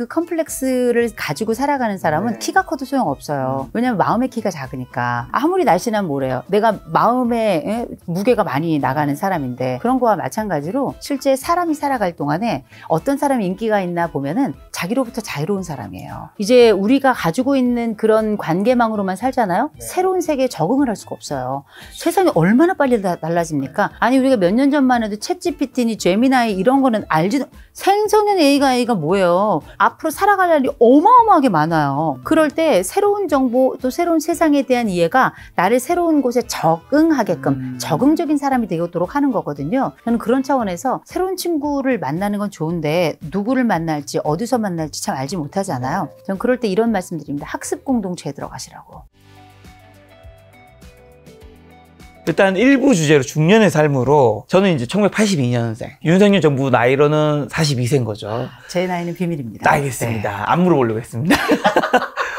그 컴플렉스를 가지고 살아가는 사람은 네. 키가 커도 소용없어요. 음. 왜냐면 마음의 키가 작으니까. 아무리 날씬하면뭐래요 내가 마음에 에? 무게가 많이 나가는 사람인데 그런 거와 마찬가지로 실제 사람이 살아갈 동안에 어떤 사람이 인기가 있나 보면은 자기로부터 자유로운 사람이에요. 이제 우리가 가지고 있는 그런 관계망으로만 살잖아요. 네. 새로운 세계에 적응을 할 수가 없어요. 세상이 얼마나 빨리 달라집니까? 네. 아니 우리가 몇 년 전만 해도 챗GPT니 제미나이 이런 거는 알지도 생성형 AI가 뭐예요? 앞으로 살아갈 날이 어마어마하게 많아요. 그럴 때 새로운 정보 또 새로운 세상에 대한 이해가 나를 새로운 곳에 적응하게끔 음. 적응적인 사람이 되도록 하는 거거든요. 저는 그런 차원에서 새로운 친구를 만나는 건 좋은데 누구를 만날지 어디서 만날지 참 알지 못하잖아요. 저는 그럴 때 이런 말씀드립니다. 학습 공동체에 들어가시라고. 일단 일부 주제로 중년의 삶으로 저는 이제 1982년생 윤석열 정부 나이로는 42세인 거죠. 아, 제 나이는 비밀입니다. 알겠습니다. 네. 안 물어보려고 했습니다.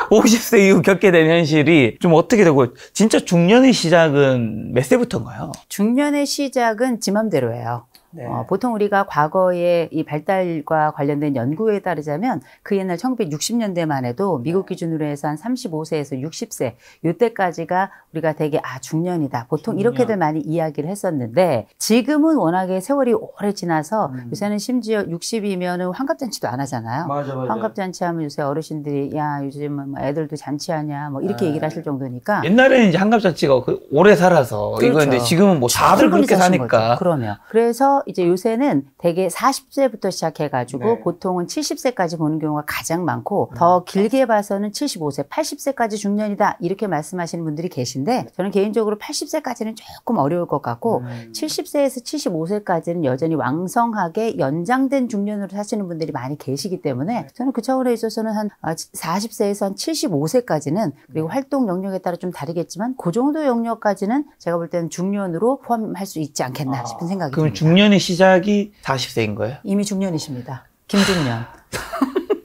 50세 이후 겪게 된 현실이 좀 어떻게 되고 진짜 중년의 시작은 몇 세부터인가요? 중년의 시작은 지 맘대로예요. 네. 어, 보통 우리가 과거의 이 발달과 관련된 연구에 따르자면 그 옛날 1960년대만 해도 네. 미국 기준으로 해서 한 35세에서 60세 요때까지가 우리가 되게 아 중년이다 보통 중년. 이렇게들 많이 이야기를 했었는데 지금은 워낙에 세월이 오래 지나서 음. 요새는 심지어 60이면은 환갑잔치도 안 하잖아요. 맞아, 맞아. 환갑잔치 하면 요새 어르신들이 야 요즘은 뭐 애들도 잔치하냐 뭐 이렇게 네. 얘기를 하실 정도니까 옛날에는 이제 환갑잔치가 그 오래 살아서 그렇죠. 이거인데 지금은 뭐 다들 그렇게 사니까 거 그러면 그래서 이제 요새는 대개 40세부터 시작해가지고 네. 보통은 70세까지 보는 경우가 가장 많고 음, 더 네. 길게 봐서는 75세, 80세까지 중년이다 이렇게 말씀하시는 분들이 계신데 네. 저는 개인적으로 80세까지는 조금 어려울 것 같고 음. 70세에서 75세까지는 여전히 왕성하게 연장된 중년으로 사시는 분들이 많이 계시기 때문에 네. 저는 그 차원에 있어서는 한 40세에서 아, 한 75세까지는 그리고 활동 영역에 따라 좀 다르겠지만 그 정도 영역까지는 제가 볼 때는 중년으로 포함할 수 있지 않겠나 아. 싶은 생각이 듭니다. 중년 중년의 시작이 40세인 거예요? 이미 중년이십니다. 김중년.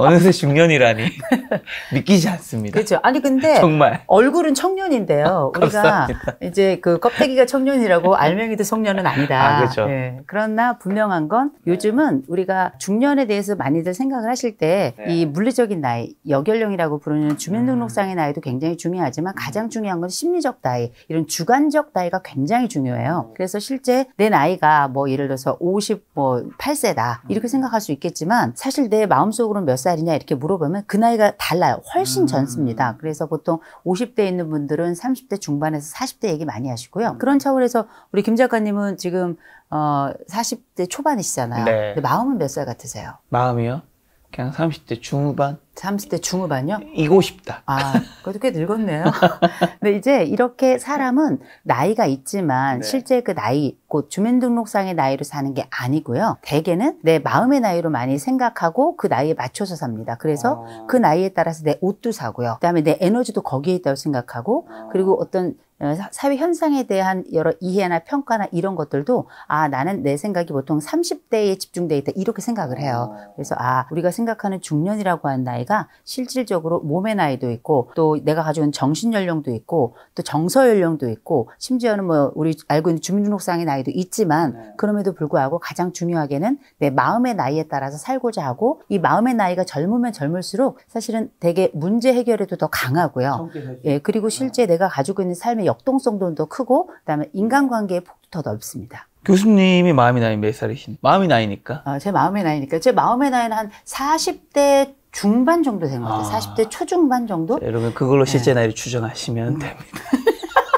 어느새 중년이라니 믿기지 않습니다. 그렇죠. 아니 근데 정말 얼굴은 청년인데요. 아, 우리가 이제 그 껍데기가 청년이라고 알맹이도 청년은 아니다. 아, 그렇죠. 네. 그러나 분명한 건 요즘은 우리가 중년에 대해서 많이들 생각을 하실 때이 네. 물리적인 나이, 여결령이라고 부르는 주민등록상의 음. 나이도 굉장히 중요하지만 가장 중요한 건 심리적 나이, 이런 주관적 나이가 굉장히 중요해요. 음. 그래서 실제 내 나이가 뭐 예를 들어서 58세다 뭐 이렇게 생각할 수 있겠지만 사실 내 마음속으로는 몇 살. 살이냐 이렇게 물어보면 그 나이가 달라요. 훨씬 음. 젊습니다. 그래서 보통 50대 있는 분들은 30대 중반에서 40대 얘기 많이 하시고요. 음. 그런 차원에서 우리 김 작가님은 지금 어 40대 초반이시잖아요. 네. 근데 마음은 몇 살 같으세요? 마음이요? 그냥 30대 중후반? 3 0대 중후반요? 이고 싶다. 아, 그것도 꽤 늙었네요. 근데 이제 이렇게 사람은 나이가 있지만 네. 실제 그 나이, 곧 주민등록상의 나이로 사는 게 아니고요. 대개는 내 마음의 나이로 많이 생각하고 그 나이에 맞춰서 삽니다. 그래서 아. 그 나이에 따라서 내 옷도 사고요. 그 다음에 내 에너지도 거기에 있다고 생각하고 아. 그리고 어떤 어, 사회 현상에 대한 여러 이해나 평가나 이런 것들도 아 나는 내 생각이 보통 30대에 집중돼 있다 이렇게 생각을 해요. 어. 그래서 아 우리가 생각하는 중년이라고 하는 나이가 실질적으로 몸의 나이도 있고 또 내가 가져온 정신 연령도 있고 또 정서 연령도 있고 심지어는 뭐 우리 알고 있는 주민등록상의 나이도 있지만 네. 그럼에도 불구하고 가장 중요하게는 내 마음의 나이에 따라서 살고자 하고 이 마음의 나이가 젊으면 젊을수록 사실은 되게 문제 해결에도 더 강하고요. 예 그리고 네. 실제 내가 가지고 있는 삶의 역동성도 더 크고 그다음에 인간관계의 폭도 더 넓습니다. 교수님이 마음이 나이 몇 살이신? 마음이 나이니까? 어, 제 마음의 나이니까. 제 마음의 나이는 한 40대 중반 정도 된것 같아요. 아. 40대 초중반 정도? 자, 여러분, 그걸로 네. 실제 네. 나이를 추정하시면 음. 됩니다.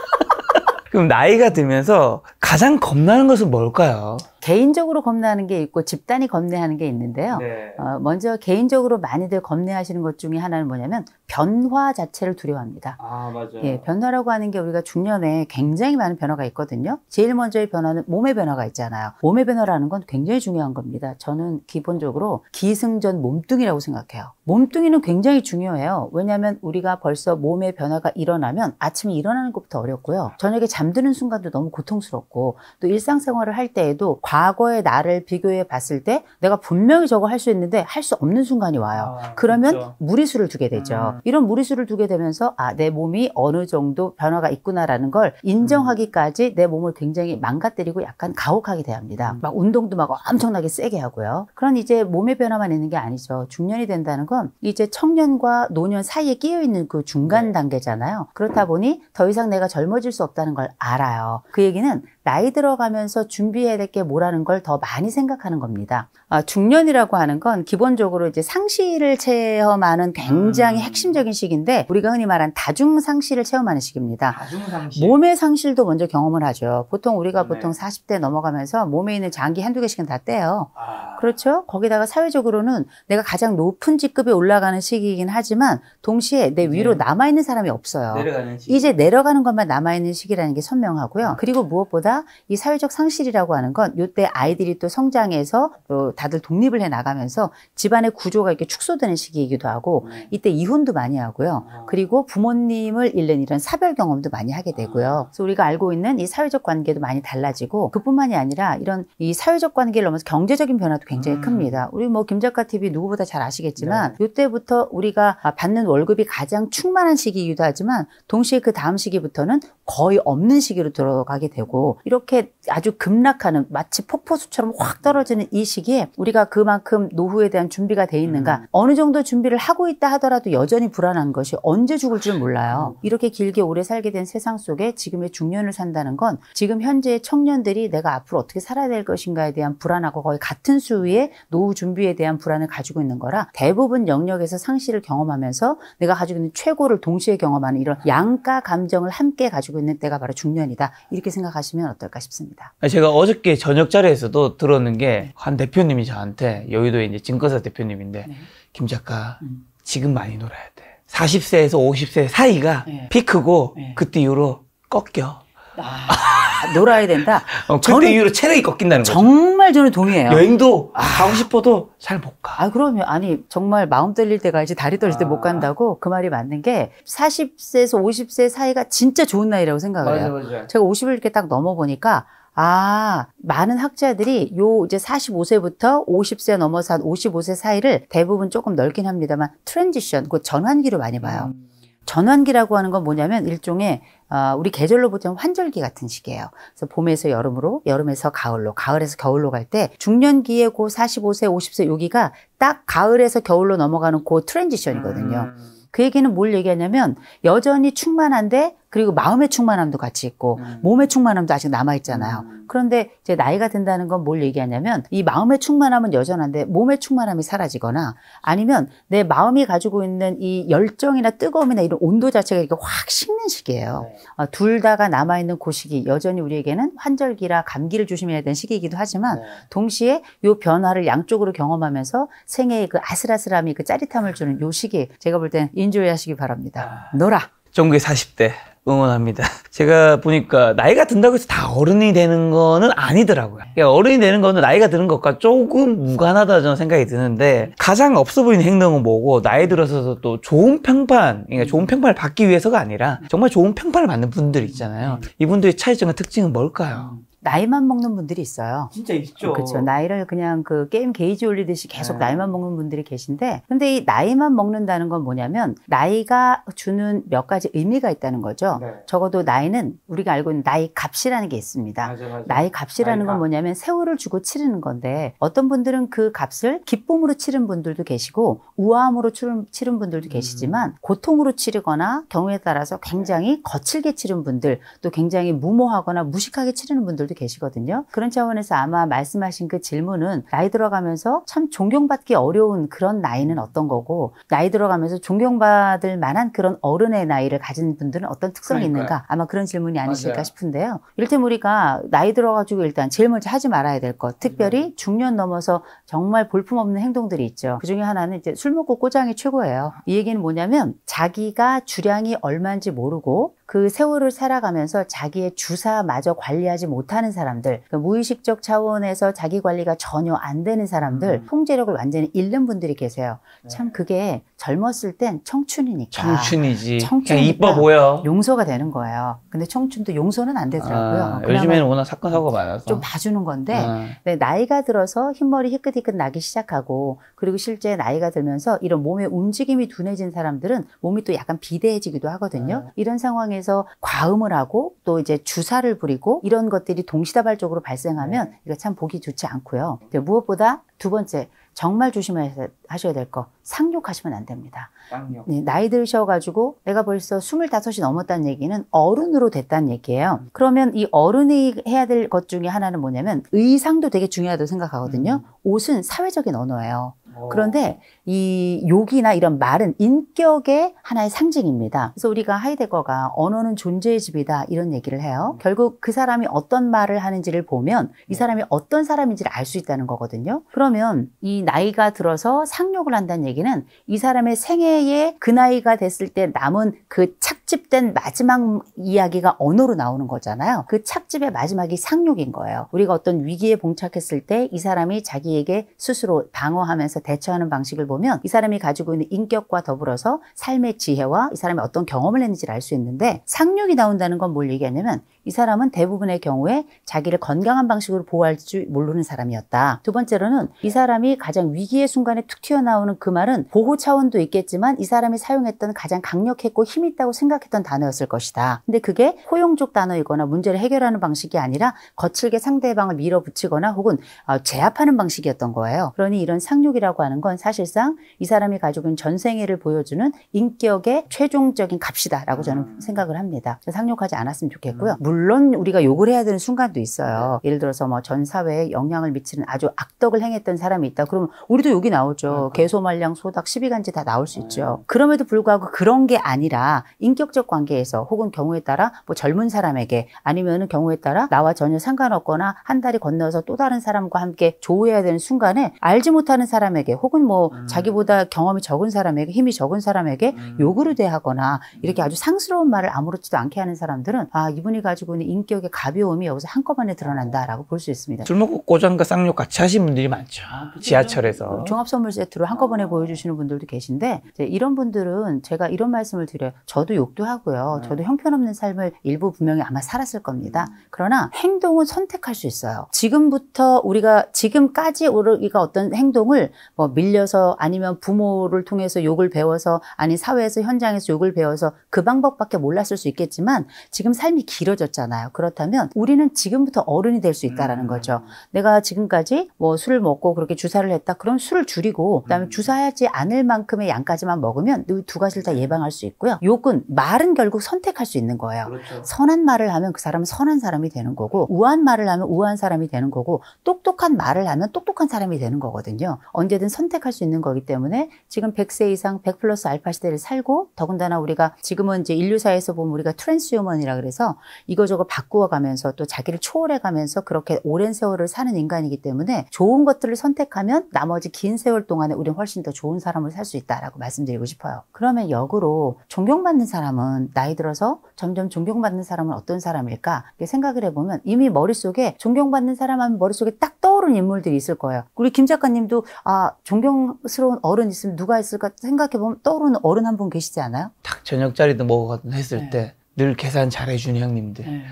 그럼 나이가 들면서 가장 겁나는 것은 뭘까요? 개인적으로 겁내하는 게 있고 집단이 겁내하는 게 있는데요. 네. 어, 먼저 개인적으로 많이들 겁내하시는 것 중에 하나는 뭐냐면 변화 자체를 두려워합니다. 아, 맞아요. 예, 변화라고 하는 게 우리가 중년에 굉장히 많은 변화가 있거든요. 제일 먼저의 변화는 몸의 변화가 있잖아요. 몸의 변화라는 건 굉장히 중요한 겁니다. 저는 기본적으로 기승전 몸뚱이라고 생각해요. 몸뚱이는 굉장히 중요해요. 왜냐하면 우리가 벌써 몸의 변화가 일어나면 아침에 일어나는 것부터 어렵고요. 저녁에 잠드는 순간도 너무 고통스럽고 또 일상생활을 할 때에도 과거의 나를 비교해 봤을 때 내가 분명히 저거 할 수 있는데 할 수 없는 순간이 와요. 아, 그러면 그렇죠. 무리수를 두게 되죠. 음. 이런 무리수를 두게 되면서 아, 내 몸이 어느 정도 변화가 있구나라는 걸 인정하기까지 내 몸을 굉장히 망가뜨리고 약간 가혹하게 대합니다. 음. 막 운동도 막 엄청나게 세게 하고요. 그런 이제 몸의 변화만 있는 게 아니죠. 중년이 된다는 건 이제 청년과 노년 사이에 끼어 있는 그 중간 네. 단계잖아요. 그렇다 보니 더 이상 내가 젊어질 수 없다는 걸 알아요. 그 얘기는 나이 들어가면서 준비해야 될 게 뭐라는 걸 더 많이 생각하는 겁니다. 아, 중년이라고 하는 건 기본적으로 이제 상실을 체험하는 굉장히 음. 핵심적인 시기인데 우리가 흔히 말한 다중 상실을 체험하는 시기입니다. 다중상실. 몸의 상실도 먼저 경험을 하죠. 보통 우리가 네. 보통 40대 넘어가면서 몸에 있는 장기 한두 개씩은 다 떼요. 아. 그렇죠? 거기다가 사회적으로는 내가 가장 높은 직급에 올라가는 시기이긴 하지만 동시에 내 네. 위로 네. 남아있는 사람이 없어요. 내려가는 시기. 이제 내려가는 것만 남아있는 시기라는 게 선명하고요. 아. 그리고 무엇보다 이 사회적 상실이라고 하는 건 이때 아이들이 또 성장해서 또 다들 독립을 해 나가면서 집안의 구조가 이렇게 축소되는 시기이기도 하고 네. 이때 이혼도 많이 하고요. 아. 그리고 부모님을 잃는 이런 사별 경험도 많이 하게 되고요. 아. 그래서 우리가 알고 있는 이 사회적 관계도 많이 달라지고 그뿐만이 아니라 이런 이 사회적 관계를 넘어서 경제적인 변화도 굉장히 음. 큽니다. 우리 뭐 김작가 TV 누구보다 잘 아시겠지만 네. 이때부터 우리가 받는 월급이 가장 충만한 시기이기도 하지만 동시에 그 다음 시기부터는 거의 없는 시기로 들어가게 되고 이렇게 아주 급락하는 마치 폭포수처럼 확 떨어지는 이 시기에 우리가 그만큼 노후에 대한 준비가 돼 있는가 음. 어느 정도 준비를 하고 있다 하더라도 여전히 불안한 것이 언제 죽을 줄 몰라요. 음. 이렇게 길게 오래 살게 된 세상 속에 지금의 중년을 산다는 건 지금 현재의 청년들이 내가 앞으로 어떻게 살아야 될 것인가에 대한 불안하고 거의 같은 수위의 노후 준비에 대한 불안을 가지고 있는 거라 대부분 영역에서 상실을 경험하면서 내가 가지고 있는 최고를 동시에 경험하는 이런 양가 감정을 함께 가지고 있는 때가 바로 중년이다. 이렇게 생각하시면 어떨까 싶습니다. 제가 어저께 저녁 자리에서도 들었는 게 한 대표님이 저한테 여의도에 이제 증권사 대표님인데 네. 김 작가 음. 지금 많이 놀아야 돼. 40세에서 50세 사이가 네. 피크고 네. 그때 이후로 꺾여. 아, 놀아야 된다. 어, 그때 이후로 체력이 꺾인다는 거죠. 정말 저는 동의해요. 여행도 아, 가고 싶어도 잘 못 가. 아, 그러면 아니, 정말 마음 떨릴 때 가야지 다리 떨릴 때못 아. 간다고 그 말이 맞는 게 40세에서 50세 사이가 진짜 좋은 나이라고 생각을 해요. 제가 50을 이렇게 딱 넘어보니까 아, 많은 학자들이 요 이제 45세부터 50세 넘어서 한 55세 사이를 대부분 조금 넓긴 합니다만 트랜지션, 그 전환기로 많이 봐요. 음. 전환기라고 하는 건 뭐냐면 일종의 어, 우리 계절로 보자면 환절기 같은 시기예요. 그래서 봄에서 여름으로, 여름에서 가을로, 가을에서 겨울로 갈 때 중년기에 고 45세, 50세 여기가 딱 가을에서 겨울로 넘어가는 그 트랜지션이거든요. 음. 그 얘기는 뭘 얘기하냐면 여전히 충만한데 그리고 마음의 충만함도 같이 있고 음. 몸의 충만함도 아직 남아 있잖아요. 음. 그런데 이제 나이가 든다는 건 뭘 얘기하냐면 이 마음의 충만함은 여전한데 몸의 충만함이 사라지거나 아니면 내 마음이 가지고 있는 이 열정이나 뜨거움이나 이런 온도 자체가 이렇게 확 식는 시기예요. 네. 어, 둘 다가 남아 있는 고그 시기 여전히 우리에게는 환절기라 감기를 조심해야 되는 시기이기도 하지만 네. 동시에 요 변화를 양쪽으로 경험하면서 생애의 그 아슬아슬함이 그 짜릿함을 주는 요 시기 제가 볼 땐 인조해 하시기 바랍니다. 아. 놀아. 종국 40대 응원합니다. 제가 보니까 나이가 든다고 해서 다 어른이 되는 거는 아니더라고요. 그러니까 어른이 되는 거는 나이가 드는 것과 조금 무관하다 저는 생각이 드는데 가장 없어 보이는 행동은 뭐고 나이 들어서도 또 좋은 평판, 그러니까 좋은 평판을 받기 위해서가 아니라 정말 좋은 평판을 받는 분들 있잖아요. 이분들의 차이점과 특징은 뭘까요? 나이만 먹는 분들이 있어요. 진짜 있죠. 그렇죠. 나이를 그냥 그 게임 게이지 올리듯이 계속 네. 나이만 먹는 분들이 계신데, 근데 이 나이만 먹는다는 건 뭐냐면 나이가 주는 몇 가지 의미가 있다는 거죠. 네. 적어도 나이는 우리가 알고 있는 나이 값이라는 게 있습니다. 맞아, 맞아. 나이 값이라는 나이가. 건 뭐냐면 세월을 주고 치르는 건데 어떤 분들은 그 값을 기쁨으로 치른 분들도 계시고 우아함으로 치른, 치른 분들도 음. 계시지만 고통으로 치르거나 경우에 따라서 굉장히 네. 거칠게 치른 분들 또 굉장히 무모하거나 무식하게 치르는 분들도 분들도 계시거든요. 그런 차원에서 아마 말씀하신 그 질문은 나이 들어가면서 참 존경받기 어려운 그런 나이는 어떤 거고 나이 들어가면서 존경받을 만한 그런 어른의 나이를 가진 분들은 어떤 특성이 그러니까요. 있는가 아마 그런 질문이 아니실까 맞아요. 싶은데요. 이를테면 우리가 나이 들어가지고 일단 제일 먼저 하지 말아야 될 것 특별히 음. 중년 넘어서 정말 볼품없는 행동들이 있죠. 그 중에 하나는 이제 술 먹고 꼬장이 최고예요. 이 얘기는 뭐냐면 자기가 주량이 얼마인지 모르고 그 세월을 살아가면서 자기의 주사마저 관리하지 못하는 사람들, 그 무의식적 차원에서 자기 관리가 전혀 안 되는 사람들, 음. 통제력을 완전히 잃는 분들이 계세요. 네. 참 그게 젊었을 땐 청춘이니까. 청춘이지. 청춘이 이뻐 보여. 용서가 되는 거예요. 근데 청춘도 용서는 안 되더라고요. 아, 요즘에는 워낙 사건 사고가 많아서. 좀 봐주는 건데, 아. 네, 나이가 들어서 흰머리 희끗희끗 나기 시작하고, 그리고 실제 나이가 들면서 이런 몸의 움직임이 둔해진 사람들은 몸이 또 약간 비대해지기도 하거든요. 아. 이런 상황에서 상태에서 과음을 하고 또 이제 주사를 부리고 이런 것들이 동시다발적으로 발생하면 네. 이거 참 보기 좋지 않고요. 무엇보다 두 번째 정말 조심하셔야 될거 상륙하시면 안 됩니다. 쌍 네, 나이 드셔가지고 내가 벌써 스물다섯이 넘었다는 얘기는 어른으로 됐다는 얘기예요. 그러면 이 어른이 해야 될 것 중에 하나는 뭐냐면 의상도 되게 중요하다고 생각하거든요. 음. 옷은 사회적인 언어예요. 오. 그런데 이 욕이나 이런 말은 인격의 하나의 상징입니다. 그래서 우리가 하이데거가 언어는 존재의 집이다 이런 얘기를 해요. 음. 결국 그 사람이 어떤 말을 하는지를 보면 이 음. 사람이 어떤 사람인지를 알 수 있다는 거거든요. 그러면 이 나이가 들어서 상욕을 한다는 얘기는 이 사람의 생애에 그 나이가 됐을 때 남은 그 착집된 마지막 이야기가 언어로 나오는 거잖아요. 그 착집의 마지막이 상욕인 거예요. 우리가 어떤 위기에 봉착했을 때 이 사람이 자기에게 스스로 방어하면서 대처하는 방식을 보면 이 사람이 가지고 있는 인격과 더불어서 삶의 지혜와 이 사람이 어떤 경험을 했는지를 알 수 있는데 상륙이 나온다는 건 뭘 얘기하냐면 이 사람은 대부분의 경우에 자기를 건강한 방식으로 보호할 줄 모르는 사람이었다. 두 번째로는 이 사람이 가장 위기의 순간에 툭 튀어나오는 그 말은 보호 차원도 있겠지만 이 사람이 사용했던 가장 강력했고 힘 있다고 생각했던 단어였을 것이다. 근데 그게 포용적 단어이거나 문제를 해결하는 방식이 아니라 거칠게 상대방을 밀어붙이거나 혹은 어, 제압하는 방식이었던 거예요. 그러니 이런 상륙이라고 하는 건 사실상 이 사람이 가지고 있는 전생애를 보여주는 인격의 최종적인 값이다라고 저는 음. 생각을 합니다. 상륙하지 않았으면 좋겠고요. 음. 물론 우리가 욕을 해야 되는 순간도 있어요. 네. 예를 들어서 뭐 전 사회에 영향을 미치는 아주 악덕을 행했던 사람이 있다. 그러면 우리도 욕이 나오죠. 아, 그렇죠. 개소말량, 소닥, 시비간지 다 나올 수 네. 있죠. 그럼에도 불구하고 그런 게 아니라 인격적 관계에서 혹은 경우에 따라 뭐 젊은 사람에게 아니면은 경우에 따라 나와 전혀 상관없거나 한 달이 건너서 또 다른 사람과 함께 조우해야 되는 순간에 알지 못하는 사람에게 혹은 뭐 음. 자기보다 경험이 적은 사람에게 힘이 적은 사람에게 음. 욕으로 대하거나 이렇게 음. 아주 상스러운 말을 아무렇지도 않게 하는 사람들은 아 이분이 가지고 가지고 있는 인격의 가벼움이 여기서 한꺼번에 드러난다라고 볼 수 있습니다. 술 먹고 장과 쌍욕 같이 하시 분들이 많죠. 아, 지하철에서. 그 종합 선물 세트로 한꺼번에 아. 보여주시는 분들도 계신데 이런 분들은 제가 이런 말씀을 드려요. 저도 욕도 하고요. 네. 저도 형편없는 삶을 일부 분명히 아마 살았을 겁니다. 음. 그러나 행동은 선택할 수 있어요. 지금부터 우리가 지금까지 우리가 어떤 행동을 뭐 밀려서 아니면 부모를 통해서 욕을 배워서 아니 사회에서 현장에서 욕을 배워서 그 방법밖에 몰랐을 수 있겠지만 지금 삶이 길어졌죠. 있었잖아요. 그렇다면 우리는 지금부터 어른이 될 수 있다라는 음. 거죠. 내가 지금까지 뭐 술을 먹고 그렇게 주사를 했다. 그럼 술을 줄이고 그다음에 음. 주사하지 않을 만큼의 양까지만 먹으면 두 가지를 다 네. 예방할 수 있고요. 욕은 말은 결국 선택할 수 있는 거예요. 그렇죠. 선한 말을 하면 그 사람은 선한 사람이 되는 거고 우한 말을 하면 우한 사람이 되는 거고 똑똑한 말을 하면 똑똑한 사람이 되는 거거든요. 언제든 선택할 수 있는 거기 때문에 지금 100세 이상 100 플러스 알파 시대를 살고 더군다나 우리가 지금은 이제 인류사에서 보면 우리가 트랜스휴먼이라 그래서 이거 이거저거 바꾸어 가면서 또 자기를 초월해 가면서 그렇게 오랜 세월을 사는 인간이기 때문에 좋은 것들을 선택하면 나머지 긴 세월 동안에 우리는 훨씬 더 좋은 사람을 살 수 있다라고 말씀드리고 싶어요. 그러면 역으로 존경받는 사람은 나이 들어서 점점 존경받는 사람은 어떤 사람일까? 생각을 해보면 이미 머릿속에 존경받는 사람 하면 머릿속에 딱떠오른 인물들이 있을 거예요. 우리 김 작가님도 아, 존경스러운 어른 있으면 누가 있을까 생각해보면 떠오르는 어른 한 분 계시지 않아요? 딱 저녁 자리도 먹어 했을 네. 때늘 계산 잘해준 형님들. 네.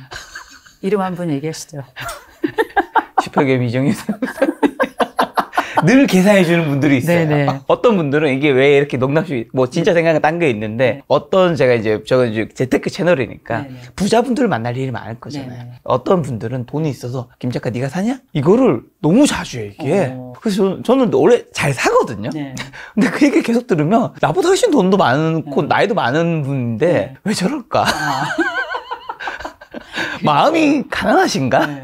이름 한 분 얘기하시죠. 슈퍼계 미정이 늘 계산해 주는 분들이 있어요. 네네. 네. 어떤 분들은 이게 왜 이렇게 농담식 뭐 진짜 생각은 딴게 있는데 네. 어떤 제가 이제 저는 이제 재테크 채널이니까 네네. 네. 부자분들을 만날 일이 많을 거잖아요. 네네. 어떤 분들은 돈이 있어서 김 작가 네가 사냐? 이거를 너무 자주 얘기해. 어. 그래서 저는 원래 잘 사거든요. 네. 근데 그 얘기 계속 들으면 나보다 훨씬 돈도 많고 나이도 많은 분인데 왜 저럴까? 아. 마음이 가난하신가? 네.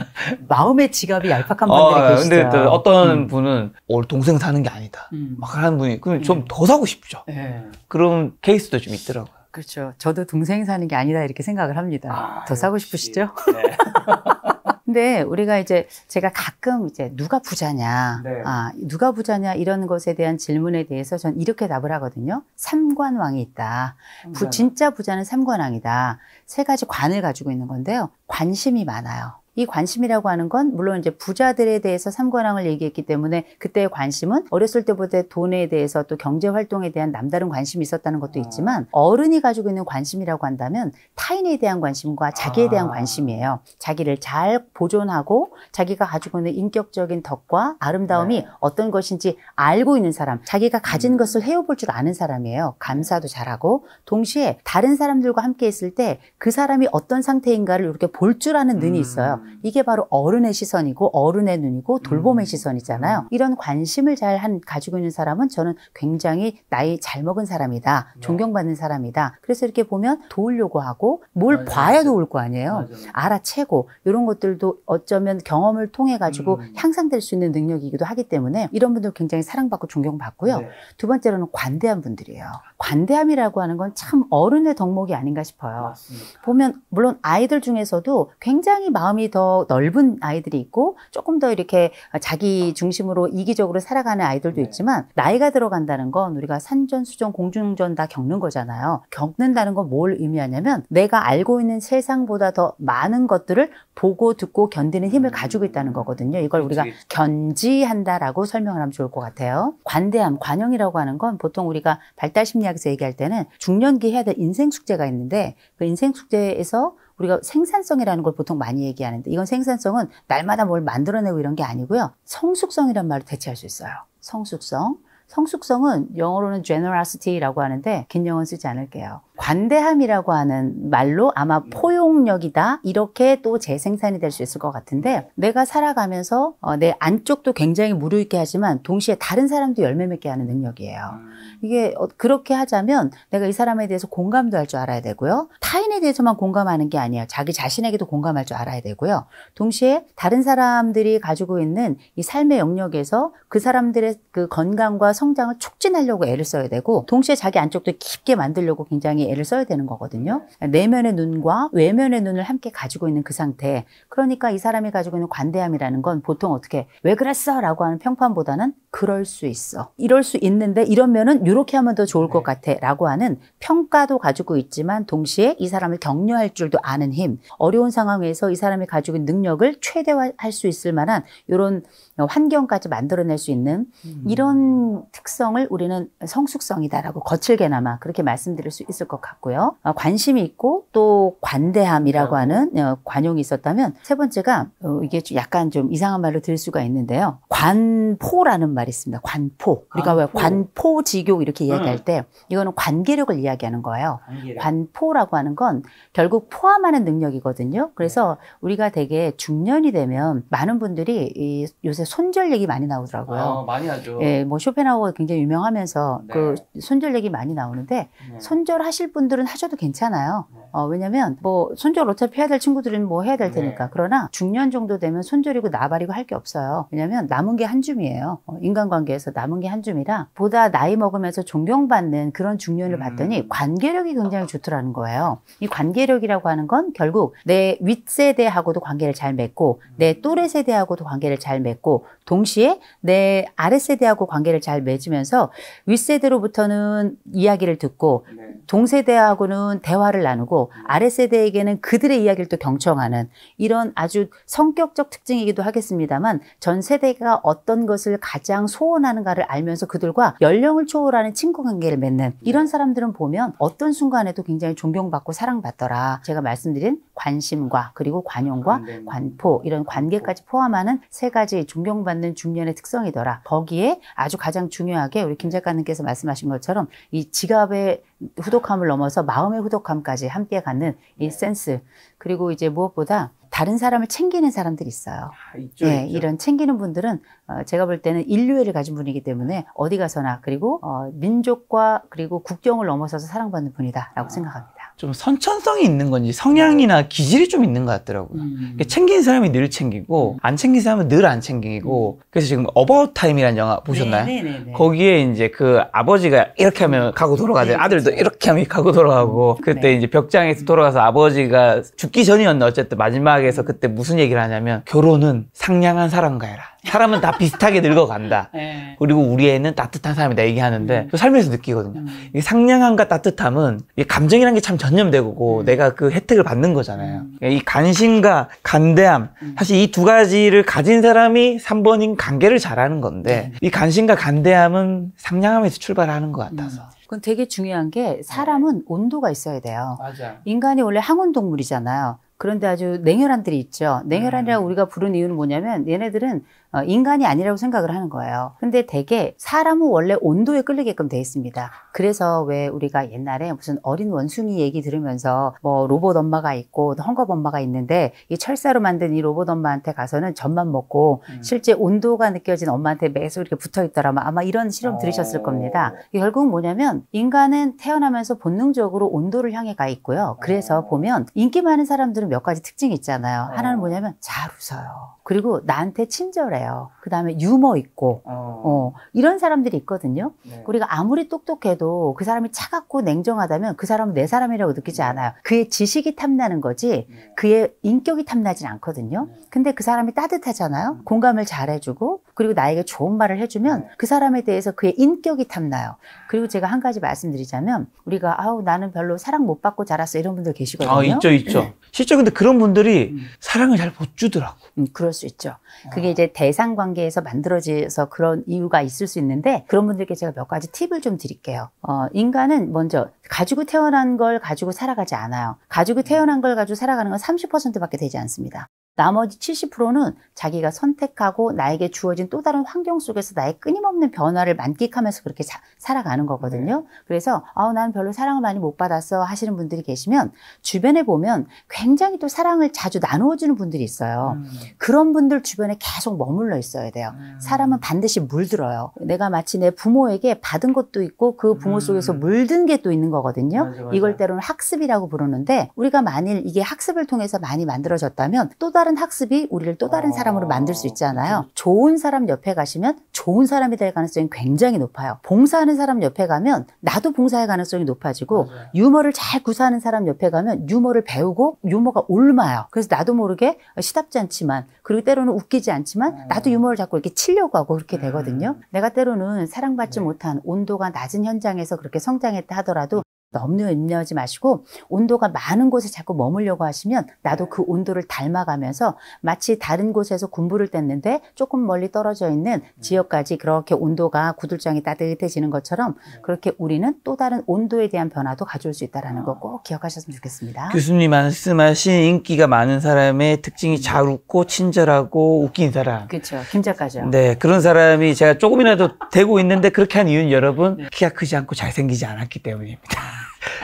마음의 지갑이 얄팍한 분들이 어, 계시죠. 예. 근데 또 어떤 음. 분은 올 동생 사는 게 아니다. 음. 막 하는 분이 그럼 네. 좀더 사고 싶죠. 네. 그런 케이스도 좀 있더라고요. 그렇죠. 저도 동생 사는 게 아니다 이렇게 생각을 합니다. 아, 더 사고 싶으시죠? 네. 근데 우리가 이제 제가 가끔 이제 누가 부자냐, 네. 아, 누가 부자냐 이런 것에 대한 질문에 대해서 전 이렇게 답을 하거든요. 삼관왕이 있다. 부, 진짜 부자는 삼관왕이다. 세 가지 관을 가지고 있는 건데요. 관심이 많아요. 이 관심이라고 하는 건 물론 이제 부자들에 대해서 삼관왕을 얘기했기 때문에 그때의 관심은 어렸을 때부터 돈에 대해서 또 경제 활동에 대한 남다른 관심이 있었다는 것도 아. 있지만 어른이 가지고 있는 관심이라고 한다면 타인에 대한 관심과 자기에 대한 아. 관심이에요. 자기를 잘 보존하고 자기가 가지고 있는 인격적인 덕과 아름다움이 네. 어떤 것인지 알고 있는 사람, 자기가 가진 음. 것을 헤어볼 줄 아는 사람이에요. 감사도 잘하고 동시에 다른 사람들과 함께 있을 때 그 사람이 어떤 상태인가를 이렇게 볼 줄 아는 눈이 음. 있어요. 이게 바로 어른의 시선이고 어른의 눈이고 돌봄의 음. 시선이잖아요. 이런 관심을 잘 한, 가지고 있는 사람은 저는 굉장히 나이 잘 먹은 사람이다. 네. 존경받는 사람이다. 그래서 이렇게 보면 도우려고 하고 뭘맞아 봐야 도울 거 아니에요. 맞아 알아채고 이런 것들도 어쩌면 경험을 통해 가지고 음. 향상될 수 있는 능력이기도 하기 때문에 이런 분들 굉장히 사랑받고 존경받고요. 네. 두 번째로는 관대한 분들이에요. 관대함이라고 하는 건 참 어른의 덕목이 아닌가 싶어요. 맞습니다. 보면 물론 아이들 중에서도 굉장히 마음이 더 넓은 아이들이 있고 조금 더 이렇게 자기 중심으로 이기적으로 살아가는 아이들도 네. 있지만 나이가 들어간다는 건 우리가 산전, 수전, 공중전 다 겪는 거잖아요. 겪는다는 건 뭘 의미하냐면 내가 알고 있는 세상보다 더 많은 것들을 보고 듣고 견디는 힘을 음. 가지고 있다는 거거든요. 이걸 우리가 견지한다라고 설명을 하면 좋을 것 같아요. 관대함, 관용이라고 하는 건 보통 우리가 발달 심리학에서 얘기할 때는 중년기 해야 될 인생 숙제가 있는데 그 인생 숙제에서 우리가 생산성이라는 걸 보통 많이 얘기하는데 이건 생산성은 날마다 뭘 만들어내고 이런 게 아니고요. 성숙성이란 말로 대체할 수 있어요. 성숙성. 성숙성은 영어로는 generosity라고 하는데 긴 영어는 쓰지 않을게요. 관대함이라고 하는 말로 아마 음. 포용력이다 이렇게 또 재생산이 될 수 있을 것 같은데 내가 살아가면서 어, 내 안쪽도 굉장히 무르익게 하지만 동시에 다른 사람도 열매 맺게 하는 능력이에요. 음. 이게 어, 그렇게 하자면 내가 이 사람에 대해서 공감도 할 줄 알아야 되고요. 타인에 대해서만 공감하는 게 아니에요. 자기 자신에게도 공감할 줄 알아야 되고요. 동시에 다른 사람들이 가지고 있는 이 삶의 영역에서 그 사람들의 그 건강과 성장을 촉진하려고 애를 써야 되고 동시에 자기 안쪽도 깊게 만들려고 굉장히 많 애를 써야 되는 거거든요. 내면의 눈과 외면의 눈을 함께 가지고 있는 그 상태. 그러니까 이 사람이 가지고 있는 관대함이라는 건 보통 어떻게 왜 그랬어? 라고 하는 평판보다는 그럴 수 있어. 이럴 수 있는데 이런면은 이렇게 하면 더 좋을 것 네. 같아. 라고 하는 평가도 가지고 있지만 동시에 이 사람을 격려할 줄도 아는 힘. 어려운 상황에서 이 사람이 가지고 있는 능력을 최대화할 수 있을 만한 이런 환경까지 만들어낼 수 있는 음. 이런 특성을 우리는 성숙성이다라고 거칠게나마 그렇게 말씀드릴 수 있을 것 같고요. 어, 관심이 있고 또 관대함이라고 네. 하는 어, 관용이 있었다면 세 번째가 어, 이게 약간 좀 이상한 말로 들을 수가 있는데요. 관포라는 말이 있습니다. 관포. 우리가 왜 관포지교 이렇게 음. 이야기할 때 이거는 관계력을 이야기하는 거예요. 관포라고 하는 건 결국 포함하는 능력이거든요. 그래서 네. 우리가 되게 중년이 되면 많은 분들이 이 요새 손절 얘기 많이 나오더라고요. 아, 많이 하죠. 예, 뭐 쇼펜하우가 굉장히 유명하면서 그 네. 그 손절 얘기 많이 나오는데 네. 손절하실 분들은 하셔도 괜찮아요. 네. 어, 왜냐면 뭐 손절 어차피 해야 될 친구들은 뭐 해야 될 네. 테니까. 네. 그러나 중년 정도 되면 손절이고 나발이고 할 게 없어요. 왜냐면 남은 게 한 줌이에요. 어, 인간관계에서 남은 게 한 줌이라 보다 나이 먹으면서 존경받는 그런 중년을 음. 봤더니 관계력이 굉장히 좋더라는 거예요. 이 관계력이라고 하는 건 결국 내 윗세대하고도 관계를 잘 맺고 내 음. 또래 세대하고도 관계를 잘 맺고 동시에 내 아랫세대하고 관계를 잘 맺으면서 윗세대로부터는 이야기를 듣고 네. 동세대하고는 대화를 나누고 아래 세대에게는 그들의 이야기를 또 경청하는 이런 아주 성격적 특징이기도 하겠습니다만 전 세대가 어떤 것을 가장 소원하는가를 알면서 그들과 연령을 초월하는 친구 관계를 맺는 이런 네. 사람들은 보면 어떤 순간에도 굉장히 존경받고 사랑받더라. 제가 말씀드린 관심과 그리고 관용과 관포 이런 관계까지 포함하는 세 가지 존경받는 중년의 특성이더라. 거기에 아주 가장 중요하게 우리 김 작가님께서 말씀하신 것처럼 이 지갑에 후독함을 넘어서 마음의 후독함까지 함께 갖는 이 네. 센스 그리고 이제 무엇보다 다른 사람을 챙기는 사람들이 있어요. 아, 있죠, 네, 있죠. 이런 챙기는 분들은 어, 제가 볼 때는 인류애를 가진 분이기 때문에 어디 가서나 그리고 어, 민족과 그리고 국경을 넘어서서 사랑받는 분이다라고 아. 생각합니다. 좀 선천성이 있는 건지 성향이나 음. 기질이 좀 있는 것 같더라고요. 음. 그러니까 챙긴 사람이 늘 챙기고 음. 안 챙긴 사람은 늘 안 챙기고 음. 그래서 지금 어바웃 타임이라는 영화 보셨나요? 네네네. 네, 네, 네. 거기에 이제 그 아버지가 이렇게 하면 가고 돌아가죠. 네, 아들도 그렇죠. 이렇게 하면 가고 돌아가고 그때 네. 이제 벽장에서 돌아가서 아버지가 죽기 전이었나 어쨌든 마지막에서 그때 무슨 얘기를 하냐면 결혼은 상냥한 사람과 해라. 사람은 다 비슷하게 늙어간다. 네. 그리고 우리 애는 따뜻한 사람이다 얘기하는데 음. 살면서 느끼거든요. 음. 이 상냥함과 따뜻함은 이감정이란게 참 전념되고 음. 내가 그 혜택을 받는 거잖아요. 음. 그러니까 이 간신과 간대함 음. 사실 이 두 가지를 가진 사람이 3번인 관계를 잘하는 건데 네. 이 간신과 간대함은 상냥함에서 출발하는 것 같아서. 음. 그건 되게 중요한 게 사람은 온도가 있어야 돼요. 맞아. 인간이 원래 항온 동물이잖아요. 그런데 아주 냉혈한들이 있죠. 냉혈한이라고 우리가 부른 이유는 뭐냐면 얘네들은 어, 인간이 아니라고 생각을 하는 거예요. 근데 대개 사람은 원래 온도에 끌리게끔 돼 있습니다. 그래서 왜 우리가 옛날에 무슨 어린 원숭이 얘기 들으면서 뭐 로봇 엄마가 있고 헝겊 엄마가 있는데 이 철사로 만든 이 로봇 엄마한테 가서는 젖만 먹고 음. 실제 온도가 느껴진 엄마한테 매속 이렇게 붙어 있더라면 아마 이런 실험 어. 들으셨을 겁니다. 결국은 뭐냐면 인간은 태어나면서 본능적으로 온도를 향해 가 있고요. 그래서 어. 보면 인기 많은 사람들은 몇 가지 특징이 있잖아요. 하나는 뭐냐면 잘 웃어요. 그리고 나한테 친절해. 잘해요. 그 다음에 유머 있고, 어. 어. 이런 사람들이 있거든요. 네. 우리가 아무리 똑똑해도 그 사람이 차갑고 냉정하다면 그 사람은 내 사람이라고 느끼지 네. 않아요. 그의 지식이 탐나는 거지, 네. 그의 인격이 탐나진 않거든요. 네. 근데 그 사람이 따뜻하잖아요. 음. 공감을 잘해주고, 그리고 나에게 좋은 말을 해주면 네. 그 사람에 대해서 그의 인격이 탐나요. 그리고 제가 한 가지 말씀드리자면 우리가 아우 나는 별로 사랑 못 받고 자랐어 이런 분들 계시거든요. 아 있죠 있죠. 네. 실제 근데 그런 분들이 음. 사랑을 잘 못 주더라고. 음, 그럴 수 있죠. 아. 그게 이제 대상 관계에서 만들어져서 그런 이유가 있을 수 있는데 그런 분들께 제가 몇 가지 팁을 좀 드릴게요. 어, 인간은 먼저 가지고 태어난 걸 가지고 살아가지 않아요. 가지고 음. 태어난 걸 가지고 살아가는 건 30%밖에 되지 않습니다. 나머지 70%는 자기가 선택하고 나에게 주어진 또 다른 환경 속에서 나의 끊임없는 변화를 만끽하면서 그렇게 자, 살아가는 거거든요. 네. 그래서 아우 나는 별로 사랑을 많이 못 받았어 하시는 분들이 계시면 주변에 보면 굉장히 또 사랑을 자주 나누어 주는 분들이 있어요. 음. 그런 분들 주변에 계속 머물러 있어야 돼요. 음. 사람은 반드시 물들어요. 내가 마치 내 부모에게 받은 것도 있고 그 부모 속에서 음. 물든 게 또 있는 거거든요. 맞아, 맞아. 이걸 때로는 학습이라고 부르는데 우리가 만일 이게 학습을 통해서 많이 만들어졌다면 또 다른 다른 학습이 우리를 또 다른 아, 사람으로 만들 수 있잖아요. 좋은 사람 옆에 가시면 좋은 사람이 될 가능성이 굉장히 높아요. 봉사하는 사람 옆에 가면 나도 봉사할 가능성이 높아지고 맞아요. 유머를 잘 구사하는 사람 옆에 가면 유머를 배우고 유머가 올마요. 그래서 나도 모르게 시답지 않지만 그리고 때로는 웃기지 않지만 음. 나도 유머를 자꾸 이렇게 치려고 하고 그렇게 되거든요. 음. 내가 때로는 사랑받지 네. 못한 온도가 낮은 현장에서 그렇게 성장했다 하더라도 너무 염려하지 마시고 온도가 많은 곳에 자꾸 머물려고 하시면 나도 네. 그 온도를 닮아가면서 마치 다른 곳에서 군부를 뗐는데 조금 멀리 떨어져 있는 네. 지역까지 그렇게 온도가 구들장이 따뜻해지는 것처럼 네. 그렇게 우리는 또 다른 온도에 대한 변화도 가져올 수 있다라는 거꼭 아. 기억하셨으면 좋겠습니다. 교수님 말씀하신 인기가 많은 사람의 특징이 자 음. 웃고 친절하고 웃긴 사람. 그렇죠. 김 작가죠. 네. 그런 사람이 제가 조금이라도 되고 있는데 그렇게 한 이유는 여러분 키가 크지 않고 잘생기지 않았기 때문입니다.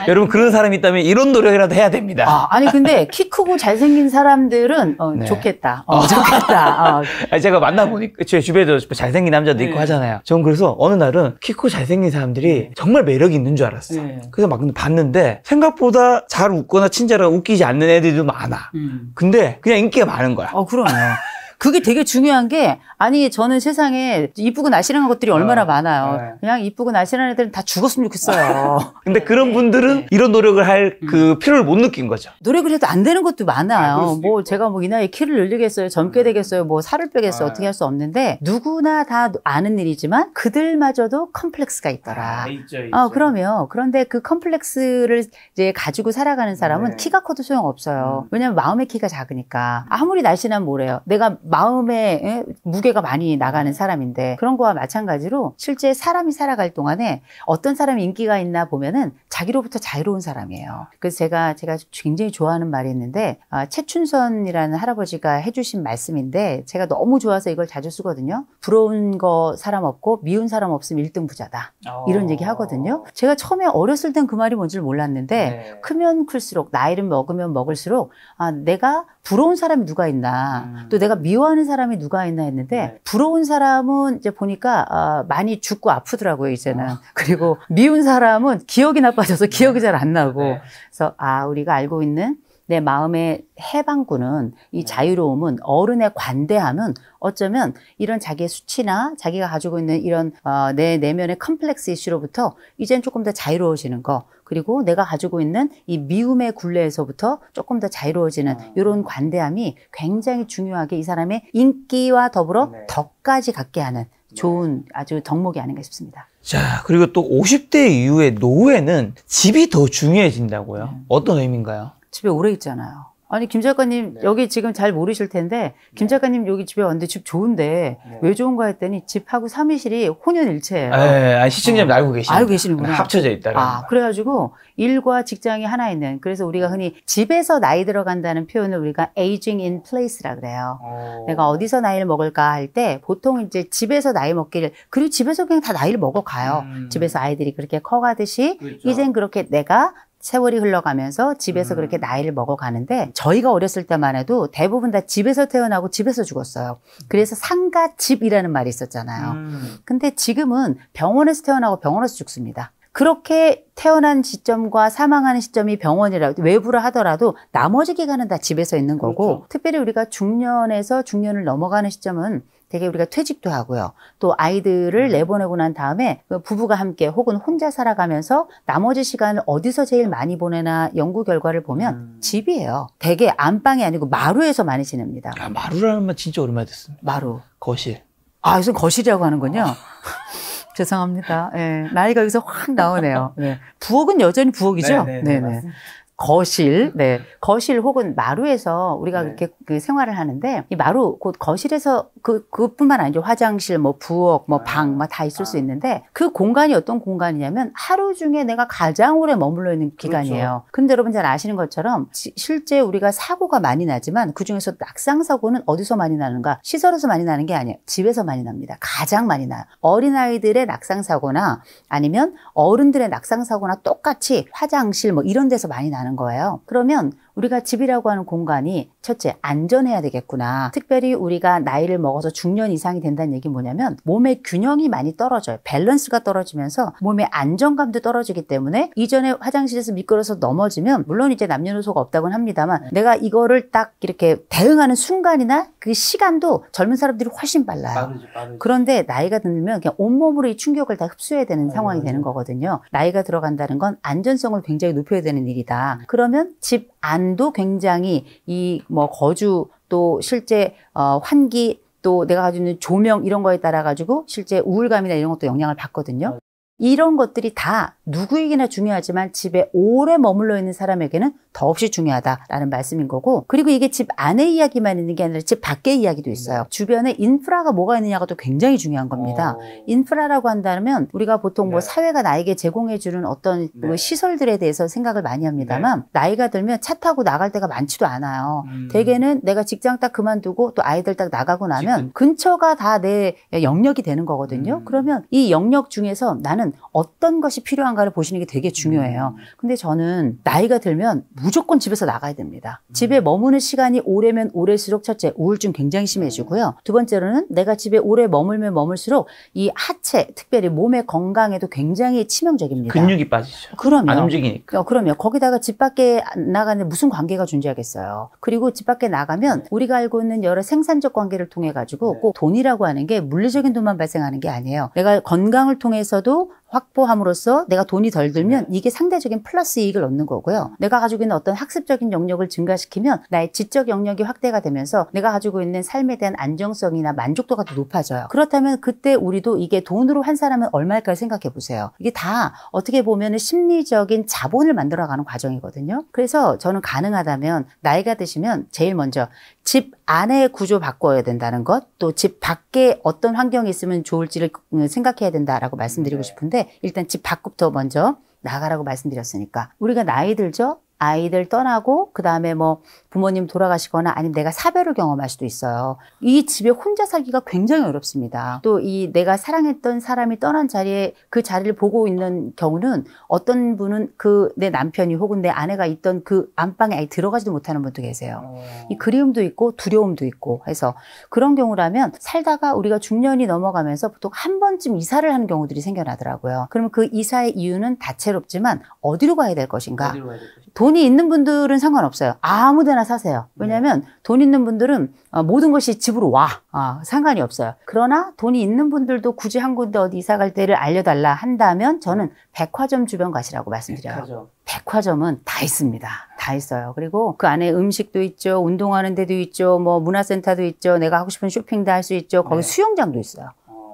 여러분 그런 사람이 있다면 이런 노력이라도 해야 됩니다. 아, 아니 근데 키 크고 잘생긴 사람들은 어, 네. 좋겠다. 어, 어. 좋겠다. 어. 제가 만나 보니까 제 주변에도 뭐 잘생긴 남자도 네. 있고 하잖아요. 전 그래서 어느 날은 키 크고 잘생긴 사람들이 네. 정말 매력이 있는 줄 알았어요. 네. 그래서 막 봤는데 생각보다 잘 웃거나 친절하고 웃기지 않는 애들도 많아. 음. 근데 그냥 인기가 많은 거야. 어, 그러네 그게 되게 중요한 게 아니 저는 세상에 이쁘고 날씬한 것들이 얼마나 어, 많아요. 어. 그냥 이쁘고 날씬한 애들은 다 죽었으면 좋겠어요. 근데 그런 분들은 이런 노력을 할그 음. 필요를 못 느낀 거죠. 노력을 해도 안 되는 것도 많아요. 아, 뭐 있고. 제가 뭐 이 나이에 키를 늘리겠어요, 젊게 음. 되겠어요, 뭐 살을 빼겠어요, 아. 예. 어떻게 할 수 없는데 누구나 다 아는 일이지만 그들마저도 컴플렉스가 있더라. 아, 있죠, 어, 있죠. 어, 그러면 그런데 그 컴플렉스를 이제 가지고 살아가는 사람은 네. 키가 커도 소용 없어요. 음. 왜냐면 마음의 키가 작으니까 아무리 날씬한 모래요. 내가 마음 에? 무게가 많이 나가는 사람인데 그런 거와 마찬가지로 실제 사람이 살아갈 동안에 어떤 사람이 인기가 있나 보면은 자기로부터 자유로운 사람이에요. 그래서 제가 제가 굉장히 좋아하는 말이 있는데 아, 최춘선이라는 할아버지가 해주신 말씀인데 제가 너무 좋아서 이걸 자주 쓰거든요. 부러운 거 사람 없고 미운 사람 없으면 1등 부자다 이런 얘기 하거든요. 어. 제가 처음에 어렸을 땐 그 말이 뭔지를 몰랐는데 네. 크면 클수록 나이를 먹으면 먹을수록 아, 내가 부러운 사람이 누가 있나 음. 또 내가 미워 미워하는 사람이 누가 있나 했는데 네. 부러운 사람은 이제 보니까 아, 많이 죽고 아프더라고요 이제는 아. 그리고 미운 사람은 기억이 나빠져서 기억이 네. 잘안 나고 네. 그래서 아 우리가 알고 있는 내 마음의 해방구는 이 네. 자유로움은 어른의 관대함은 어쩌면 이런 자기의 수치나 자기가 가지고 있는 이런 어, 내 내면의 컴플렉스 이슈로부터 이젠 조금 더 자유로워지는 거 그리고 내가 가지고 있는 이 미움의 굴레에서부터 조금 더 자유로워지는 음. 아. 이런 관대함이 굉장히 중요하게 이 사람의 인기와 더불어 네. 덕까지 갖게 하는 네. 좋은 아주 덕목이 아닌가 싶습니다. 자, 그리고 또 50대 이후에 노후에는 집이 더 중요해진다고요. 네. 어떤 의미인가요? 집에 오래 있잖아요. 아니 김 작가님 네. 여기 지금 잘 모르실 텐데 김 네. 작가님 여기 집에 왔는데 집 좋은데 네. 왜 좋은가 했더니 집하고 사무실이 혼연일체예요. 네, 아, 예, 예. 시청자님 어. 알고 계시는 알고 계시는구나. 합쳐져 있다. 아 그래가지고 일과 직장이 하나 있는 그래서 우리가 네. 흔히 집에서 나이 들어간다는 표현을 우리가 aging in place라 그래요. 오. 어. 내가 어디서 나이를 먹을까 할 때 보통 이제 집에서 나이 먹기를 그리고 집에서 그냥 다 나이를 먹어 가요. 음. 집에서 아이들이 그렇게 커가듯이 그렇죠. 이젠 그렇게 내가 세월이 흘러가면서 집에서 음. 그렇게 나이를 먹어가는데 저희가 어렸을 때만 해도 대부분 다 집에서 태어나고 집에서 죽었어요. 그래서 상가 집이라는 말이 있었잖아요. 음. 근데 지금은 병원에서 태어나고 병원에서 죽습니다. 그렇게 태어난 시점과 사망하는 시점이 병원이라고 외부라 하더라도 나머지 기간은 다 집에서 있는 거고 그렇죠. 특별히 우리가 중년에서 중년을 넘어가는 시점은 되게 우리가 퇴직도 하고요. 또 아이들을 음. 내보내고 난 다음에 그 부부가 함께 혹은 혼자 살아가면서 나머지 시간을 어디서 제일 많이 보내나 연구 결과를 보면 음. 집이에요. 대개 안방이 아니고 마루에서 많이 지냅니다. 아, 마루라는 말 진짜 오랜만에 듣습니다. 마루. 거실. 아, 여기 거실이라고 하는군요. 어. 죄송합니다. 예. 나이가 여기서 확 나오네요. 네. 부엌은 여전히 부엌이죠? 네네. 네네. 네, 네. 거실, 음. 네. 거실 혹은 마루에서 우리가 네. 그렇게 그 생활을 하는데 이 마루 곧 거실에서 그 그뿐만 아니죠 화장실, 뭐 부엌, 뭐 아, 방, 뭐 다 있을 아. 수 있는데 그 공간이 어떤 공간이냐면 하루 중에 내가 가장 오래 머물러 있는 그렇죠. 기간이에요. 그렇죠. 근데 여러분 잘 아시는 것처럼 지, 실제 우리가 사고가 많이 나지만 그 중에서 낙상 사고는 어디서 많이 나는가? 시설에서 많이 나는 게 아니에요. 집에서 많이 납니다. 가장 많이 나요. 어린 아이들의 낙상 사고나 아니면 어른들의 낙상 사고나 똑같이 화장실 뭐 이런 데서 많이 나. 나는 거예요. 그러면 우리가 집이라고 하는 공간이 첫째 안전해야 되겠구나. 특별히 우리가 나이를 먹어서 중년 이상이 된다는 얘기 뭐냐면 몸의 균형이 많이 떨어져요. 밸런스가 떨어지면서 몸의 안정감도 떨어지기 때문에 이전에 화장실에서 미끄러서 져 넘어지면 물론 이제 남녀노소가 없다고는 합니다만 내가 이거를 딱 이렇게 대응하는 순간이나 그 시간도 젊은 사람들이 훨씬 빨라요. 빠르지, 빠르지. 그런데 나이가 들면 그냥 온몸으로 이 충격을 다 흡수해야 되는 어, 상황이 되는 거거든요. 나이가 들어간다는 건 안전성을 굉장히 높여야 되는 일이다. 그러면 집 안도 굉장히 이 뭐 거주 또 실제 어 환기 또 내가 가지고 있는 조명 이런 거에 따라 가지고 실제 우울감이나 이런 것도 영향을 받거든요. 이런 것들이 다 누구에게나 중요하지만 집에 오래 머물러 있는 사람에게는 더없이 중요하다라는 말씀인 거고 그리고 이게 집 안에 이야기만 있는 게 아니라 집밖에 이야기도 있어요. 네. 주변에 인프라가 뭐가 있느냐가또 굉장히 중요한 겁니다. 어. 인프라라고 한다면 우리가 보통 뭐 네. 사회가 나에게 제공해 주는 어떤 네. 뭐 시설들에 대해서 생각을 많이 합니다만 나이가 들면 차 타고 나갈 때가 많지도 않아요. 음. 대개는 내가 직장 딱 그만두고 또 아이들 딱 나가고 나면 근처가 다 내 영역이 되는 거거든요. 음. 그러면 이 영역 중에서 나는 어떤 것이 필요한가를 보시는 게 되게 중요해요. 음. 근데 저는 나이가 들면 무조건 집에서 나가야 됩니다. 집에 음. 머무는 시간이 오래면 오래수록 첫째 우울증 굉장히 심해지고요. 음. 두 번째로는 내가 집에 오래 머물면 머물수록 이 하체, 특별히 몸의 건강에도 굉장히 치명적입니다. 근육이 빠지죠. 그럼요. 안 움직이니까. 어, 그럼요. 거기다가 집 밖에 나가는 무슨 관계가 존재하겠어요. 그리고 집 밖에 나가면 우리가 알고 있는 여러 생산적 관계를 통해 가지고 네. 꼭 돈이라고 하는 게 물리적인 돈만 발생하는 게 아니에요. 내가 건강을 통해서도 확보함으로써 내가 돈이 덜 들면 네. 이게 상대적인 플러스 이익을 얻는 거고요. 내가 가지고 있는 어떤 학습적인 영역을 증가시키면 나의 지적 영역이 확대가 되면서 내가 가지고 있는 삶에 대한 안정성이나 만족도가 더 높아져요. 그렇다면 그때 우리도 이게 돈으로 한 사람은 얼마일까 생각해 보세요. 이게 다 어떻게 보면 심리적인 자본을 만들어가는 과정이거든요. 그래서 저는 가능하다면 나이가 드시면 제일 먼저 집안에 구조 바꿔야 된다는 것, 또 집 밖에 어떤 환경이 있으면 좋을지를 생각해야 된다라고 말씀드리고 네. 싶은데 일단 집 밖부터 먼저 나가라고 말씀드렸으니까 우리가 나이 들죠? 아이들 떠나고 그다음에 뭐 부모님 돌아가시거나 아니면 내가 사별을 경험할 수도 있어요. 이 집에 혼자 살기가 굉장히 어렵습니다. 또 이 내가 사랑했던 사람이 떠난 자리에 그 자리를 보고 있는 경우는 어떤 분은 그 내 남편이 혹은 내 아내가 있던 그 안방에 아예 들어가지도 못하는 분도 계세요. 어. 이 그리움도 있고 두려움도 있고 해서 그런 경우라면 살다가 우리가 중년이 넘어가면서 보통 한 번쯤 이사를 하는 경우들이 생겨나더라고요. 그러면 그 이사의 이유는 다채롭지만 어디로 가야 될 것인가? 어디로 가야 될 것인가? 돈 돈이 있는 분들은 상관없어요. 아무데나 사세요. 왜냐하면 네. 돈 있는 분들은 어, 모든 것이 집으로 와 아, 상관이 없어요. 그러나 돈이 있는 분들도 굳이 한 군데 어디 이사 갈 때를 알려달라 한다면 저는 백화점 주변 가시라고 말씀드려요. 백화점. 백화점은 다 있습니다. 다 있어요. 그리고 그 안에 음식도 있죠. 운동하는 데도 있죠. 뭐 문화센터도 있죠. 내가 하고 싶은 쇼핑도 할 수 있죠. 거기 네. 수영장도 있어요.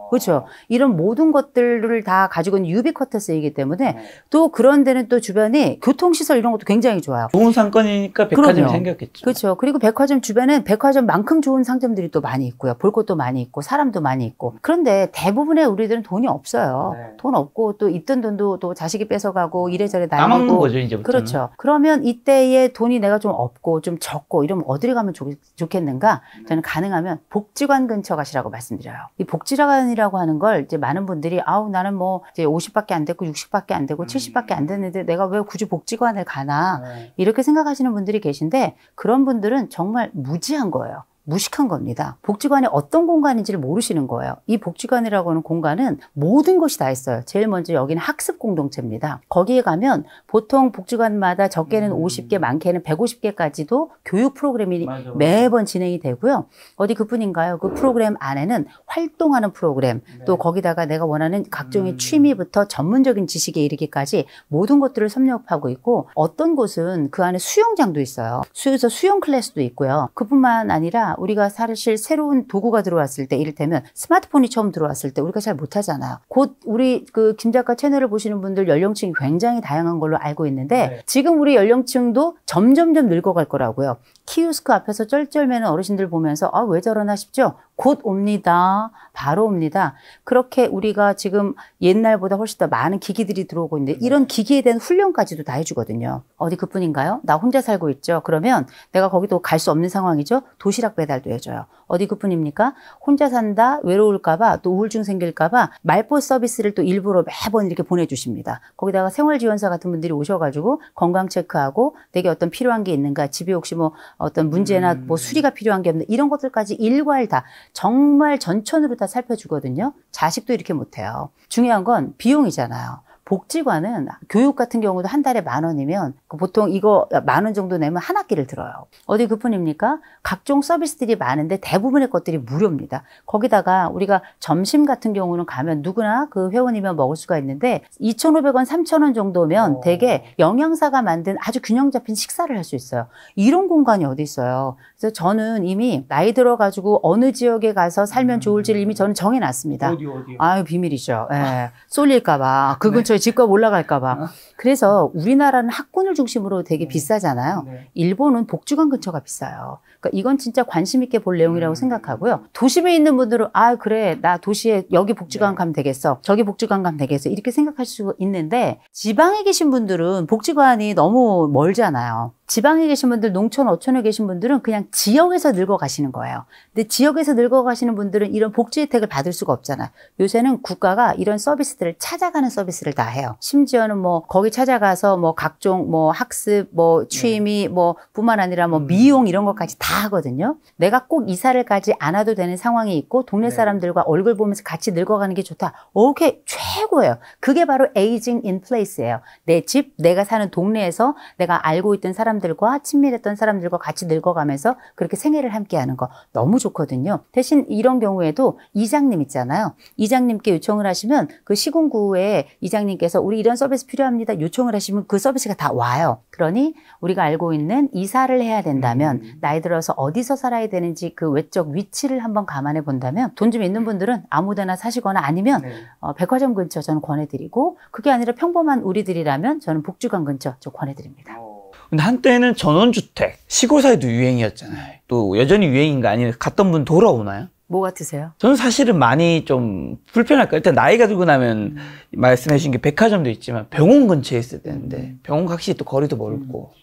그렇죠. 이런 모든 것들을 다 가지고 있는 유비쿼터스이기 때문에 네. 또 그런 데는 또 주변에 교통시설 이런 것도 굉장히 좋아요. 좋은 상권이니까 백화점이 그럼요. 생겼겠죠. 그렇죠. 그리고 백화점 주변은 백화점만큼 좋은 상점들이 또 많이 있고요. 볼 것도 많이 있고 사람도 많이 있고. 음. 그런데 대부분의 우리들은 돈이 없어요. 네. 돈 없고 또 있던 돈도 또 자식이 뺏어가고 음. 이래저래 날리고. 거죠, 이제부터는. 그렇죠. 그러면 이때에 돈이 내가 좀 없고 좀 적고 이러면 어디를 가면 좋, 겠는가 네. 저는 가능하면 복지관 근처 가시라고 말씀드려요. 이 복지관 나이라고 하는 걸 이제 많은 분들이 아우 나는 뭐 이제 50밖에 안 됐고 60밖에 안 되고 음. 70밖에 안 됐는데 내가 왜 굳이 복지관을 가나 네. 이렇게 생각하시는 분들이 계신데 그런 분들은 정말 무지한 거예요. 무식한 겁니다. 복지관이 어떤 공간인지를 모르시는 거예요. 이 복지관이라고 하는 공간은 모든 것이 다 있어요. 제일 먼저 여기는 학습 공동체입니다. 거기에 가면 보통 복지관마다 적게는 음. 50개, 많게는 150개까지도 교육 프로그램이 맞아, 맞아. 매번 진행이 되고요. 어디 그뿐인가요? 그 프로그램 안에는 활동하는 프로그램, 네. 또 거기다가 내가 원하는 각종의 음. 취미부터 전문적인 지식에 이르기까지 모든 것들을 섭렵하고 있고 어떤 곳은 그 안에 수영장도 있어요. 수에서 수영 클래스도 있고요. 그뿐만 아니라 우리가 사실 새로운 도구가 들어왔을 때 이를테면 스마트폰이 처음 들어왔을 때 우리가 잘 못하잖아요. 곧 우리 그김 작가 채널을 보시는 분들 연령층이 굉장히 다양한 걸로 알고 있는데 네. 지금 우리 연령층도 점점점 늙어갈 거라고요. 키우스크 앞에서 쩔쩔매는 어르신들 보면서 아, 왜 저러나 싶죠? 곧 옵니다. 바로 옵니다. 그렇게 우리가 지금 옛날보다 훨씬 더 많은 기기들이 들어오고 있는데 네. 이런 기기에 대한 훈련까지도 다 해주거든요. 어디 그뿐인가요? 나 혼자 살고 있죠. 그러면 내가 거기도 갈 수 없는 상황이죠. 도시락 배달도 해줘요. 어디 그뿐입니까? 혼자 산다, 외로울까봐 또 우울증 생길까봐 말보 서비스를 또 일부러 매번 이렇게 보내주십니다. 거기다가 생활지원사 같은 분들이 오셔가지고 건강 체크하고 내게 어떤 필요한 게 있는가, 집에 혹시 뭐 어떤 문제나 뭐 음. 수리가 필요한 게 없는 이런 것들까지 일괄 다 정말 전천으로 다 살펴주거든요. 자식도 이렇게 못해요. 중요한 건 비용이잖아요. 복지관은 교육 같은 경우도 한 달에 만 원이면 그 보통 이거 만 원 정도 내면 한 학기를 들어요. 어디 그뿐입니까? 각종 서비스들이 많은데 대부분의 것들이 무료입니다. 거기다가 우리가 점심 같은 경우는 가면 누구나 그 회원이면 먹을 수가 있는데 2,500원, 3,000원 정도면 오. 어. 되게 영양사가 만든 아주 균형 잡힌 식사를 할 수 있어요. 이런 공간이 어디 있어요? 그래서 저는 이미 나이 들어 가지고 어느 지역에 가서 살면 음. 좋을지를 이미 저는 정해 놨습니다. 어디 어디? 아유 비밀이죠. 예. 쏠릴까 봐. 그 네. 근처에 집값 올라갈까봐. 어? 그래서 우리나라는 학군을 중심으로 되게 음. 비싸잖아요. 네. 일본은 복지관 근처가 비싸요. 그러니까 이건 진짜 관심 있게 볼 내용이라고 음. 생각하고요. 도심에 있는 분들은 아 그래 나 도시에 여기 복지관 네. 가면 되겠어, 저기 복지관 가면 되겠어 이렇게 생각할 수 있는데 지방에 계신 분들은 복지관이 너무 멀잖아요. 지방에 계신 분들, 농촌, 어촌에 계신 분들은 그냥 지역에서 늙어가시는 거예요. 근데 지역에서 늙어가시는 분들은 이런 복지 혜택을 받을 수가 없잖아요. 요새는 국가가 이런 서비스들을 찾아가는 서비스를 다 해요. 심지어는 뭐 거기 찾아가서 뭐 각종 뭐 학습, 뭐 취미, 네. 뭐 뿐만 아니라 뭐 음. 미용 이런 것까지 다 하거든요. 내가 꼭 이사를 가지 않아도 되는 상황이 있고 동네 네. 사람들과 얼굴 보면서 같이 늙어가는 게 좋다. 오케이, 최고예요. 그게 바로 에이징 인 플레이스예요. 내 집, 내가 사는 동네에서 내가 알고 있던 사람 사람들과 친밀했던 사람들과 같이 늙어가면서 그렇게 생애를 함께하는 거 너무 좋거든요. 대신 이런 경우에도 이장님 있잖아요. 이장님께 요청을 하시면 그 시군구에 이장님께서 우리 이런 서비스 필요합니다. 요청을 하시면 그 서비스가 다 와요. 그러니 우리가 알고 있는 이사를 해야 된다면 음. 나이 들어서 어디서 살아야 되는지 그 외적 위치를 한번 감안해 본다면 돈 좀 있는 분들은 아무데나 사시거나 아니면 네. 어, 백화점 근처 저는 권해드리고 그게 아니라 평범한 우리들이라면 저는 복지관 근처 저 권해드립니다. 어. 근데 한때는 전원주택, 시골사회도 유행이었잖아요. 또 여전히 유행인가 아니면 갔던 분 돌아오나요? 뭐 같으세요? 저는 사실은 많이 좀 불편할까. 일단 나이가 들고 나면 음. 말씀해 주신 게 백화점도 있지만 병원 근처에 있어야 되는데 병원 확실히 또 거리도 멀고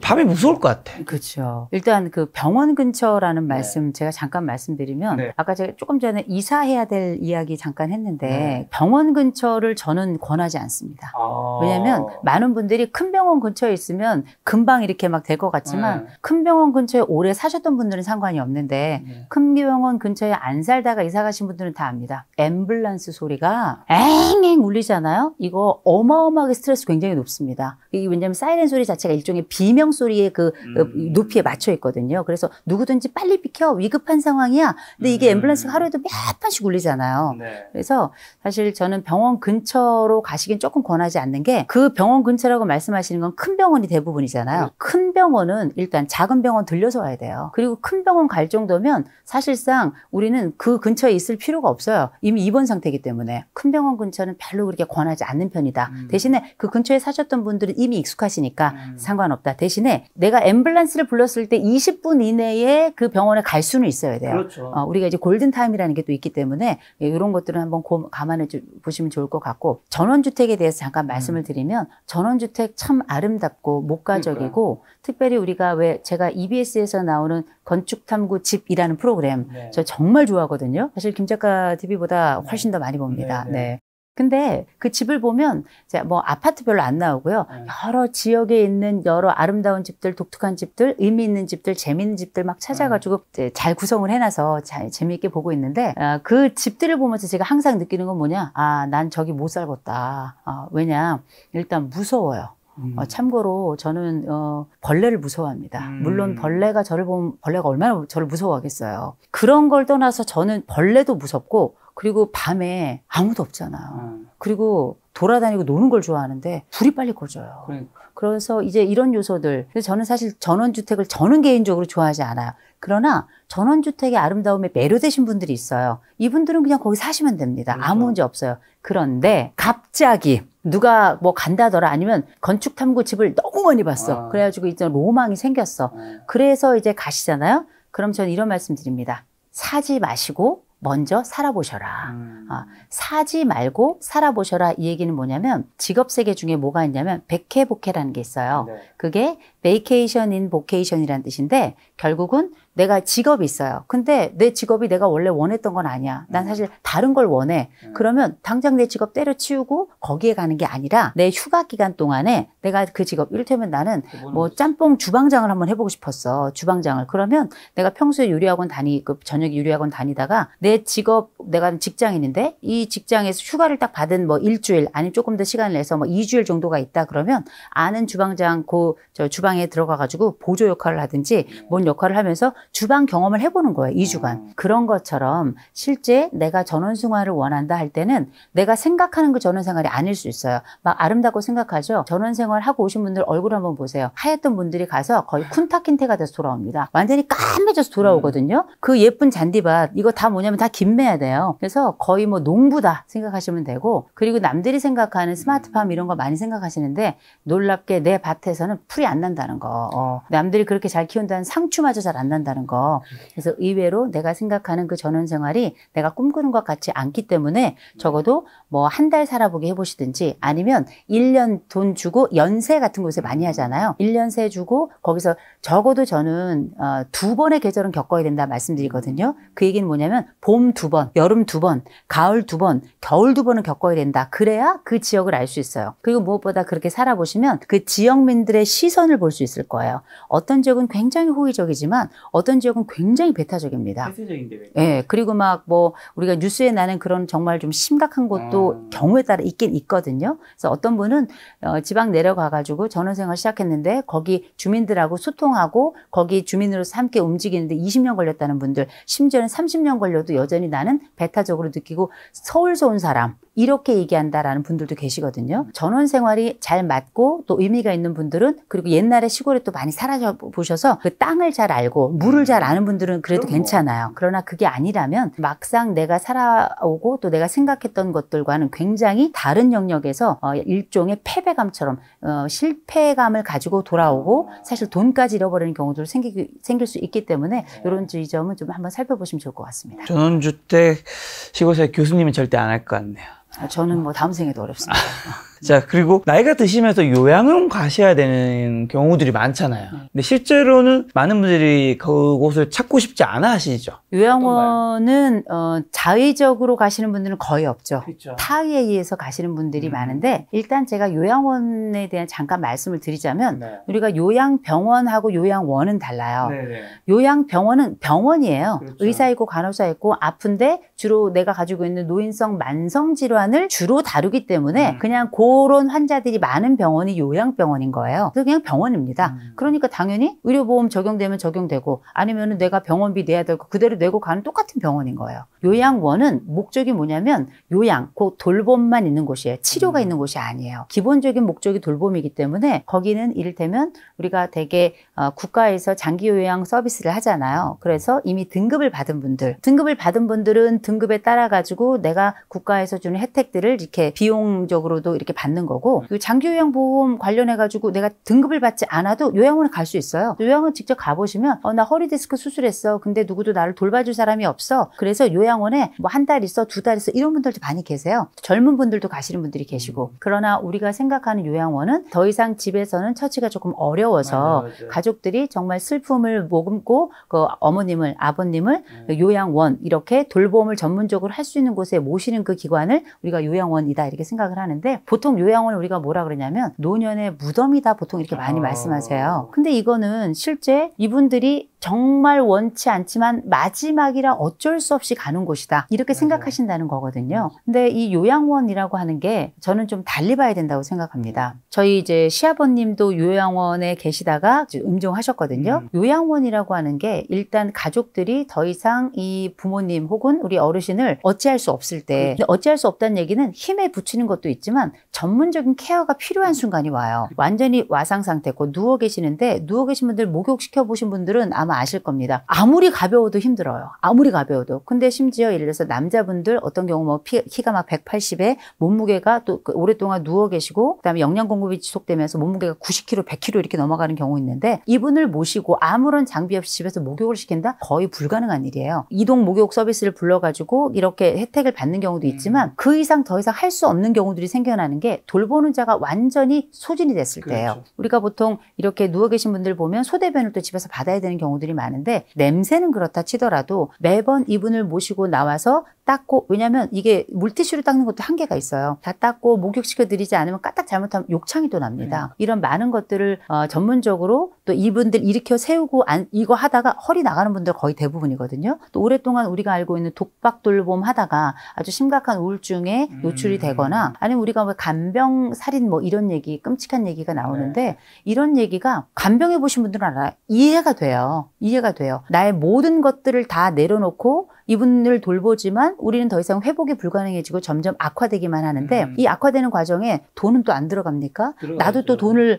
밤에 무서울 것 같아. 그렇죠. 일단 그 병원 근처라는 네. 말씀 네. 제가 잠깐 말씀드리면 네. 아까 제가 조금 전에 이사해야 될 이야기 잠깐 했는데 네. 병원 근처를 저는 권하지 않습니다. 아. 왜냐하면 많은 분들이 큰 병원 근처에 있으면 금방 이렇게 막 될 것 같지만 네. 큰 병원 근처에 오래 사셨던 분들은 상관이 없는데 네. 큰 병원 근처에 안 살다가 이사 가신 분들은 다 압니다. 앰뷸런스 소리가 앵앵 울리잖아요. 이거 어마어마하게 스트레스 굉장히 높습니다. 이게 왜냐하면 사이렌 소리 자체가 일종의 비명 비명 소리의 그, 그 음. 높이에 맞춰 있거든요. 그래서 누구든지 빨리 비켜 위급한 상황이야. 근데 이게 음. 앰뷸런스가 하루에도 몇 번씩 울리잖아요. 네. 그래서 사실 저는 병원 근처로 가시긴 조금 권하지 않는 게 그 병원 근처라고 말씀하시는 건 큰 병원이 대부분이잖아요. 네. 큰 병원은 일단 작은 병원 들려서 와야 돼요. 그리고 큰 병원 갈 정도면 사실상 우리는 그 근처에 있을 필요가 없어요. 이미 입원 상태이기 때문에 큰 병원 근처는 별로 그렇게 권하지 않는 편이다. 음. 대신에 그 근처에 사셨던 분들은 이미 익숙하시니까 음. 상관없다. 대신 대신에 내가 앰뷸런스를 불렀을 때 20분 이내에 그 병원에 갈 수는 있어야 돼요. 그렇죠. 어, 우리가 이제 골든 타임이라는 게 또 있기 때문에 이런 예, 것들을 한번 고, 감안해 주, 보시면 좋을 것 같고 전원주택에 대해서 잠깐 말씀을 음. 드리면 전원주택 참 아름답고 목가적이고 그러니까. 특별히 우리가 왜 제가 EBS에서 나오는 건축탐구 집이라는 프로그램 네. 저 정말 좋아하거든요. 사실 김 작가 TV보다 훨씬 더 많이 봅니다. 네. 네. 네. 근데 그 집을 보면 이제 뭐 아파트별로 안 나오고요. 네. 여러 지역에 있는 여러 아름다운 집들, 독특한 집들, 의미 있는 집들, 재미있는 집들 막 찾아가지고 네. 잘 구성을 해놔서 잘 재미있게 보고 있는데 아, 그 집들을 보면서 제가 항상 느끼는 건 뭐냐? 아, 난 저기 못 살겠다. 아, 왜냐? 일단 무서워요. 음. 어, 참고로 저는 어, 벌레를 무서워합니다. 음. 물론 벌레가 저를 보면 벌레가 얼마나 저를 무서워하겠어요. 그런 걸 떠나서 저는 벌레도 무섭고 그리고 밤에 아무도 없잖아요. 음. 그리고 돌아다니고 노는 걸 좋아하는데 불이 빨리 꺼져요. 그러니까. 그래서 이제 이런 요소들. 그래서 저는 사실 전원주택을 저는 개인적으로 좋아하지 않아요. 그러나 전원주택의 아름다움에 매료되신 분들이 있어요. 이분들은 그냥 거기 사시면 됩니다. 그렇죠. 아무 문제 없어요. 그런데 갑자기 누가 뭐 간다더라 아니면 건축 탐구 집을 너무 많이 봤어. 아. 그래가지고 이제 로망이 생겼어. 아. 그래서 이제 가시잖아요. 그럼 전 이런 말씀 드립니다. 사지 마시고 먼저 살아보셔라. 음. 아, 사지 말고 살아보셔라. 이 얘기는 뭐냐면 직업 세계 중에 뭐가 있냐면 백해 복해라는 게 있어요. 네. 그게 베이케이션 인 보케이션이라는 뜻인데 결국은 내가 직업이 있어요. 근데 내 직업이 내가 원래 원했던 건 아니야. 난 음. 사실 다른 걸 원해. 음. 그러면 당장 내 직업 때려치우고 거기에 가는 게 아니라 내 휴가 기간 동안에 내가 그 직업, 이를테면 나는 그 뭐 짬뽕 주방장을 한번 해보고 싶었어. 주방장을. 그러면 내가 평소에 요리학원 다니, 그 저녁에 요리학원 다니다가 내 직업, 내가 직장인인데 이 직장에서 휴가를 딱 받은 뭐 일주일 아니면 조금 더 시간을 내서 뭐 2주일 정도가 있다 그러면 아는 주방장 그 저 주방에 들어가가지고 보조 역할을 하든지 음. 뭔 역할을 하면서 주방 경험을 해보는 거예요. 2주간. 어. 음. 그런 것처럼 실제 내가 전원생활을 원한다 할 때는 내가 생각하는 그 전원생활이 아닐 수 있어요. 막 아름답고 생각하죠. 전원생활 하고 오신 분들 얼굴 한번 보세요. 하였던 분들이 가서 거의 쿤타킨테가 돼서 돌아옵니다. 완전히 까매져서 돌아오거든요. 음. 그 예쁜 잔디밭 이거 다 뭐냐면 다 김매야 돼요. 그래서 거의 뭐 농부다 생각하시면 되고 그리고 남들이 생각하는 스마트팜 이런 거 많이 생각하시는데 놀랍게 내 밭에서는 풀이 안 난다는 거. 어. 남들이 그렇게 잘 키운다는 상추마저 잘 안 난다. 된다는 거. 그래서 의외로 내가 생각하는 그 전원 생활이 내가 꿈꾸는 것 같지 않기 때문에 네. 적어도 뭐 한 달 살아보게 해보시든지 아니면 1년 돈 주고 연세 같은 곳에 많이 음. 하잖아요. 1년세 주고 거기서 적어도 저는 어, 두 번의 계절은 겪어야 된다 말씀드리거든요. 음. 그 얘기는 뭐냐면 봄 두 번, 여름 두 번, 가을 두 번, 겨울 두 번은 겪어야 된다. 그래야 그 지역을 알 수 있어요. 그리고 무엇보다 그렇게 살아보시면 그 지역민들의 시선을 볼 수 있을 거예요. 어떤 지역은 굉장히 호의적이지만 어떤 지역은 굉장히 배타적입니다. 폐쇄적인데. 예. 그리고 막 뭐 우리가 뉴스에 나는 그런 정말 좀 심각한 곳도 아. 경우에 따라 있긴 있거든요. 그래서 어떤 분은 어, 지방 내려가 가지고 전원생활 시작했는데 거기 주민들하고 소통하고 거기 주민으로서 함께 움직이는데 20년 걸렸다는 분들 심지어는 30년 걸려도 여전히 나는 배타적으로 느끼고 서울서 온 사람 이렇게 얘기한다라는 분들도 계시거든요. 전원 생활이 잘 맞고 또 의미가 있는 분들은 그리고 옛날에 시골에 또 많이 살아져 보셔서 그 땅을 잘 알고 물을 음. 잘 아는 분들은 그래도 괜찮아요. 그러나 그게 아니라면 막상 내가 살아오고 또 내가 생각했던 것들과는 굉장히 다른 영역에서 어, 일종의 패배감처럼 어, 실패감을 가지고 돌아오고 사실 돈까지 잃어버리는 경우도 생기, 생길 수 있기 때문에 이런 지점은 좀 한번 살펴보시면 좋을 것 같습니다. 전원주택 시골에 교수님은 절대 안 할 것 같네요. 아, 저는 뭐 다음 생에도 어렵습니다. 음. 자, 그리고 나이가 드시면서 요양원 가셔야 되는 경우들이 많잖아요. 음. 근데 실제로는 많은 분들이 그곳을 찾고 싶지 않아 하시죠. 요양원은 어, 자의적으로 가시는 분들은 거의 없죠. 그렇죠. 타의에 의해서 가시는 분들이 음. 많은데 일단 제가 요양원에 대한 잠깐 말씀을 드리자면 네. 우리가 요양병원하고 요양원은 달라요. 네네. 네. 요양병원은 병원이에요. 그렇죠. 의사 있고 간호사 있고 아픈데 주로 내가 가지고 있는 노인성 만성 질환을 주로 다루기 때문에 음. 그냥 고 그런 환자들이 많은 병원이 요양병원인 거예요. 그래서 그냥 병원입니다. 음. 그러니까 당연히 의료보험 적용되면 적용되고 아니면 은 내가 병원비 내야 될 거 그대로 내고 가는 똑같은 병원인 거예요. 요양원은 목적이 뭐냐면 요양, 곧 돌봄만 있는 곳이에요. 치료가 음. 있는 곳이 아니에요. 기본적인 목적이 돌봄이기 때문에 거기는 이를테면 우리가 되게 어, 국가에서 장기 요양 서비스를 하잖아요. 그래서 이미 등급을 받은 분들, 등급을 받은 분들은 등급에 따라 가지고 내가 국가에서 주는 혜택들을 이렇게 비용적으로도 이렇게 받는 거고 네. 장기요양보험 관련해가지고 내가 등급을 받지 않아도 요양원에 갈 수 있어요. 요양원 직접 가보시면 어, 나 허리디스크 수술했어. 근데 누구도 나를 돌봐줄 사람이 없어. 그래서 요양원에 뭐 한 달 있어, 두 달 있어 이런 분들도 많이 계세요. 젊은 분들도 가시는 분들이 계시고 음. 그러나 우리가 생각하는 요양원은 더 이상 집에서는 처치가 조금 어려워서 맞아요. 가족들이 정말 슬픔을 모금고 그 어머님을 아버님을 음. 그 요양원 이렇게 돌봄을 전문적으로 할 수 있는 곳에 모시는 그 기관을 우리가 요양원이다 이렇게 생각을 하는데 보통 보통 요양원을 우리가 뭐라 그러냐면 노년의 무덤이다 보통 이렇게 많이 아... 말씀하세요. 근데 이거는 실제 이분들이 정말 원치 않지만 마지막이라 어쩔 수 없이 가는 곳이다. 이렇게 생각하신다는 거거든요. 근데 이 요양원이라고 하는 게 저는 좀 달리 봐야 된다고 생각합니다. 저희 이제 시아버님도 요양원에 계시다가 음종하셨거든요. 음. 요양원이라고 하는 게 일단 가족들이 더 이상 이 부모님 혹은 우리 어르신을 어찌할 수 없을 때 그렇죠. 어찌할 수 없다는 얘기는 힘에 붙이는 것도 있지만 전문적인 케어가 필요한 순간이 와요. 완전히 와상 상태고 누워 계시는데 누워 계신 분들 목욕시켜 보신 분들은 아마 보면 아실 겁니다. 아무리 가벼워도 힘들어요. 아무리 가벼워도. 근데 심지어 예를 들어서 남자분들 어떤 경우 뭐 피, 키가 막 180에 몸무게가 또 그 오랫동안 누워 계시고 그다음에 영양 공급이 지속되면서 몸무게가 90kg, 100kg 이렇게 넘어가는 경우 있는데 이분을 모시고 아무런 장비 없이 집에서 목욕을 시킨다? 거의 불가능한 일이에요. 이동 목욕 서비스를 불러가지고 이렇게 혜택을 받는 경우도 음. 있지만 그 이상 더 이상 할 수 없는 경우들이 생겨나는 게 돌보는 자가 완전히 소진이 됐을 그렇죠. 때예요. 우리가 보통 이렇게 누워 계신 분들 보면 소대변을 또 집에서 받아야 되는 경우도 경우들이 많은데 냄새는 그렇다 치더라도 매번 이분을 모시고 나와서 닦고 왜냐면 이게 물티슈로 닦는 것도 한계가 있어요. 다 닦고 목욕시켜 드리지 않으면 까딱 잘못하면 욕창이 또 납니다. 네. 이런 많은 것들을 어, 전문적으로 또 이분들 일으켜 세우고 안, 이거 하다가 허리 나가는 분들 거의 대부분이거든요. 또 오랫동안 우리가 알고 있는 독박 돌봄 하다가 아주 심각한 우울증에 음. 노출이 되거나 아니면 우리가 뭐 간병 살인 뭐 이런 얘기 끔찍한 얘기가 나오는데 네. 이런 얘기가 간병해 보신 분들은 알아 요 이해가 돼요. 이해가 돼요. 나의 모든 것들을 다 내려놓고 이분을 돌보지만 우리는 더 이상 회복이 불가능해지고 점점 악화되기만 하는데 음. 이 악화되는 과정에 돈은 또 안 들어갑니까? 들어가죠 나도 또 돈을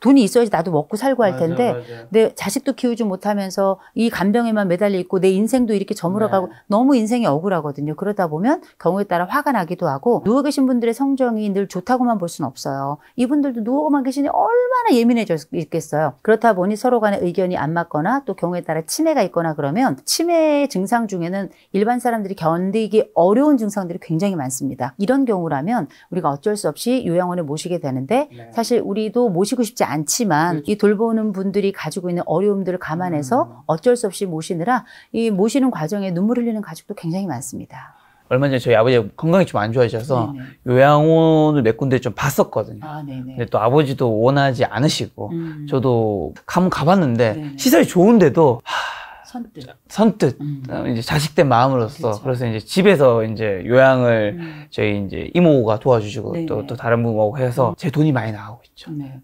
돈이 있어야지 나도 먹고 살고 할 텐데 맞아, 맞아. 내 자식도 키우지 못하면서 이 간병에만 매달려 있고 내 인생도 이렇게 저물어가고 네. 너무 인생이 억울하거든요. 그러다 보면 경우에 따라 화가 나기도 하고 누워 계신 분들의 성정이 늘 좋다고만 볼 수는 없어요. 이분들도 누워만 계시니 얼마나 예민해져 있겠어요. 그렇다 보니 서로 간의 의견이 안 맞거나 또 경우에 따라 치매가 있거나 그러면 치매의 증상 중에 경우에는 일반 사람들이 견디기 어려운 증상들이 굉장히 많습니다. 이런 경우라면 우리가 어쩔 수 없이 요양원에 모시게 되는데 네. 사실 우리도 모시고 싶지 않지만 그렇죠. 이 돌보는 분들이 가지고 있는 어려움들을 감안해서 음. 어쩔 수 없이 모시느라 이 모시는 과정에 눈물 흘리는 가족도 굉장히 많습니다. 얼마 전에 저희 아버지 건강이 좀 안 좋아지셔서 네네. 요양원을 몇 군데 좀 봤었거든요. 아, 근데 또 아버지도 원하지 않으시고 음. 저도 가면 가봤는데 네네. 시설이 좋은데도 하... 선뜻. 선뜻. 음. 어, 이제 자식된 마음으로서. 그쵸. 그렇죠. 그래서 이제 집에서 이제 요양을 음. 저희 이제 이모가 도와주시고 네 또, 또 다른 부모하고 해서 음. 제 돈이 많이 나가고 있죠. 네.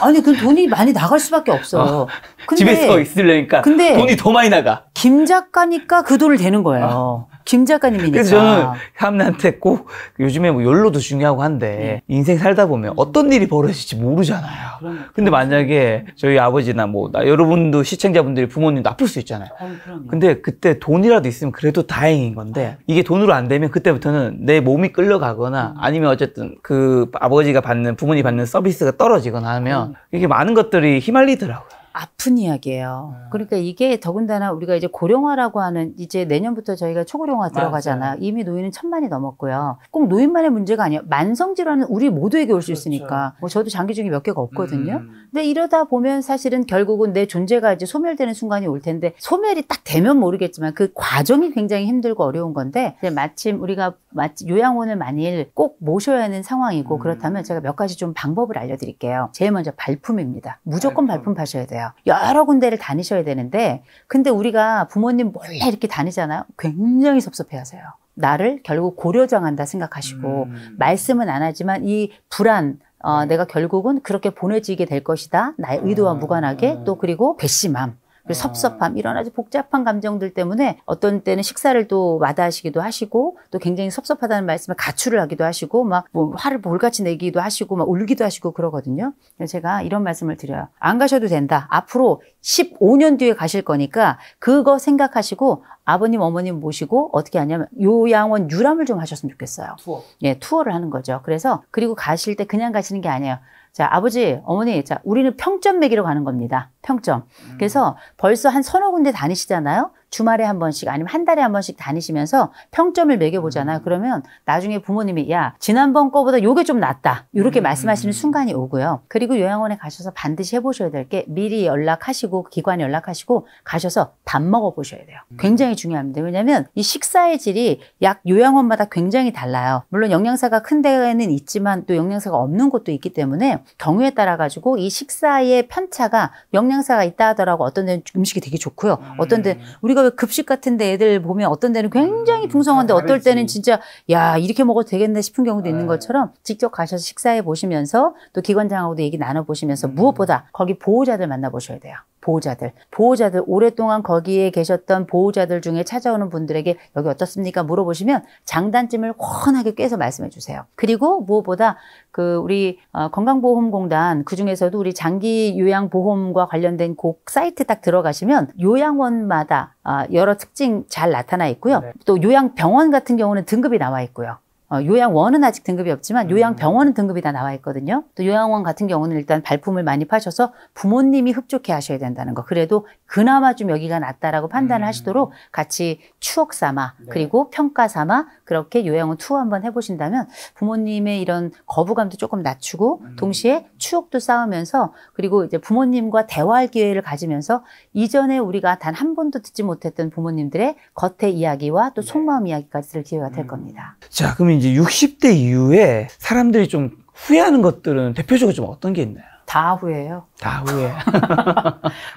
아니, 그 돈이 많이 나갈 수밖에 어, 없어요. 어. 근데, 집에서 있으려니까 근데 돈이 더 많이 나가. 김 작가니까 그 돈을 대는 거예요. 어. 김 작가님이니까. 그래서 저는 햄한테 꼭 요즘에 뭐 연로도 중요하고 한데 음. 인생 살다 보면 어떤 일이 벌어질지 모르잖아요. 그럼, 근데 만약에 저희 아버지나 뭐 나, 여러분도 시청자분들이 부모님 나쁠 수 있잖아요. 어, 근데 그때 돈이라도 있으면 그래도 다행인 건데 아. 이게 돈으로 안 되면 그때부터는 내 몸이 끌려가거나 음. 아니면 어쨌든 그 아버지가 받는 부모님 이 받는 서비스가 떨어지거나 하면 음. 이게 많은 것들이 휘말리더라고요. 아픈 이야기예요. 음. 그러니까 이게 더군다나 우리가 이제 고령화라고 하는 이제 내년부터 저희가 초고령화 들어가잖아요. 이미 노인은 천만이 넘었고요. 꼭 노인만의 문제가 아니에요. 만성 질환은 우리 모두에게 올수 그렇죠. 있으니까. 뭐 저도 장기 중에 몇 개가 없거든요. 음. 근데 이러다 보면 사실은 결국은 내 존재가 이제 소멸되는 순간이 올 텐데 소멸이 딱 되면 모르겠지만 그 과정이 굉장히 힘들고 어려운 건데 마침 우리가 마침 요양원을 만일 꼭 모셔야 하는 상황이고 음. 그렇다면 제가 몇 가지 좀 방법을 알려드릴게요. 제일 먼저 발품입니다. 무조건 발품, 발품 파셔야 돼요. 거예요. 여러 군데를 다니셔야 되는데, 근데 우리가 부모님 몰래 이렇게 다니잖아요. 굉장히 섭섭해 하세요. 나를 결국 고려장한다 생각하시고, 음. 말씀은 안 하지만 이 불안, 어, 네. 내가 결국은 그렇게 보내지게 될 것이다. 나의 의도와 음. 무관하게 음. 또 그리고 배심함. 그리고 아. 섭섭함 이런 아주 복잡한 감정들 때문에 어떤 때는 식사를 또 마다하시기도 하시고 또 굉장히 섭섭하다는 말씀을 가출을 하기도 하시고 막 뭐 화를 볼같이 내기도 하시고 막 울기도 하시고 그러거든요. 그래서 제가 이런 말씀을 드려요. 안 가셔도 된다. 앞으로 15년 뒤에 가실 거니까 그거 생각하시고 아버님 어머님 모시고 어떻게 하냐면 요양원 유람을 좀 하셨으면 좋겠어요. 투어. 예, 투어를 하는 거죠. 그래서 그리고 가실 때 그냥 가시는 게 아니에요. 자, 아버지, 어머니, 자, 우리는 평점 매기러 가는 겁니다. 평점. 음. 그래서 벌써 한 서너 군데 다니시잖아요? 주말에 한 번씩 아니면 한 달에 한 번씩 다니시면서 평점을 매겨보잖아요. 음. 그러면 나중에 부모님이 야 지난번 거보다 요게 좀 낫다 이렇게 음, 말씀하시는 음. 순간이 오고요. 그리고 요양원에 가셔서 반드시 해보셔야 될 게 미리 연락하시고 기관 에 연락하시고 가셔서 밥 먹어보셔야 돼요. 굉장히 중요합니다. 왜냐하면 이 식사의 질이 약 요양원마다 굉장히 달라요. 물론 영양사가 큰 데는 에 있지만 또 영양사가 없는 곳도 있기 때문에 경우에 따라 가지고 이 식사의 편차가 영양사가 있다 하더라고 어떤 데는 음식이 되게 좋고요. 어떤 데는 우리가 급식 같은데 애들 보면 어떤 데는 굉장히 음, 풍성한데 어떨 때는 진짜 야 이렇게 먹어도 되겠네 싶은 경우도 있는 네. 것처럼 직접 가셔서 식사해 보시면서 또 기관장하고도 얘기 나눠 보시면서 음. 무엇보다 거기 보호자들 만나 보셔야 돼요. 보호자들, 보호자들 오랫동안 거기에 계셨던 보호자들 중에 찾아오는 분들에게 여기 어떻습니까 물어보시면 장단점을 훤하게 꿰서 말씀해 주세요. 그리고 무엇보다 그 우리 어, 건강보험공단 그 중에서도 우리 장기 요양 보험과 관련된 곡 사이트 딱 들어가시면 요양원마다 아, 여러 특징 잘 나타나 있고요. 네. 또 요양병원 같은 경우는 등급이 나와 있고요. 어, 요양원은 아직 등급이 없지만 음. 요양병원은 등급이 다 나와 있거든요. 또 요양원 같은 경우는 일단 발품을 많이 파셔서 부모님이 흡족해 하셔야 된다는 거. 그래도 그나마 좀 여기가 낫다라고 판단을 음. 하시도록 같이 추억 삼아 네. 그리고 평가 삼아 그렇게 요양원 투어 한번 해보신다면 부모님의 이런 거부감도 조금 낮추고 음. 동시에 추억도 쌓으면서 그리고 이제 부모님과 대화할 기회를 가지면서 이전에 우리가 단 한 번도 듣지 못했던 부모님들의 겉의 이야기와 또 네. 속마음 네. 이야기까지 들을 기회가 될 음. 겁니다. 자, 그럼 이제 이제 60대 이후에 사람들이 좀 후회하는 것들은 대표적으로 좀 어떤 게 있나요? 다 후회해요. 다 후회.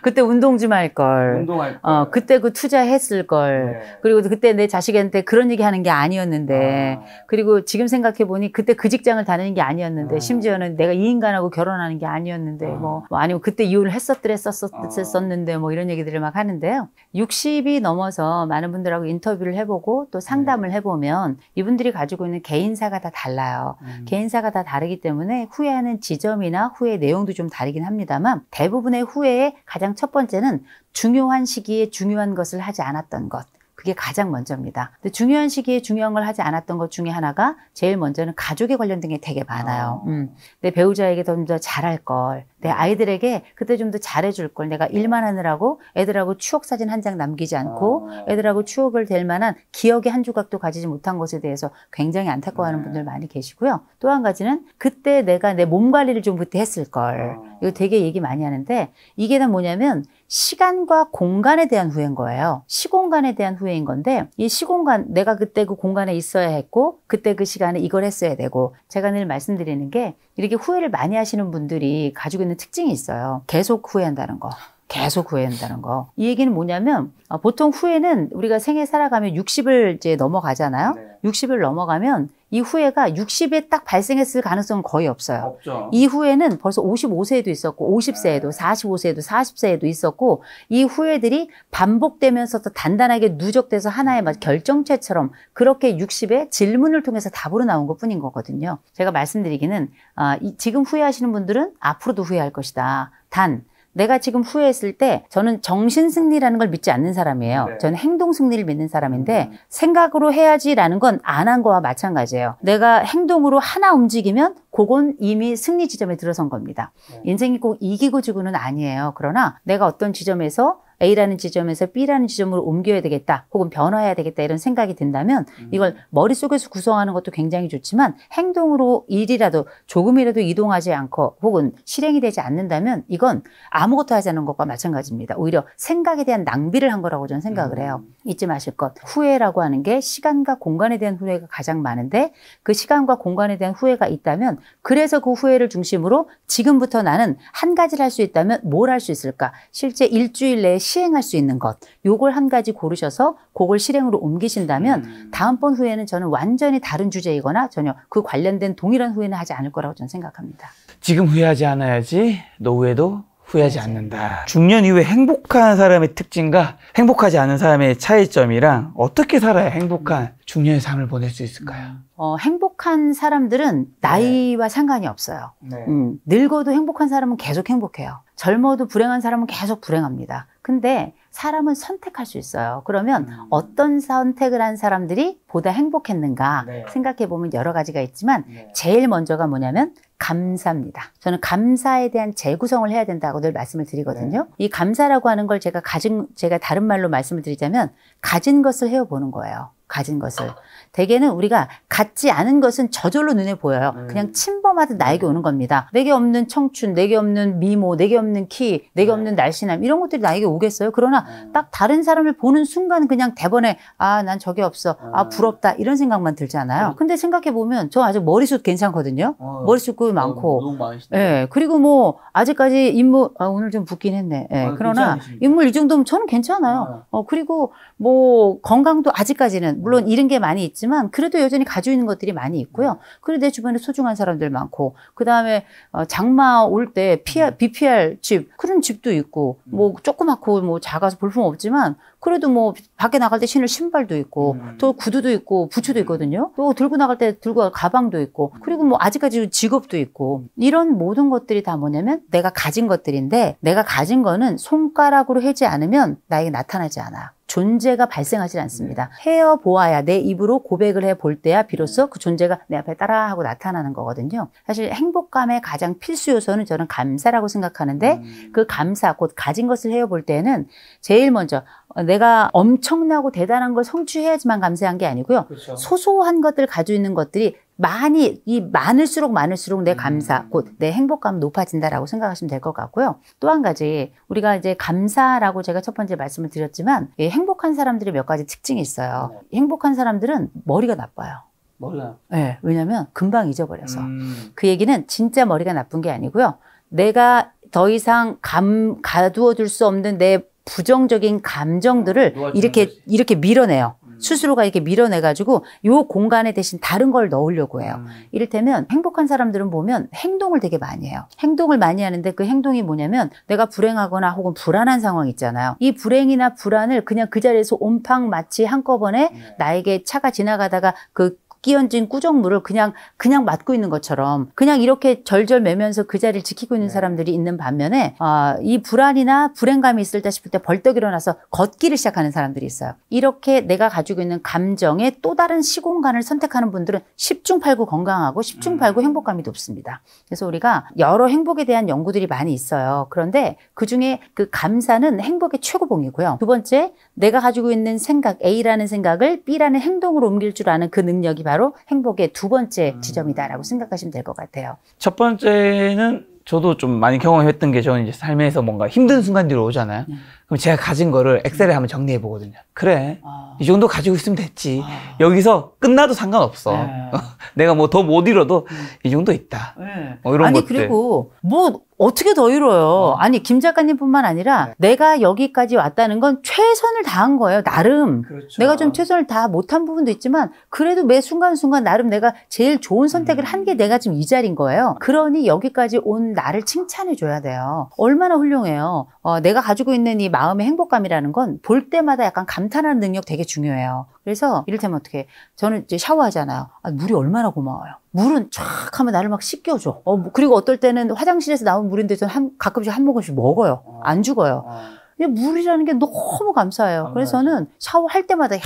그때 운동 좀 할 걸. 운동할 어, 걸. 어, 그때 그 투자했을 걸. 네. 그리고 그때 내 자식한테 그런 얘기 하는 게 아니었는데. 아. 그리고 지금 생각해 보니 그때 그 직장을 다니는 게 아니었는데. 아. 심지어는 내가 이 인간하고 결혼하는 게 아니었는데. 아. 뭐, 뭐, 아니면 그때 이혼을 했었더랬 썼었었는데 아. 뭐 이런 얘기들을 막 하는데요. 60이 넘어서 많은 분들하고 인터뷰를 해보고 또 상담을 네. 해보면 이분들이 가지고 있는 개인사가 다 달라요. 음. 개인사가 다 다르기 때문에 후회하는 지점이나 후회 내용 유형도 좀 다르긴 합니다만 대부분의 후회의 가장 첫 번째는 중요한 시기에 중요한 것을 하지 않았던 것. 그게 가장 먼저입니다. 근데 중요한 시기에 중요한 걸 하지 않았던 것 중에 하나가 제일 먼저는 가족에 관련된 게 되게 많아요. 어. 음. 내 배우자에게 좀 더 잘할 걸, 내 음. 아이들에게 그때 좀 더 잘해줄 걸 내가 네. 일만 하느라고 애들하고 추억 사진 한 장 남기지 않고 아. 애들하고 추억을 될 만한 기억의 한 조각도 가지지 못한 것에 대해서 굉장히 안타까워하는 네. 분들 많이 계시고요. 또 한 가지는 그때 내가 내 몸 관리를 좀 그때 했을 걸. 아. 이거 되게 얘기 많이 하는데 이게 다 뭐냐면 시간과 공간에 대한 후회인 거예요. 시공간에 대한 후회인 건데 이 시공간 내가 그때 그 공간에 있어야 했고 그때 그 시간에 이걸 했어야 되고 제가 늘 말씀드리는 게 이렇게 후회를 많이 하시는 분들이 가지고 있는 특징이 있어요. 계속 후회한다는 거. 계속 후회한다는 거. 이 얘기는 뭐냐면 어, 보통 후회는 우리가 생애 살아가면 60을 이제 넘어가잖아요. 네. 60을 넘어가면 이후회가 60에 딱 발생했을 가능성은 거의 없어요. 없죠. 이후에는 벌써 55세에도 있었고 50세에도 45세에도 40세에도 있었고 이 후회들이 반복되면서 더 단단하게 누적돼서 하나의 막 결정체처럼 그렇게 60에 질문을 통해서 답으로 나온 것뿐인 거거든요. 제가 말씀드리기는 아, 이, 지금 후회하시는 분들은 앞으로도 후회할 것이다. 단 내가 지금 후회했을 때 저는 정신 승리라는 걸 믿지 않는 사람이에요. 네. 저는 행동 승리를 믿는 사람인데 음. 생각으로 해야지라는 건 안 한 거와 마찬가지예요. 내가 행동으로 하나 움직이면 그건 이미 승리 지점에 들어선 겁니다. 네. 인생이 꼭 이기고 지고는 아니에요. 그러나 내가 어떤 지점에서 A라는 지점에서 B라는 지점으로 옮겨야 되겠다 혹은 변화해야 되겠다 이런 생각이 든다면 음. 이걸 머릿속에서 구성하는 것도 굉장히 좋지만 행동으로 일이라도 조금이라도 이동하지 않고 혹은 실행이 되지 않는다면 이건 아무것도 하지 않은 것과 마찬가지입니다. 오히려 생각에 대한 낭비를 한 거라고 저는 생각을 해요. 음. 잊지 마실 것. 후회라고 하는 게 시간과 공간에 대한 후회가 가장 많은데 그 시간과 공간에 대한 후회가 있다면 그래서 그 후회를 중심으로 지금부터 나는 한 가지를 할 수 있다면 뭘 할 수 있을까? 실제 일주일 내에 시행할 수 있는 것 요걸 한 가지 고르셔서 그걸 실행으로 옮기신다면 음. 다음번 후에는 저는 완전히 다른 주제이거나 전혀 그 관련된 동일한 후회는 하지 않을 거라고 저는 생각합니다. 지금 후회하지 않아야지 노후에도 후회하지 않는다. 중년 이후에 행복한 사람의 특징과 행복하지 않은 사람의 차이점이랑 어떻게 살아야 행복한 중년의 삶을 보낼 수 있을까요? 어, 행복한 사람들은 나이와 네. 상관이 없어요. 네. 음, 늙어도 행복한 사람은 계속 행복해요. 젊어도 불행한 사람은 계속 불행합니다. 근데 사람은 선택할 수 있어요. 그러면 음. 어떤 선택을 한 사람들이 보다 행복했는가 네. 생각해 보면 여러 가지가 있지만 네. 제일 먼저가 뭐냐면 감사입니다. 저는 감사에 대한 재구성을 해야 된다고 늘 말씀을 드리거든요. 네. 이 감사라고 하는 걸 제가 가진 제가 다른 말로 말씀을 드리자면 가진 것을 헤어보는 거예요. 가진 것을. 대개는 우리가 갖지 않은 것은 저절로 눈에 보여요. 음. 그냥 침범하듯 나에게 음. 오는 겁니다. 내게 없는 청춘, 내게 없는 미모, 내게 없는 키, 내게 네. 없는 날씬함 이런 것들이 나에게 오겠어요. 그러나 음. 딱 다른 사람을 보는 순간 그냥 대번에 아 난 저게 없어, 아, 음. 아 부럽다 이런 생각만 들잖아요. 음. 근데 생각해 보면 저 아주 머리숱 괜찮거든요. 어, 머리숱도 많고, 예 그리고 뭐 아직까지 인물 아, 오늘 좀 붓긴 했네. 네, 아, 그러나 인물 이 정도면 저는 괜찮아요. 음. 어, 그리고 뭐 건강도 아직까지는 물론 이런 게 많이 있지만 있지만 그래도 여전히 가지고 있는 것들이 많이 있고요. 음. 그리고 내 주변에 소중한 사람들 많고 그다음에 어, 장마 올때 BPR 음. 집 그런 집도 있고 음. 뭐 조그맣고 뭐 작아서 볼품 없지만 그래도 뭐 밖에 나갈 때 신을 신발도 있고 음. 또 구두도 있고 부츠도 있거든요. 또 들고 나갈 때 들고 갈 가방도 있고 그리고 뭐 아직까지 직업도 있고 이런 모든 것들이 다 뭐냐면 내가 가진 것들인데 내가 가진 거는 손가락으로 해지 않으면 나에게 나타나지 않아. 존재가 발생하지 않습니다. 헤어 보아야 내 입으로 고백을 해 볼 때야 비로소 그 존재가 내 앞에 따라하고 나타나는 거거든요. 사실 행복감의 가장 필수 요소는 저는 감사라고 생각하는데 음. 그 감사 곧 가진 것을 헤어 볼 때는 제일 먼저 어, 내가 엄청나고 대단한 걸 성취해야지만 감사한 게 아니고요. 그렇죠. 소소한 것들 가지고 있는 것들이 많이 이 많을수록 많을수록 내 감사 음. 곧내 행복감 높아진다라고 생각하시면 될 것 같고요. 또 한 가지 우리가 이제 감사라고 제가 첫 번째 말씀을 드렸지만 예, 행복한 사람들의 몇 가지 특징이 있어요. 네. 행복한 사람들은 머리가 나빠요. 머리가? 네, 왜냐면 금방 잊어버려서 음. 그 얘기는 진짜 머리가 나쁜 게 아니고요. 내가 더 이상 감 가두어둘 수 없는 내 부정적인 감정들을 어, 이렇게 거지. 이렇게 밀어내요. 스스로가 이렇게 밀어내가지고 요 공간에 대신 다른 걸 넣으려고 해요. 음. 이를테면 행복한 사람들은 보면 행동을 되게 많이 해요. 행동을 많이 하는데 그 행동이 뭐냐면 내가 불행하거나 혹은 불안한 상황 있잖아요. 이 불행이나 불안을 그냥 그 자리에서 온팡 마치 한꺼번에 음. 나에게 차가 지나가다가 그 끼얹은 꾸정물을 그냥 그냥 맡고 있는 것처럼 그냥 이렇게 절절매면서 그 자리를 지키고 있는 네. 사람들이 있는 반면에 어, 이 불안이나 불행감이 있을 때 싶을 때 벌떡 일어나서 걷기를 시작하는 사람들이 있어요. 이렇게 내가 가지고 있는 감정의 또 다른 시공간을 선택하는 분들은 십중팔구 건강하고 십중팔구 음. 행복감이 높습니다. 그래서 우리가 여러 행복에 대한 연구들이 많이 있어요. 그런데 그 중에 그 감사는 행복의 최고봉이고요. 두 번째 내가 가지고 있는 생각 A라는 생각을 B라는 행동으로 옮길 줄 아는 그 능력이 바로 바로 행복의 두 번째 음. 지점이다라고 생각하시면 될 것 같아요. 첫 번째는 저도 좀 많이 경험했던 게 저는 이제 삶에서 뭔가 힘든 순간들이 오잖아요. 네. 그럼 제가 가진 거를 엑셀에 한번 정리해 보거든요. 그래. 아. 이 정도 가지고 있으면 됐지. 아. 여기서 끝나도 상관없어. 네. 내가 뭐 더 못 이뤄도 음. 이 정도 있다. 네. 뭐 이런 아니 것들. 그리고 뭐 어떻게 더 이뤄요? 어. 아니 김 작가님뿐만 아니라 네. 내가 여기까지 왔다는 건 최선을 다한 거예요. 나름 그렇죠. 내가 좀 최선을 다 못한 부분도 있지만 그래도 매 순간 순간 나름 내가 제일 좋은 선택을 음. 한게 내가 지금 이 자리인 거예요. 그러니 여기까지 온 나를 칭찬해 줘야 돼요. 얼마나 훌륭해요. 어, 내가 가지고 있는 이 마음의 행복감이라는 건 볼 때마다 약간 감탄하는 능력 되게 중요해요. 그래서 이를테면 어떻게 저는 이제 샤워하잖아요. 아, 물이 얼마나 고마워요. 물은 촥 하면 나를 막 씻겨줘. 어, 뭐 그리고 어떨 때는 화장실에서 나온 물인데 저는 가끔씩 한 모금씩 먹어요. 어. 안 죽어요. 어. 물이라는 게 너무 감사해요. 그래서 저는 샤워할 때마다 야,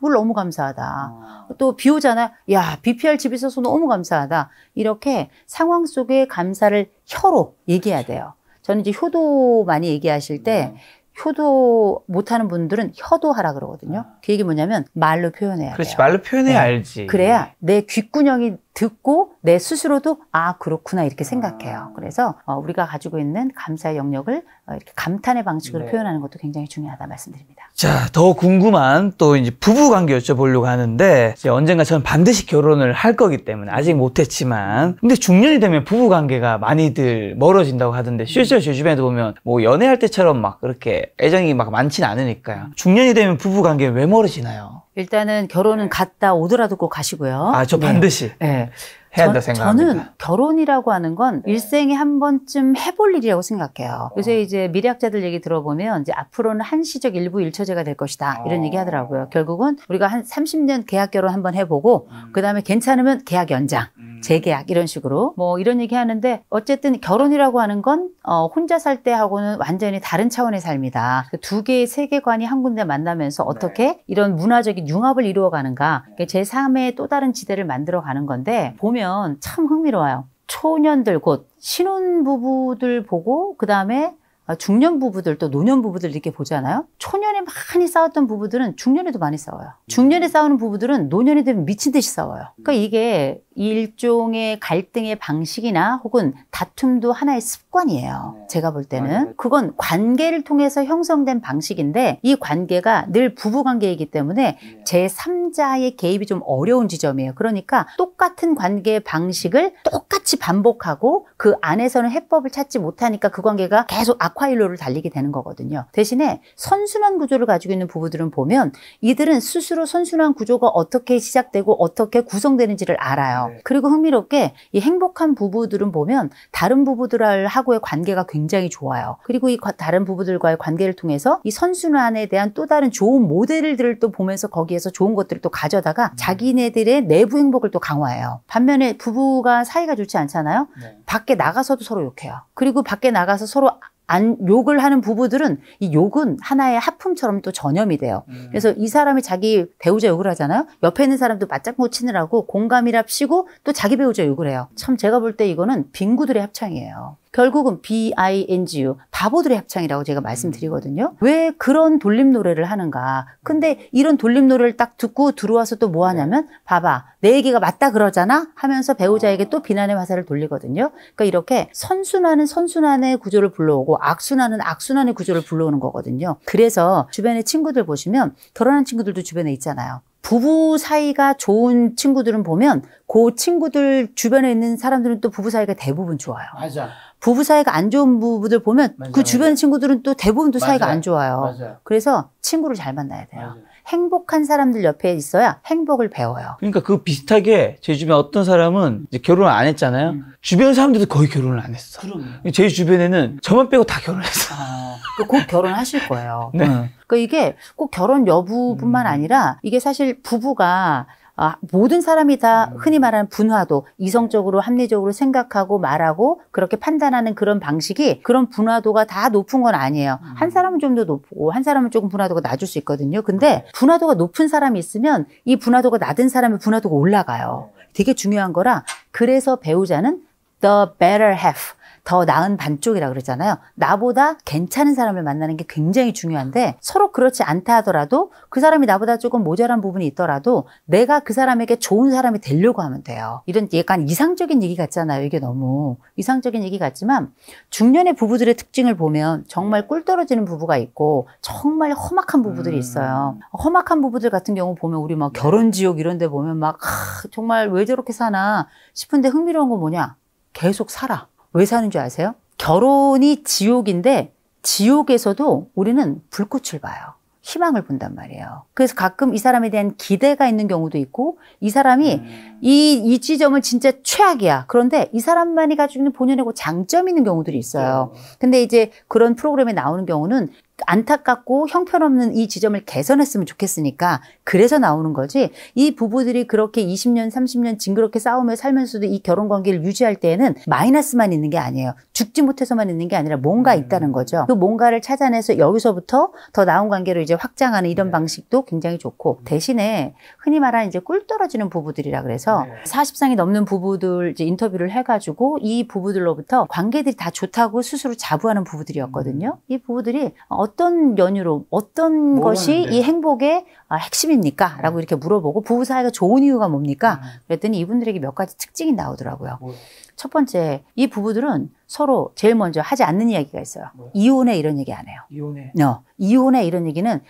물 너무 감사하다. 어. 또비 오잖아요. 야, BPR 집에 있어서 너무 감사하다. 이렇게 상황 속의 감사를 혀로 얘기해야 돼요. 저는 이제 효도 많이 얘기하실 때 음. 효도 못하는 분들은 효도하라 그러거든요. 아. 그 얘기 뭐냐면 말로 표현해야 그렇지, 돼요. 그렇지, 말로 표현해야 네. 알지. 그래야 내 귓구녕이 듣고 내 스스로도 아 그렇구나 이렇게 아. 생각해요. 그래서 어, 우리가 가지고 있는 감사의 영역을 어, 이렇게 감탄의 방식으로 네. 표현하는 것도 굉장히 중요하다 말씀드립니다. 자, 더 궁금한 또 이제 부부 관계 여쭤보려고 하는데 이제 언젠가 저는 반드시 결혼을 할 거기 때문에 아직 못했지만 근데 중년이 되면 부부 관계가 많이들 멀어진다고 하던데 음. 실제로 제 주변에도 보면 뭐 연애할 때처럼 막 그렇게 애정이 막 많진 않으니까 중년이 되면 부부 관계 왜 멀어지나요? 일단은 결혼은 갔다 오더라도 꼭 가시고요. 아, 저 네. 반드시. 네. 네. 해야 한다 생각합니다. 저는 결혼이라고 하는 건 일생에 한 번쯤 해볼 일이라고 생각해요. 요새 어. 이제 미래학자들 얘기 들어보면 이제 앞으로는 한시적 일부 일처제가 될 것이다 이런 어. 얘기 하더라고요. 결국은 우리가 한 30년 계약 결혼 한번 해보고 음. 그 다음에 괜찮으면 계약 연장. 음. 음. 재계약 이런 식으로 뭐 이런 얘기 하는데 어쨌든 결혼이라고 하는 건 어, 혼자 살 때하고는 완전히 다른 차원의 삶이다. 그두 개의 세계관이 한 군데 만나면서 네. 어떻게 네. 이런 문화적인 융합을 이루어가는가 네. 제 3의 또 다른 지대를 만들어가는 건데 보면 참 흥미로워요. 초년들 곧 신혼 부부들 보고 그 다음에 어, 중년 부부들 또 노년 부부들 이렇게 보잖아요. 초년에 많이 싸웠던 부부들은 중년에도 많이 싸워요. 중년에 음. 싸우는 부부들은 노년이 되면 미친 듯이 싸워요. 그러니까 이게 일종의 갈등의 방식이나 혹은 다툼도 하나의 습관이에요. 네. 제가 볼 때는. 그건 관계를 통해서 형성된 방식인데 이 관계가 늘 부부 관계이기 때문에 제3자의 개입이 좀 어려운 지점이에요. 그러니까 똑같은 관계 방식을 똑같이 반복하고 그 안에서는 해법을 찾지 못하니까 그 관계가 계속 아쿠아일로를 달리게 되는 거거든요. 대신에 선순환 구조를 가지고 있는 부부들은 보면 이들은 스스로 선순환 구조가 어떻게 시작되고 어떻게 구성되는지를 알아요. 네. 그리고 흥미롭게 이 행복한 부부들은 보면 다른 부부들하고의 관계가 굉장히 좋아요. 그리고 이 다른 부부들과의 관계를 통해서 이 선순환에 대한 또 다른 좋은 모델들을 또 보면서 거기에서 좋은 것들을 또 가져다가 음. 자기네들의 내부 행복을 또 강화해요. 반면에 부부가 사이가 좋지 않잖아요. 네. 밖에 나가서도 서로 욕해요. 그리고 밖에 나가서 서로 안, 욕을 하는 부부들은 이 욕은 하나의 하품처럼 또 전염이 돼요. 음. 그래서 이 사람이 자기 배우자 욕을 하잖아요. 옆에 있는 사람도 맞장구 치느라고 공감이랍시고 또 자기 배우자 욕을 해요. 참 제가 볼 때 이거는 빙구들의 합창이에요. 결국은 BINGU 바보들의 합창이라고 제가 말씀드리거든요. 음. 왜 그런 돌림 노래를 하는가? 근데 음. 이런 돌림 노래를 딱 듣고 들어와서 또 뭐 하냐면 네. 봐봐 내 얘기가 맞다 그러잖아 하면서 배우자에게 아. 또 비난의 화살을 돌리거든요. 그러니까 이렇게 선순환은 선순환의 구조를 불러오고 악순환은 악순환의 구조를 불러오는 거거든요. 그래서 주변의 친구들 보시면 결혼한 친구들도 주변에 있잖아요. 부부 사이가 좋은 친구들은 보면 그 친구들 주변에 있는 사람들은 또 부부 사이가 대부분 좋아요. 맞아. 부부 사이가 안 좋은 부부들 보면 그 맞아요. 그 주변 친구들은 또 대부분 또 사이가 안 좋아요. 맞아요. 그래서 친구를 잘 만나야 돼요. 행복한 사람들 옆에 있어야 행복을 배워요. 그러니까 그 비슷하게 제 주변 어떤 사람은 결혼을 안 했잖아요. 음. 주변 사람들도 거의 결혼을 안 했어. 그럼요. 제 주변에는 저만 빼고 다 결혼했어. 아, 그 곧 결혼하실 거예요. 네. 그러니까 이게 꼭 결혼 여부뿐만 음. 아니라 이게 사실 부부가 아, 모든 사람이 다 음. 흔히 말하는 분화도 이성적으로 합리적으로 생각하고 말하고 그렇게 판단하는 그런 방식이 그런 분화도가 다 높은 건 아니에요. 음. 한 사람은 좀 더 높고 한 사람은 조금 분화도가 낮을 수 있거든요. 근데 분화도가 높은 사람이 있으면 이 분화도가 낮은 사람의 분화도가 올라가요. 되게 중요한 거라 그래서 배우자는 the better half 더 나은 반쪽이라 그러잖아요. 나보다 괜찮은 사람을 만나는 게 굉장히 중요한데 서로 그렇지 않다 하더라도 그 사람이 나보다 조금 모자란 부분이 있더라도 내가 그 사람에게 좋은 사람이 되려고 하면 돼요. 이런 약간 이상적인 얘기 같잖아요. 이게 너무 이상적인 얘기 같지만 중년의 부부들의 특징을 보면 정말 네. 꿀 떨어지는 부부가 있고 정말 험악한 부부들이 음. 있어요. 험악한 부부들 같은 경우 보면 우리 막 네. 결혼 지옥 이런 데 보면 막 하, 정말 왜 저렇게 사나 싶은데 흥미로운 건 뭐냐? 계속 살아. 왜 사는 줄 아세요? 결혼이 지옥인데 지옥에서도 우리는 불꽃을 봐요. 희망을 본단 말이에요. 그래서 가끔 이 사람에 대한 기대가 있는 경우도 있고, 이 사람이 음. 이, 이 지점은 진짜 최악이야. 그런데 이 사람만이 가지고 있는 본연의 그 장점이 있는 경우들이 있어요. 음. 근데 이제 그런 프로그램에 나오는 경우는 안타깝고 형편없는 이 지점을 개선했으면 좋겠으니까 그래서 나오는 거지 이 부부들이 그렇게 20년 30년 징그럽게 싸우며 살면서도 이 결혼 관계를 유지할 때에는 마이너스만 있는 게 아니에요 죽지 못해서만 있는 게 아니라 뭔가 음. 있다는 거죠 그 뭔가를 찾아내서 여기서부터 더 나은 관계로 이제 확장하는 이런 네. 방식도 굉장히 좋고 음. 대신에 흔히 말하는 이제 꿀 떨어지는 부부들이라 그래서 40상이 넘는 부부들 이제 인터뷰를 해가지고 이 부부들로부터 관계들이 다 좋다고 스스로 자부하는 부부들이었거든요 음. 이 부부들이 어 어떤 연유로 어떤 것이 하이 행복의 아, 핵심입니까? 라고 음. 이렇게 물어보고 부부 사이가 좋은 이유가 뭡니까? 음. 그랬더니 이분들에게 몇 가지 특징이 나오더라고요. 뭐. 첫 번째, 이 부부들은 서로 제일 먼저 하지 않는 이야기가 있어요. 뭐. 이혼에 이런 얘기 안 해요. 이혼해. 어, 이혼에 이런 얘기는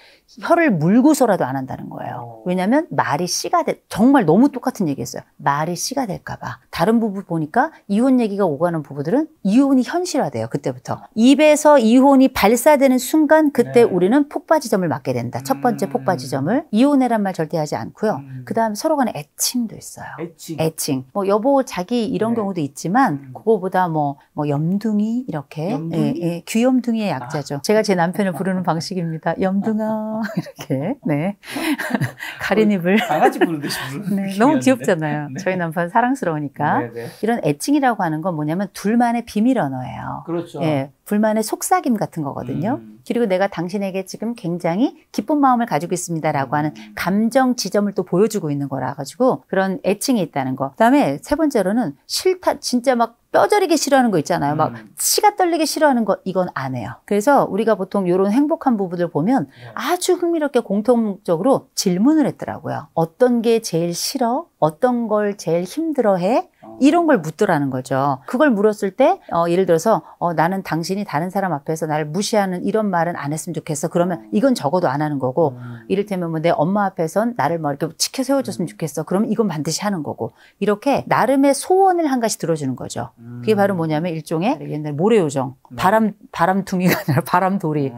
혀를 물고서라도 안 한다는 거예요. 어. 왜냐하면 말이 씨가 돼 정말 너무 똑같은 얘기했어요. 말이 씨가 될까봐 다른 부부 보니까 이혼 얘기가 오가는 부부들은 이혼이 현실화돼요. 그때부터 음. 입에서 이혼이 발사되는 순간 그때 네. 우리는 폭발지점을 맞게 된다. 첫 번째 음. 폭발지점을 이혼해란 말 절대 하지 않고요. 음. 그다음 서로 간에 애칭도 있어요. 애칭. 애칭. 뭐 여보 자기 이런 네. 경우도 있지만 그거보다 뭐뭐 뭐 염둥이 이렇게 염둥이? 예, 예, 귀염둥이의 아. 약자죠. 아. 제가 제 남편을 부르는 방. 방식입니다. 염등아 이렇게 네 가린입을 강아지 부르듯이 부르는 네, 너무 귀엽잖아요. 네. 저희 남편 사랑스러우니까 네네. 네. 이런 애칭이라고 하는 건 뭐냐면 둘만의 비밀 언어예요. 그렇죠. 예, 불만의 속삭임 같은 거거든요. 음. 그리고 내가 당신에게 지금 굉장히 기쁜 마음을 가지고 있습니다라고 하는 음. 감정 지점을 또 보여주고 있는 거라 가지고 그런 애칭이 있다는 거. 그다음에 세 번째로는 싫다 진짜 막 뼈저리게 싫어하는 거 있잖아요. 막 음. 치가 떨리게 싫어하는 거 이건 안 해요. 그래서 우리가 보통 이런 행복한 부부들 보면 네. 아주 흥미롭게 공통적으로 질문을 했더라고요. 어떤 게 제일 싫어? 어떤 걸 제일 힘들어해? 어. 이런 걸 묻더라는 거죠. 그걸 물었을 때 어, 예를 들어서 어, 나는 당신이 다른 사람 앞에서 나를 무시하는 이런 말은 안 했으면 좋겠어. 그러면 음. 이건 적어도 안 하는 거고 음. 이를테면 뭐내 엄마 앞에선 나를 뭐 이렇게 지켜 세워줬으면 음. 좋겠어. 그러면 이건 반드시 하는 거고 이렇게 나름의 소원을 한 가지 들어주는 거죠. 음. 그게 바로 음. 뭐냐면 일종의 옛날 모래요정 음. 바람 바람둥이가 아니라 바람돌이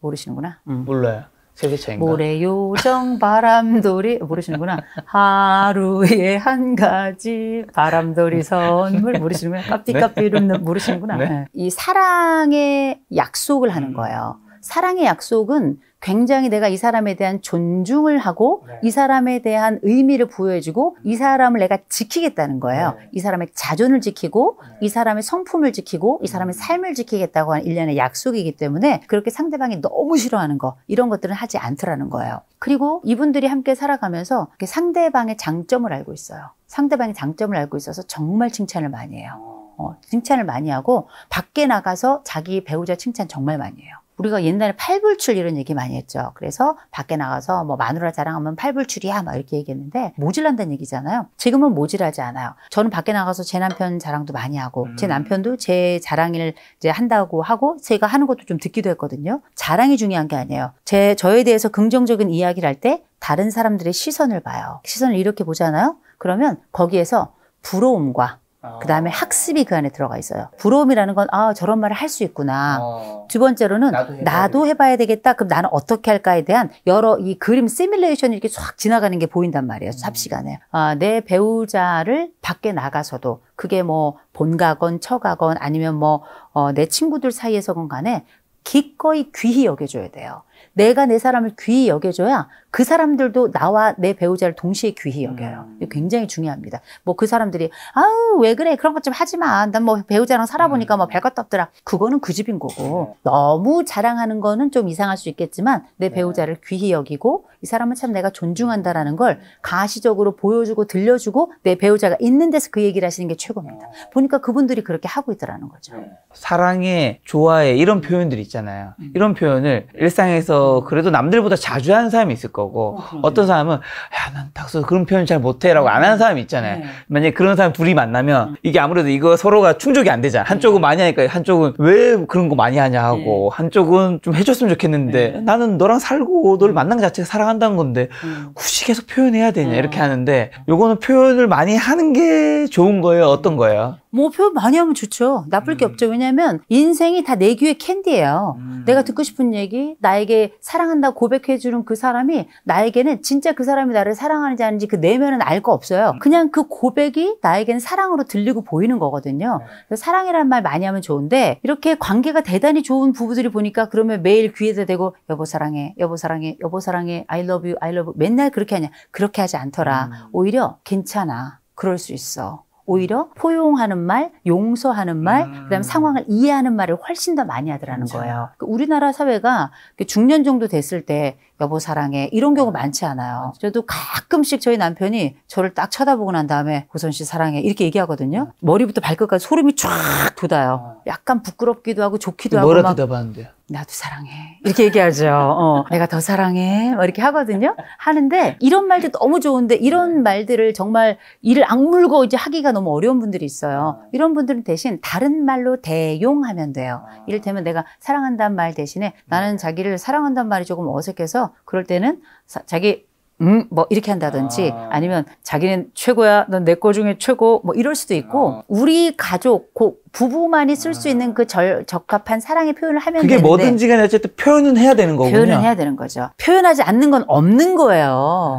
모르시는구나. 몰라요. 세대 차인가? 모래 요정 바람돌이 어, 모르시는구나. 하루에 한 가지 바람돌이 선물 모르시는구나. 깝디깝디름 네? 모르시는구나. 네. 네? 이 사랑의 약속을 하는 음. 거예요. 사랑의 약속은 굉장히 내가 이 사람에 대한 존중을 하고 네. 이 사람에 대한 의미를 부여해주고 이 음. 사람을 내가 지키겠다는 거예요. 네. 이 사람의 자존을 지키고 네. 이 사람의 성품을 지키고 이 사람의 음. 삶을 지키겠다고 한 일련의 약속이기 때문에 그렇게 상대방이 너무 싫어하는 거 이런 것들은 하지 않더라는 거예요. 그리고 이분들이 함께 살아가면서 상대방의 장점을 알고 있어요. 상대방의 장점을 알고 있어서 정말 칭찬을 많이 해요. 어, 어 칭찬을 많이 하고 밖에 나가서 자기 배우자 칭찬 정말 많이 해요. 우리가 옛날에 팔불출 이런 얘기 많이 했죠. 그래서 밖에 나가서 뭐 마누라 자랑하면 팔불출이야 막 이렇게 얘기했는데 모질난다는 얘기잖아요. 지금은 모질하지 않아요. 저는 밖에 나가서 제 남편 자랑도 많이 하고 음. 제 남편도 제 자랑을 이제 한다고 하고 제가 하는 것도 좀 듣기도 했거든요. 자랑이 중요한 게 아니에요. 제 저에 대해서 긍정적인 이야기를 할 때 다른 사람들의 시선을 봐요. 시선을 이렇게 보잖아요. 그러면 거기에서 부러움과 아. 그 다음에 학습이 그 안에 들어가 있어요. 부러움이라는 건, 아, 저런 말을 할 수 있구나. 어. 두 번째로는, 나도 해봐야, 나도 해봐야 되겠다. 그럼 나는 어떻게 할까에 대한 여러 이 그림 시뮬레이션이 이렇게 쫙 지나가는 게 보인단 말이에요. 음. 삽시간에. 음. 아, 내 배우자를 밖에 나가서도, 그게 뭐, 본가건, 처가건, 아니면 뭐, 어, 내 친구들 사이에서건 간에 기꺼이 귀히 여겨줘야 돼요. 내가 내 사람을 귀히 여겨줘야 그 사람들도 나와 내 배우자를 동시에 귀히 여겨요. 음. 굉장히 중요합니다. 뭐 그 사람들이 아우 왜 그래 그런 것 좀 하지 마. 난 뭐 배우자랑 살아보니까 음. 뭐 별것도 없더라. 그거는 그 집인 거고 네. 너무 자랑하는 거는 좀 이상할 수 있겠지만 내 네. 배우자를 귀히 여기고 이 사람은 참 내가 존중한다라는 걸 음. 가시적으로 보여주고 들려주고 내 배우자가 있는 데서 그 얘기를 하시는 게 최고입니다. 어. 보니까 그분들이 그렇게 하고 있더라는 거죠. 네. 사랑해, 좋아해 이런 표현들 있잖아요. 음. 이런 표현을 일상에서 그래도 남들보다 자주 하는 사람이 있을 거예요. 거고 어, 어떤 사람은 야난닥서 그런 표현 을잘 못해라고 안 하는 사람이 있잖아요. 네. 만약에 그런 사람 둘이 만나면 음. 이게 아무래도 이거 서로가 충족이 안 되잖아. 한쪽은 네. 많이 하니까 한쪽은 왜 그런 거 많이 하냐 하고 네. 한쪽은 좀 해줬으면 좋겠는데 나는 너랑 살고 너를 음. 만난 자체가 사랑한다는 건데 음. 굳이 계속 표현해야 되냐 이렇게 하는데 요거는 표현을 많이 하는 게 좋은 거예요. 어떤 거예요? 뭐 표현 많이 하면 좋죠. 나쁠 게 없죠. 왜냐하면 인생이 다 내귀에 캔디예요. 음. 내가 듣고 싶은 얘기, 나에게 사랑한다고 고백해주는 그 사람이 나에게는 진짜 그 사람이 나를 사랑하는지 아닌지 그 내면은 알 거 없어요. 음. 그냥 그 고백이 나에게는 사랑으로 들리고 보이는 거거든요. 네. 그래서 사랑이란 말 많이 하면 좋은데 이렇게 관계가 대단히 좋은 부부들이 보니까 그러면 매일 귀에다 대고 여보 사랑해, 여보 사랑해, 여보 사랑해, I love you, I love you 맨날 그렇게 하냐? 그렇게 하지 않더라. 음. 오히려 괜찮아. 그럴 수 있어. 오히려 포용하는 말, 용서하는 말, 음. 그다음 상황을 이해하는 말을 훨씬 더 많이 하더라는 맞아요. 거예요. 그 우리나라 사회가 그 중년 정도 됐을 때 여보 사랑해 이런 경우 네. 많지 않아요. 저도 가끔씩 저희 남편이 저를 딱 쳐다보고 난 다음에 고선 씨 사랑해 이렇게 얘기하거든요. 네. 머리부터 발끝까지 소름이 쫙 돋아요. 어. 약간 부끄럽기도 하고 좋기도 하고 뭐라 대답하는데 나도 사랑해. 이렇게 얘기하죠. 어, 내가 더 사랑해. 막 뭐 이렇게 하거든요. 하는데, 이런 말도 너무 좋은데, 이런 네. 말들을 정말 이를 악물고 이제 하기가 너무 어려운 분들이 있어요. 어. 이런 분들은 대신 다른 말로 대용하면 돼요. 아. 이를테면 내가 사랑한다는 말 대신에 나는 자기를 사랑한다는 말이 조금 어색해서 그럴 때는 사, 자기 음, 뭐 이렇게 한다든지 아. 니면 자기는 최고야, 넌 내 거 중에 최고, 뭐 이럴 수도 있고 아. 우리 가족, 고, 부부만이 쓸수 아. 있는 그 절, 적합한 사랑의 표현을 하면 그게 되는데 뭐든지간에 어쨌든 표현은 해야 되는 거군요. 표현은 해야 되는 거죠. 표현하지 않는 건 없는 거예요.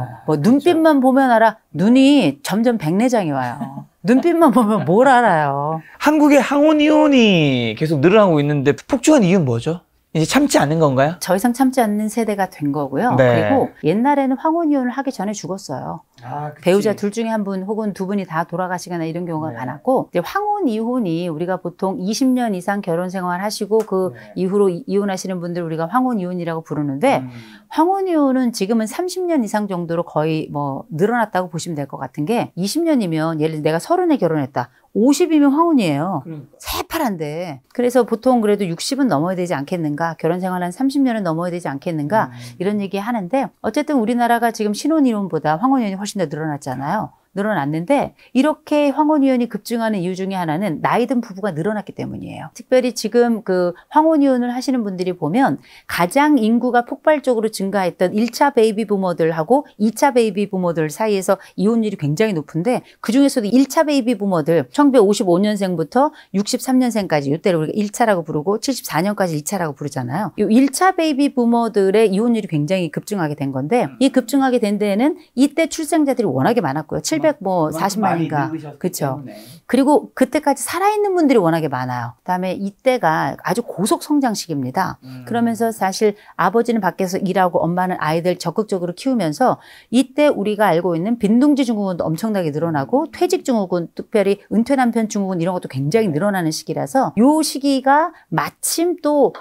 아, 뭐 그렇죠. 눈빛만 보면 알아. 눈이 점점 백내장이 와요. 눈빛만 보면 뭘 알아요. 한국의 항온 이온이 계속 늘어나고 있는데 폭주한 이유는 뭐죠? 이제 참지 않는 건가요? 더 이상 참지 않는 세대가 된 거고요. 네. 그리고 옛날에는 황혼 이혼을 하기 전에 죽었어요. 아, 배우자 둘 중에 한 분 혹은 두 분이 다 돌아가시거나 이런 경우가 네. 많았고 이제 황혼 이혼이 우리가 보통 20년 이상 결혼 생활 하시고 그 네. 이후로 이혼하시는 분들 우리가 황혼 이혼이라고 부르는데 음. 황혼이혼은 지금은 30년 이상 정도로 거의 뭐 늘어났다고 보시면 될 것 같은 게 20년이면 예를 들어 내가 30에 결혼했다. 50이면 황혼이에요. 그러니까. 새파란데. 그래서 보통 그래도 60은 넘어야 되지 않겠는가? 결혼 생활 한 30년은 넘어야 되지 않겠는가? 음. 이런 얘기 하는데 어쨌든 우리나라가 지금 신혼이혼보다 황혼이혼이 훨씬 더 늘어났잖아요. 늘어났는데 이렇게 황혼 이혼이 급증하는 이유 중에 하나는 나이 든 부부가 늘어났기 때문이에요. 특별히 지금 그 황혼 이혼을 하시는 분들이 보면 가장 인구가 폭발적으로 증가했던 1차 베이비 부모들하고 2차 베이비 부모들 사이에서 이혼율이 굉장히 높은데 그중에서도 1차 베이비 부모들 1955년생부터 63년생까지 이때를 우리가 1차라고 부르고 74년까지 2차라고 부르잖아요. 이 1차 베이비 부모들의 이혼율이 굉장히 급증하게 된 건데 음. 이 급증하게 된 데에는 이때 출생자들이 워낙에 많았고요. 7뭐 40만인가. 그렇죠. 그리고 그때까지 살아있는 분들이 워낙에 많아요. 그다음에 이때가 아주 고속 성장식입니다. 음. 그러면서 사실 아버지는 밖에서 일하고 엄마는 아이들 적극적으로 키우면서 이때 우리가 알고 있는 빈둥지 증후군도 엄청나게 늘어나고 퇴직 증후군, 특별히 은퇴 남편 증후군 이런 것도 굉장히 늘어나는 시기라서 요 시기가 마침 또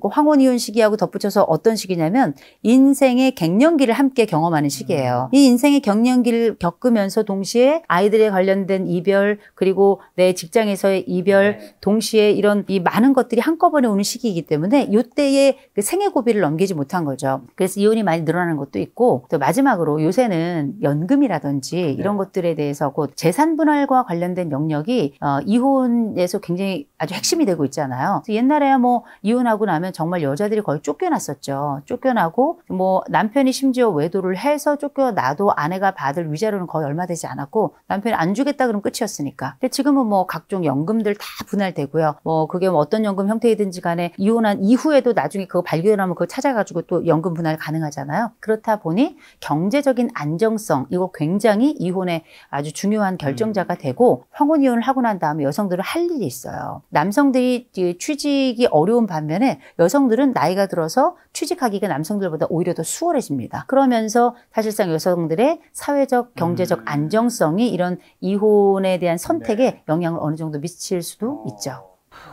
그 황혼이혼 시기하고 덧붙여서 어떤 시기냐면 인생의 갱년기를 함께 경험하는 시기예요. 음. 이 인생의 갱년기를 겪으면서 동시에 아이들에 관련된 이별 그리고 내 직장에서의 이별 네. 동시에 이런 이 많은 것들이 한꺼번에 오는 시기이기 때문에 요때의 그 생애 고비를 넘기지 못한 거죠. 그래서 이혼이 많이 늘어나는 것도 있고 또 마지막으로 요새는 연금이라든지 네. 이런 것들에 대해서 곧 재산 분할과 관련된 영역이 어, 이혼에서 굉장히 아주 핵심이 되고 있잖아요. 옛날에야 뭐 이혼 이혼하고 나면 정말 여자들이 거의 쫓겨났었죠. 쫓겨나고 뭐 남편이 심지어 외도를 해서 쫓겨나도 아내가 받을 위자료는 거의 얼마 되지 않았고 남편이 안 주겠다 그럼 끝이었으니까. 근데 지금은 뭐 각종 연금들 다 분할되고요. 뭐 그게 뭐 어떤 연금 형태이든지 간에 이혼한 이후에도 나중에 그거 발견하면 그거 찾아가지고 또 연금 분할 가능하잖아요. 그렇다 보니 경제적인 안정성 이거 굉장히 이혼에 아주 중요한 결정자가 음. 되고 황혼 이혼을 하고 난 다음에 여성들은 할 일이 있어요. 남성들이 취직이 어려운 반면 반면에 여성들은 나이가 들어서 취직하기가 남성들보다 오히려 더 수월해집니다. 그러면서 사실상 여성들의 사회적, 경제적 음. 안정성이 이런 이혼에 대한 선택에 네. 영향을 어느 정도 미칠 수도 어. 있죠.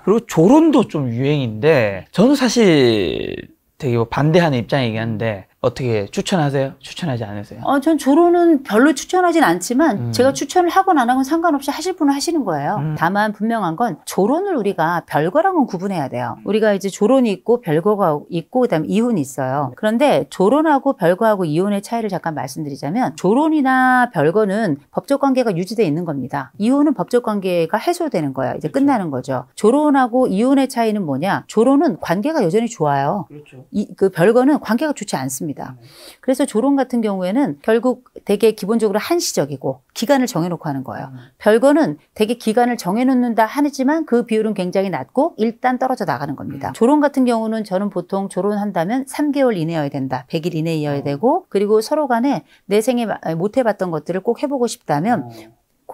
그리고 조론도 좀 유행인데 저는 사실 되게 반대하는 입장이긴 한데 어떻게 추천하세요? 추천하지 않으세요? 어, 전 조로는 별로 추천하진 않지만 음. 제가 추천을 하건 안 하건 상관없이 하실 분은 하시는 거예요. 음. 다만 분명한 건 조론을 우리가 별거랑은 구분해야 돼요. 우리가 이제 조론이 있고 별거가 있고 그다음에 이혼이 있어요. 그런데 조론하고 별거하고 이혼의 차이를 잠깐 말씀드리자면 조론이나 별거는 법적 관계가 유지돼 있는 겁니다. 이혼은 법적 관계가 해소되는 거예요. 이제 그렇죠. 끝나는 거죠. 조론하고 이혼의 차이는 뭐냐? 조론은 관계가 여전히 좋아요. 그렇죠. 이, 그 별거는 관계가 좋지 않습니다. 있습니다. 네. 그래서 조롱 같은 경우에는 결국 되게 기본적으로 한시적이고 기간을 정해놓고 하는 거예요. 음. 별거는 되게 기간을 정해놓는다 하지만 그 비율은 굉장히 낮고 일단 떨어져 나가는 겁니다. 음. 조론 같은 경우는 저는 보통 조론한다면 3개월 이내여야 된다. 100일 이내여야 어. 되고 그리고 서로 간에 내 생에 못 해봤던 것들을 꼭 해보고 싶다면 어.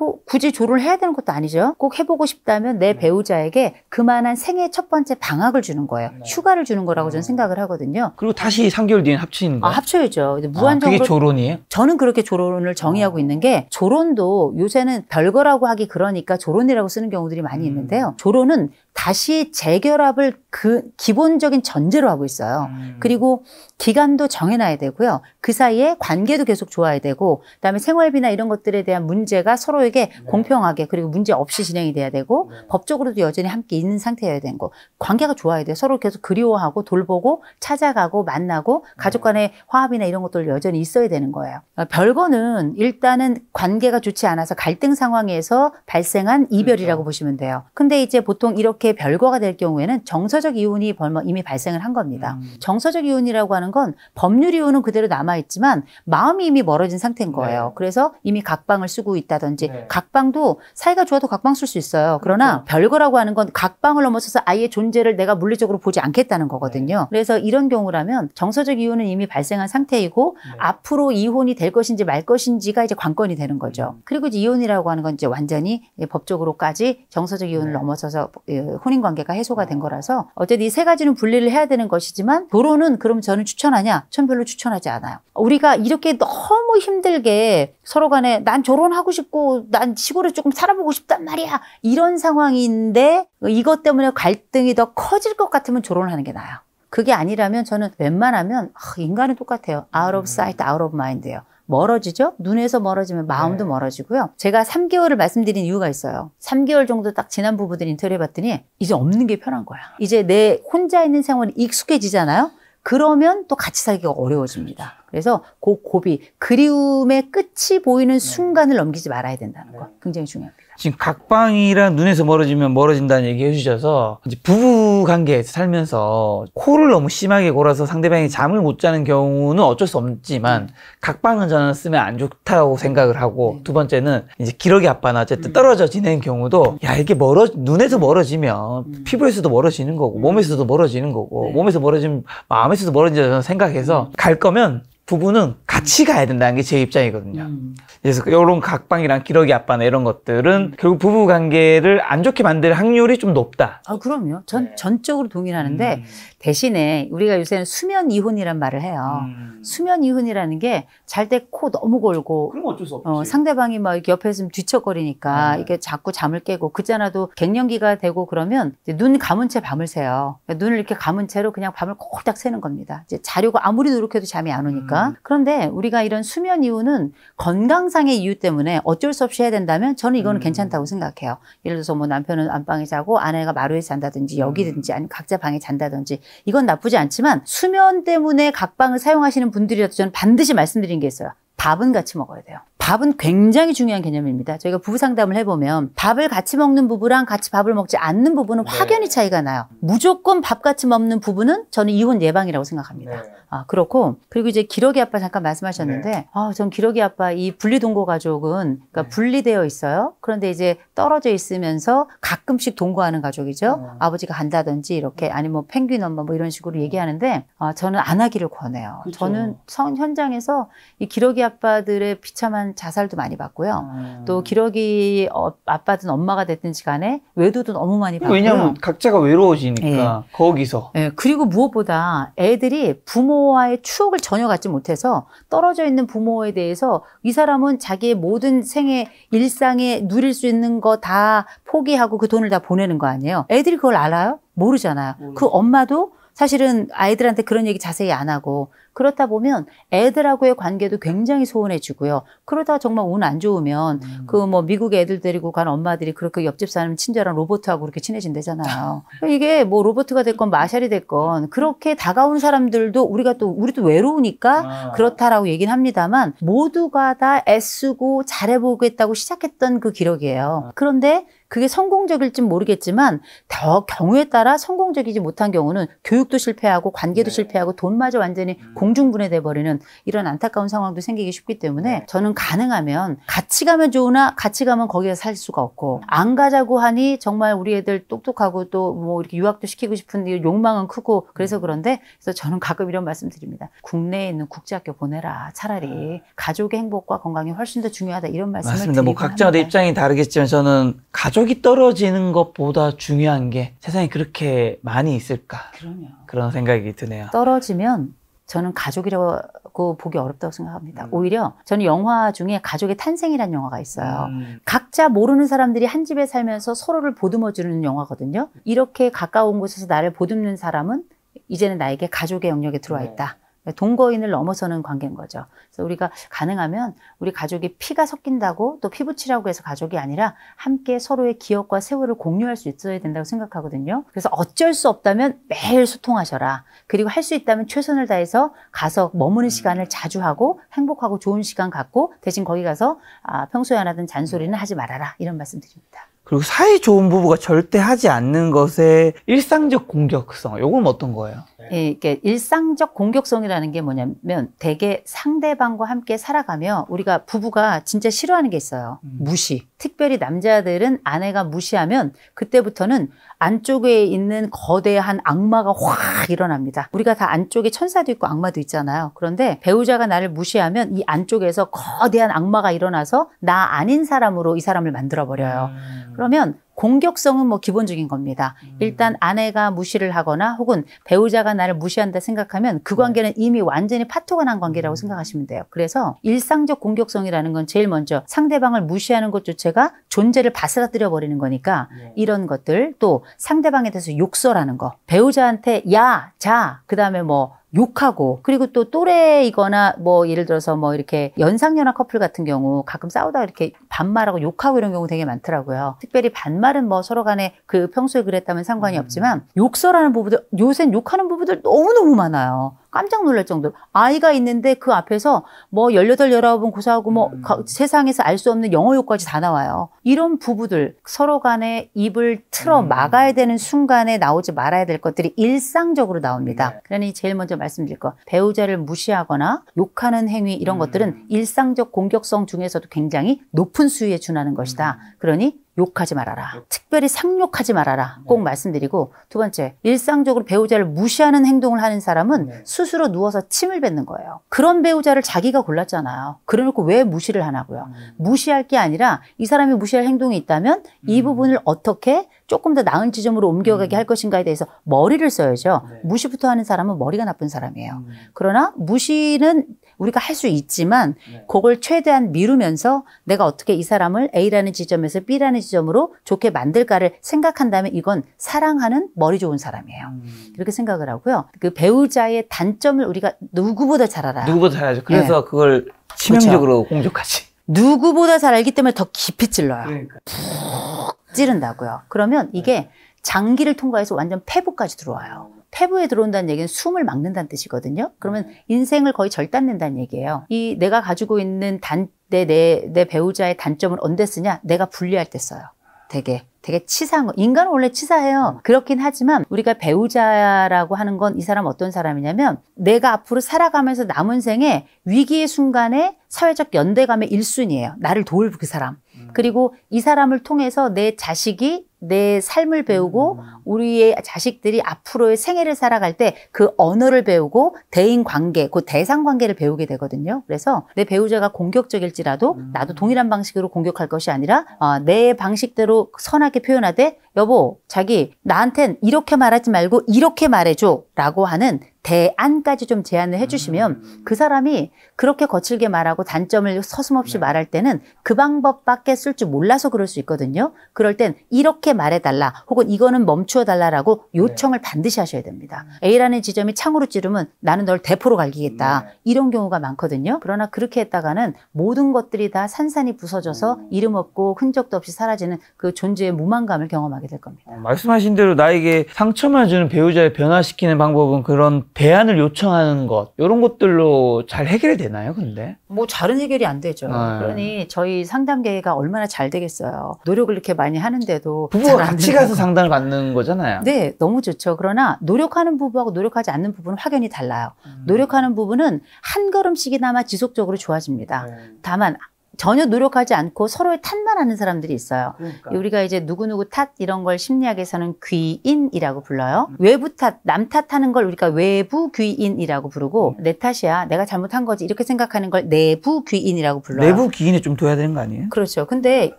않 굳이 조를 해야 되는 것도 아니죠. 꼭 해보고 싶다면 내 네. 배우자에게 그만한 생애 첫 번째 방학을 주는 거예요. 네. 휴가를 주는 거라고 저는 어. 생각을 하거든요. 그리고 다시 3개월 뒤에 합치는 거. 아, 합쳐야죠. 무한정 아, 그게 조론이에요? 저는 그렇게 조론을 정의하고 어. 있는 게 조론도 요새는 별거라고 하기 그러니까 조론이라고 쓰는 경우들이 많이 음. 있는데요. 조론은 다시 재결합을 그 기본적인 전제로 하고 있어요. 음. 그리고 기간도 정해놔야 되고요. 그 사이에 관계도 계속 좋아야 되고, 그다음에 생활비나 이런 것들에 대한 문제가 서로에게 네. 공평하게 그리고 문제 없이 아. 진행이 돼야 되고 네. 법적으로도 여전히 함께 있는 상태여야 되는 거. 관계가 좋아야 돼요. 서로 계속 그리워하고 돌보고 찾아가고 만나고 네. 가족 간의 화합이나 이런 것들 여전히 있어야 되는 거예요. 어, 별거는 일단은 관계가 좋지 않아서 갈등 상황에서 발생한 이별이라고 그렇죠. 보시면 돼요. 근데 이제 보통 이렇게 이렇게 별거가 될 경우에는 정서적 이혼이 이미 발생을 한 겁니다. 음. 정서적 이혼이라고 하는 건 법률 이혼은 그대로 남아있지만 마음이 이미 멀어진 상태인 거예요. 네. 그래서 이미 각방을 쓰고 있다든지 네. 각방도 사이가 좋아도 각방 쓸 수 있어요. 그렇죠. 그러나 그렇죠. 별거라고 하는 건 각방을 넘어서서 아예 존재를 내가 물리적으로 보지 않겠다는 거거든요. 네. 그래서 이런 경우라면 정서적 이혼은 이미 발생한 상태이고 네. 앞으로 이혼이 될 것인지 말 것인지가 이제 관건이 되는 거죠. 음. 그리고 이제 이혼이라고 하는 건 이제 완전히 법적으로까지 정서적 이혼을 네. 넘어서서 예, 혼인 관계가 해소가 된 아. 거라서 어쨌든 이 세 가지는 분리를 해야 되는 것이지만 도로는 그럼 저는 추천하냐? 전 별로 추천하지 않아요. 우리가 이렇게 너무 힘들게 서로 간에 난 결혼하고 싶고 난 시골에 조금 살아보고 싶단 말이야. 이런 상황인데 이것 때문에 갈등이 더 커질 것 같으면 결혼을 하는 게 나아요. 그게 아니라면 저는 웬만하면 아, 인간은 똑같아요. out of sight, out of mind예요. 멀어지죠? 눈에서 멀어지면 마음도 네. 멀어지고요. 제가 3개월을 말씀드린 이유가 있어요. 3개월 정도 딱 지난 부부들 인터뷰 해봤더니 이제 없는 게 편한 거야. 이제 내 혼자 있는 생활이 익숙해지잖아요? 그러면 또 같이 살기가 어려워집니다. 그렇죠. 그래서 그 고비, 그리움의 끝이 보이는 네. 순간을 넘기지 말아야 된다는 거 네. 굉장히 중요합니다. 지금 각방이랑 눈에서 멀어지면 멀어진다는 얘기 해주셔서 이제 부부 관계에서 살면서 코를 너무 심하게 골아서 상대방이 잠을 못 자는 경우는 어쩔 수 없지만 각방은 저는 쓰면 안 좋다고 생각을 하고 네. 두 번째는 이제 기러기 아빠나 어쨌든 떨어져 지내는 경우도 야 이게 멀어 눈에서 멀어지면 음. 피부에서도 멀어지는 거고 음. 몸에서도 멀어지는 거고 네. 몸에서 멀어지면 마음에서도 멀어진다는 생각해서 음. 갈 거면 부부는 같이 가야 된다는 게 제 입장이거든요. 음. 그래서 이런 각방이랑 기러기 아빠나 이런 것들은 음. 결국 부부 관계를 안 좋게 만들 확률이 좀 높다. 아, 그럼요. 전, 네. 전적으로 동일 하는데 음. 대신에 우리가 요새는 수면 이혼이란 말을 해요. 음. 수면 이혼이라는 게 잘 때 코 너무 골고. 그럼 어쩔 수 없지. 어, 상대방이 막 이렇게 옆에 있으면 뒤척거리니까 네. 이게 자꾸 잠을 깨고 그잖아도 갱년기가 되고 그러면 눈 감은 채 밤을 새요. 그러니까 눈을 이렇게 감은 채로 그냥 밤을 콕딱 새는 겁니다. 이제 자려고 아무리 노력해도 잠이 안 오니까. 않습니까? 음. 그러니까. 그런데 우리가 이런 수면 이유는 건강상의 이유 때문에 어쩔 수 없이 해야 된다면 저는 이거는 음. 괜찮다고 생각해요. 예를 들어서 뭐 남편은 안방에 자고 아내가 마루에 잔다든지 음. 여기든지 아니면 각자 방에 잔다든지 이건 나쁘지 않지만 수면 때문에 각방을 사용하시는 분들이라도 저는 반드시 말씀드린 게 있어요. 밥은 같이 먹어야 돼요. 밥은 굉장히 중요한 개념입니다. 저희가 부부 상담을 해보면 밥을 같이 먹는 부부랑 같이 밥을 먹지 않는 부부는 네. 확연히 차이가 나요. 무조건 밥 같이 먹는 부부는 저는 이혼 예방이라고 생각합니다. 네. 아, 그렇고 그리고 이제 기러기 아빠 잠깐 말씀하셨는데 네. 아, 전 기러기 아빠 이 분리동거 가족은 그러니까 네. 분리되어 있어요. 그런데 이제 떨어져 있으면서 가끔씩 동거하는 가족이죠. 음. 아버지가 간다든지 이렇게 네. 아니 뭐 펭귄 엄마 뭐 이런 식으로 얘기하는데 아, 저는 안 하기를 권해요. 그렇 저는 성 현장에서 이 기러기 아빠들의 비참한 자살도 많이 받고요 음. 또 기러기 어, 아빠든 엄마가 됐든지 간에 외도도 너무 많이 받고요 왜냐하면 각자가 외로워지니까 예. 거기서. 예. 그리고 무엇보다 애들이 부모와의 추억을 전혀 갖지 못해서 떨어져 있는 부모에 대해서 이 사람은 자기의 모든 생애 일상에 누릴 수 있는 거 다 포기하고 그 돈을 다 보내는 거 아니에요. 애들이 그걸 알아요? 모르잖아요. 모르죠. 그 엄마도 사실은 아이들한테 그런 얘기 자세히 안 하고 그렇다 보면 애들하고의 관계도 굉장히 소원해지고요. 그러다 정말 운 안 좋으면 음. 그뭐 미국 애들 데리고 간 엄마들이 그렇게 옆집 사는 친절한 로버트하고 그렇게 친해진대잖아요 아. 그러니까 이게 뭐 로버트가 됐건 마샬이 됐건 그렇게 다가온 사람들도 우리가 또 우리도 외로우니까 아. 그렇다라고 얘기는 합니다만 모두가 다 애쓰고 잘해보겠다고 시작했던 그 기록이에요. 아. 그런데 그게 성공적일진 모르겠지만 더 경우에 따라 성공적이지 못한 경우는 교육도 실패하고 관계도 네. 실패하고 돈마저 완전히 음. 공중분해돼 버리는 이런 안타까운 상황도 생기기 쉽기 때문에 네. 저는 가능하면 같이 가면 좋으나 같이 가면 거기에 살 수가 없고 안 가자고 하니 정말 우리 애들 똑똑하고 또 뭐 이렇게 유학도 시키고 싶은 욕망은 크고 그래서 음. 그런데 그래서 저는 가끔 이런 말씀드립니다. 국내에 있는 국제학교 보내라 차라리 네. 가족의 행복과 건강이 훨씬 더 중요하다 이런 말씀을 맞습니다. 뭐 각자의 입장이 다르겠지만 저는 가족 가족이 떨어지는 것보다 중요한 게 세상에 그렇게 많이 있을까? 그럼요. 그런 생각이 드네요. 떨어지면 저는 가족이라고 보기 어렵다고 생각합니다. 음. 오히려 저는 영화 중에 가족의 탄생이라는 영화가 있어요. 음. 각자 모르는 사람들이 한 집에 살면서 서로를 보듬어 주는 영화거든요. 이렇게 가까운 곳에서 나를 보듬는 사람은 이제는 나에게 가족의 영역에 들어와 네. 있다. 네. 동거인을 넘어서는 관계인 거죠. 그래서 우리가 가능하면 우리 가족이 피가 섞인다고 또피붙이라고 해서 가족이 아니라 함께 서로의 기억과 세월을 공유할 수 있어야 된다고 생각하거든요. 그래서 어쩔 수 없다면 매일 소통하셔라. 그리고 할 수 있다면 최선을 다해서 가서 머무는 시간을 자주 하고 행복하고 좋은 시간 갖고 대신 거기 가서 아, 평소에 안 하던 잔소리는 하지 말아라. 이런 말씀 드립니다. 그리고 사이 좋은 부부가 절대 하지 않는 것의 일상적 공격성. 요건 어떤 거예요? 네. 예, 이게 일상적 공격성이라는 게 뭐냐면 대개 상대방과 함께 살아가며 우리가 부부가 진짜 싫어하는 게 있어요. 음. 무시. 특별히 남자들은 아내가 무시하면 그때부터는 안쪽에 있는 거대한 악마가 확 일어납니다. 우리가 다 안쪽에 천사도 있고 악마도 있잖아요. 그런데 배우자가 나를 무시하면 이 안쪽에서 거대한 악마가 일어나서 나 아닌 사람으로 이 사람을 만들어 버려요. 음. 그러면 공격성은 뭐 기본적인 겁니다. 음. 일단 아내가 무시를 하거나 혹은 배우자가 나를 무시한다 생각하면 그 네. 관계는 이미 완전히 파토가 난 관계라고 음. 생각하시면 돼요. 그래서 일상적 공격성이라는 건 제일 먼저 상대방을 무시하는 것 자체가 존재를 바스라뜨려 버리는 거니까 네. 이런 것들 또 상대방에 대해서 욕설하는 거 배우자한테 야, 자, 그 다음에 뭐 욕하고 그리고 또 또래이거나 뭐 예를 들어서 뭐 이렇게 연상연하 커플 같은 경우 가끔 싸우다 이렇게 반말하고 욕하고 이런 경우 되게 많더라고요. 특별히 반말은 뭐 서로 간에 그 평소에 그랬다면 상관이 음. 없지만 욕설하는 부부들 요새 욕하는 부부들 너무너무 많아요. 깜짝 놀랄 정도로 아이가 있는데 그 앞에서 뭐 18, 1 9아 고사하고 뭐 음. 가, 세상에서 알 수 없는 영어 욕까지 다 나와요. 이런 부부들 서로 간에 입을 틀어 음. 막아야 되는 순간에 나오지 말아야 될 것들이 일상적으로 나옵니다. 네. 그러니 제일 먼저 말씀드릴 거 배우자를 무시하거나 욕하는 행위 이런 음. 것들은 일상적 공격성 중에서도 굉장히 높은 수위에 준하는 것이다. 음. 그러니 욕하지 말아라. 특별히 상욕하지 말아라. 꼭 네. 말씀드리고 두 번째, 일상적으로 배우자를 무시하는 행동을 하는 사람은 네. 스스로 누워서 침을 뱉는 거예요. 그런 배우자를 자기가 골랐잖아요. 그래놓고 왜 무시를 하나고요 음. 무시할 게 아니라 이 사람이 무시할 행동이 있다면 음. 이 부분을 어떻게 조금 더 나은 지점으로 옮겨가게 음. 할 것인가에 대해서 머리를 써야죠. 네. 무시부터 하는 사람은 머리가 나쁜 사람이에요. 음. 그러나 무시는 우리가 할 수 있지만 네. 그걸 최대한 미루면서 내가 어떻게 이 사람을 A라는 지점에서 B라는 지점으로 좋게 만들까를 생각한다면 이건 사랑하는 머리 좋은 사람이에요. 음. 이렇게 생각을 하고요. 그 배우자의 단점을 우리가 누구보다 잘 알아요. 누구보다 잘 알죠. 그래서 네. 그걸 그렇죠. 치명적으로 그렇죠. 공격하지. 누구보다 잘 알기 때문에 더 깊이 찔러요. 네, 그러니까. 푹 찌른다고요. 그러면 이게 네. 장기를 통과해서 완전 폐부까지 들어와요. 폐부에 들어온다는 얘기는 숨을 막는다는 뜻이거든요. 그러면 음. 인생을 거의 절단낸다는 얘기예요. 이 내가 가지고 있는 단, 내, 내, 내 배우자의 단점을 언제 쓰냐? 내가 불리할때 써요. 되게. 되게 치사한 거. 인간은 원래 치사해요. 음. 그렇긴 하지만 우리가 배우자라고 하는 건 이 사람 어떤 사람이냐면 내가 앞으로 살아가면서 남은 생에 위기의 순간에 사회적 연대감의 일순위예요 나를 도울 그 사람. 음. 그리고 이 사람을 통해서 내 자식이 내 삶을 배우고 음. 우리의 자식들이 앞으로의 생애를 살아갈 때 그 언어를 배우고 대인 관계, 그 대상 관계를 배우게 되거든요. 그래서 내 배우자가 공격적일지라도 음. 나도 동일한 방식으로 공격할 것이 아니라 어, 내 방식대로 선하게 표현하되 여보, 자기 나한텐 이렇게 말하지 말고 이렇게 말해줘라고 하는 대안까지 좀 제안을 해주시면 음. 그 사람이 그렇게 거칠게 말하고 단점을 서슴없이 네. 말할 때는 그 방법밖에 쓸 줄 몰라서 그럴 수 있거든요. 그럴 땐 이렇게 이렇게 말해달라 혹은 이거는 멈추어달라라고 네. 요청을 반드시 하셔야 됩니다. A라는 지점이 창으로 찌르면 나는 널 대포로 갈기겠다 네. 이런 경우가 많거든요. 그러나 그렇게 했다가는 모든 것들이 다 산산이 부서져서 음. 이름 없고 흔적도 없이 사라지는 그 존재의 무만감을 경험하게 될 겁니다. 어, 말씀하신 대로 나에게 상처만 주는 배우자를 변화시키는 방법은 그런 대안을 요청하는 것 이런 것들로 잘 해결이 되나요? 근데 뭐 잘은 해결이 안 되죠. 네. 그러니 저희 상담 계획가 얼마나 잘 되겠어요. 노력을 이렇게 많이 하는데도 부부가 같이 가서 상담을 받는 거잖아요. 네, 너무 좋죠. 그러나 노력하는 부부하고 노력하지 않는 부부는 확연히 달라요. 음. 노력하는 부부는 한 걸음씩이나마 지속적으로 좋아집니다. 음. 다만 전혀 노력하지 않고 서로의 탓만 하는 사람들이 있어요. 그러니까. 우리가 이제 누구누구 탓 이런 걸 심리학에서는 귀인이라고 불러요. 외부 탓, 남 탓하는 걸 우리가 외부 귀인이라고 부르고 음. 내 탓이야, 내가 잘못한 거지 이렇게 생각하는 걸 내부 귀인이라고 불러요. 내부 귀인이 좀 둬야 되는 거 아니에요? 그렇죠. 근데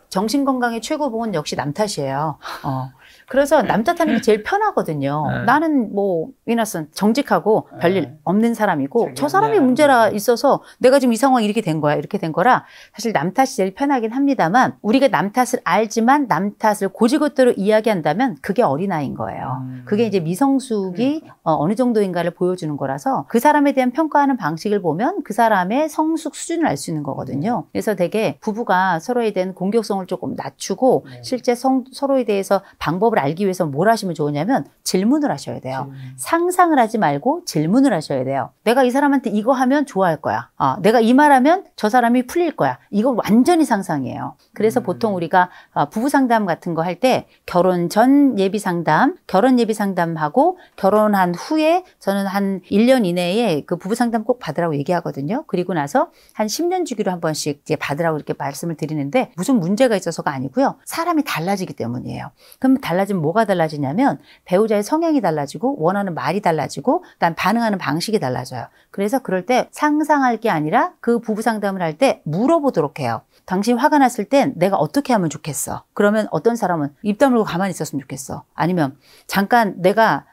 정신건강의 최고봉은 역시 남 탓이에요. 어. 그래서 음. 남자 타는 게 제일 편하거든요. 네. 나는 뭐 위나슨 정직하고 별일 네. 없는 사람이고 저 사람이 문제라 있어서 내가 지금 이 상황 이렇게 된 거야 이렇게 된 거라 사실 남 탓이 제일 편하긴 합니다만 우리가 남 탓을 알지만 남 탓을 고지고대로 이야기한다면 그게 어린아이인 거예요. 음. 그게 이제 미성숙이 그러니까. 어, 어느 정도인가를 보여주는 거라서 그 사람에 대한 평가하는 방식을 보면 그 사람의 성숙 수준을 알 수 있는 거거든요. 음. 그래서 되게 부부가 서로에 대한 공격성을 조금 낮추고 네. 실제 성, 서로에 대해서 방법을 정답을 알기 위해서 뭘 하시면 좋으냐면 질문을 하셔야 돼요. 음. 상상을 하지 말고 질문을 하셔야 돼요. 내가 이 사람한테 이거 하면 좋아할 거야. 어, 내가 이 말하면 저 사람이 풀릴 거야. 이건 완전히 상상이에요. 그래서 음. 보통 우리가 어, 부부 상담 같은 거 할 때 결혼 전 예비 상담, 결혼 예비 상담하고 결혼한 후에 저는 한 1년 이내에 그 부부 상담 꼭 받으라고 얘기하거든요. 그리고 나서 한 10년 주기로 한 번씩 이제 받으라고 이렇게 말씀을 드리는데 무슨 문제가 있어서가 아니고요. 사람이 달라지기 때문이에요. 그럼 달라지 달라지면 뭐가 달라지냐면 배우자의 성향이 달라지고 원하는 말이 달라지고 그다음 반응하는 방식이 달라져요. 그래서 그럴 때 상상할 게 아니라 그 부부 상담을 할 때 물어보도록 해요. 당신 화가 났을 땐 내가 어떻게 하면 좋겠어? 그러면 어떤 사람은 입 다물고 가만히 있었으면 좋겠어. 아니면 잠깐 내가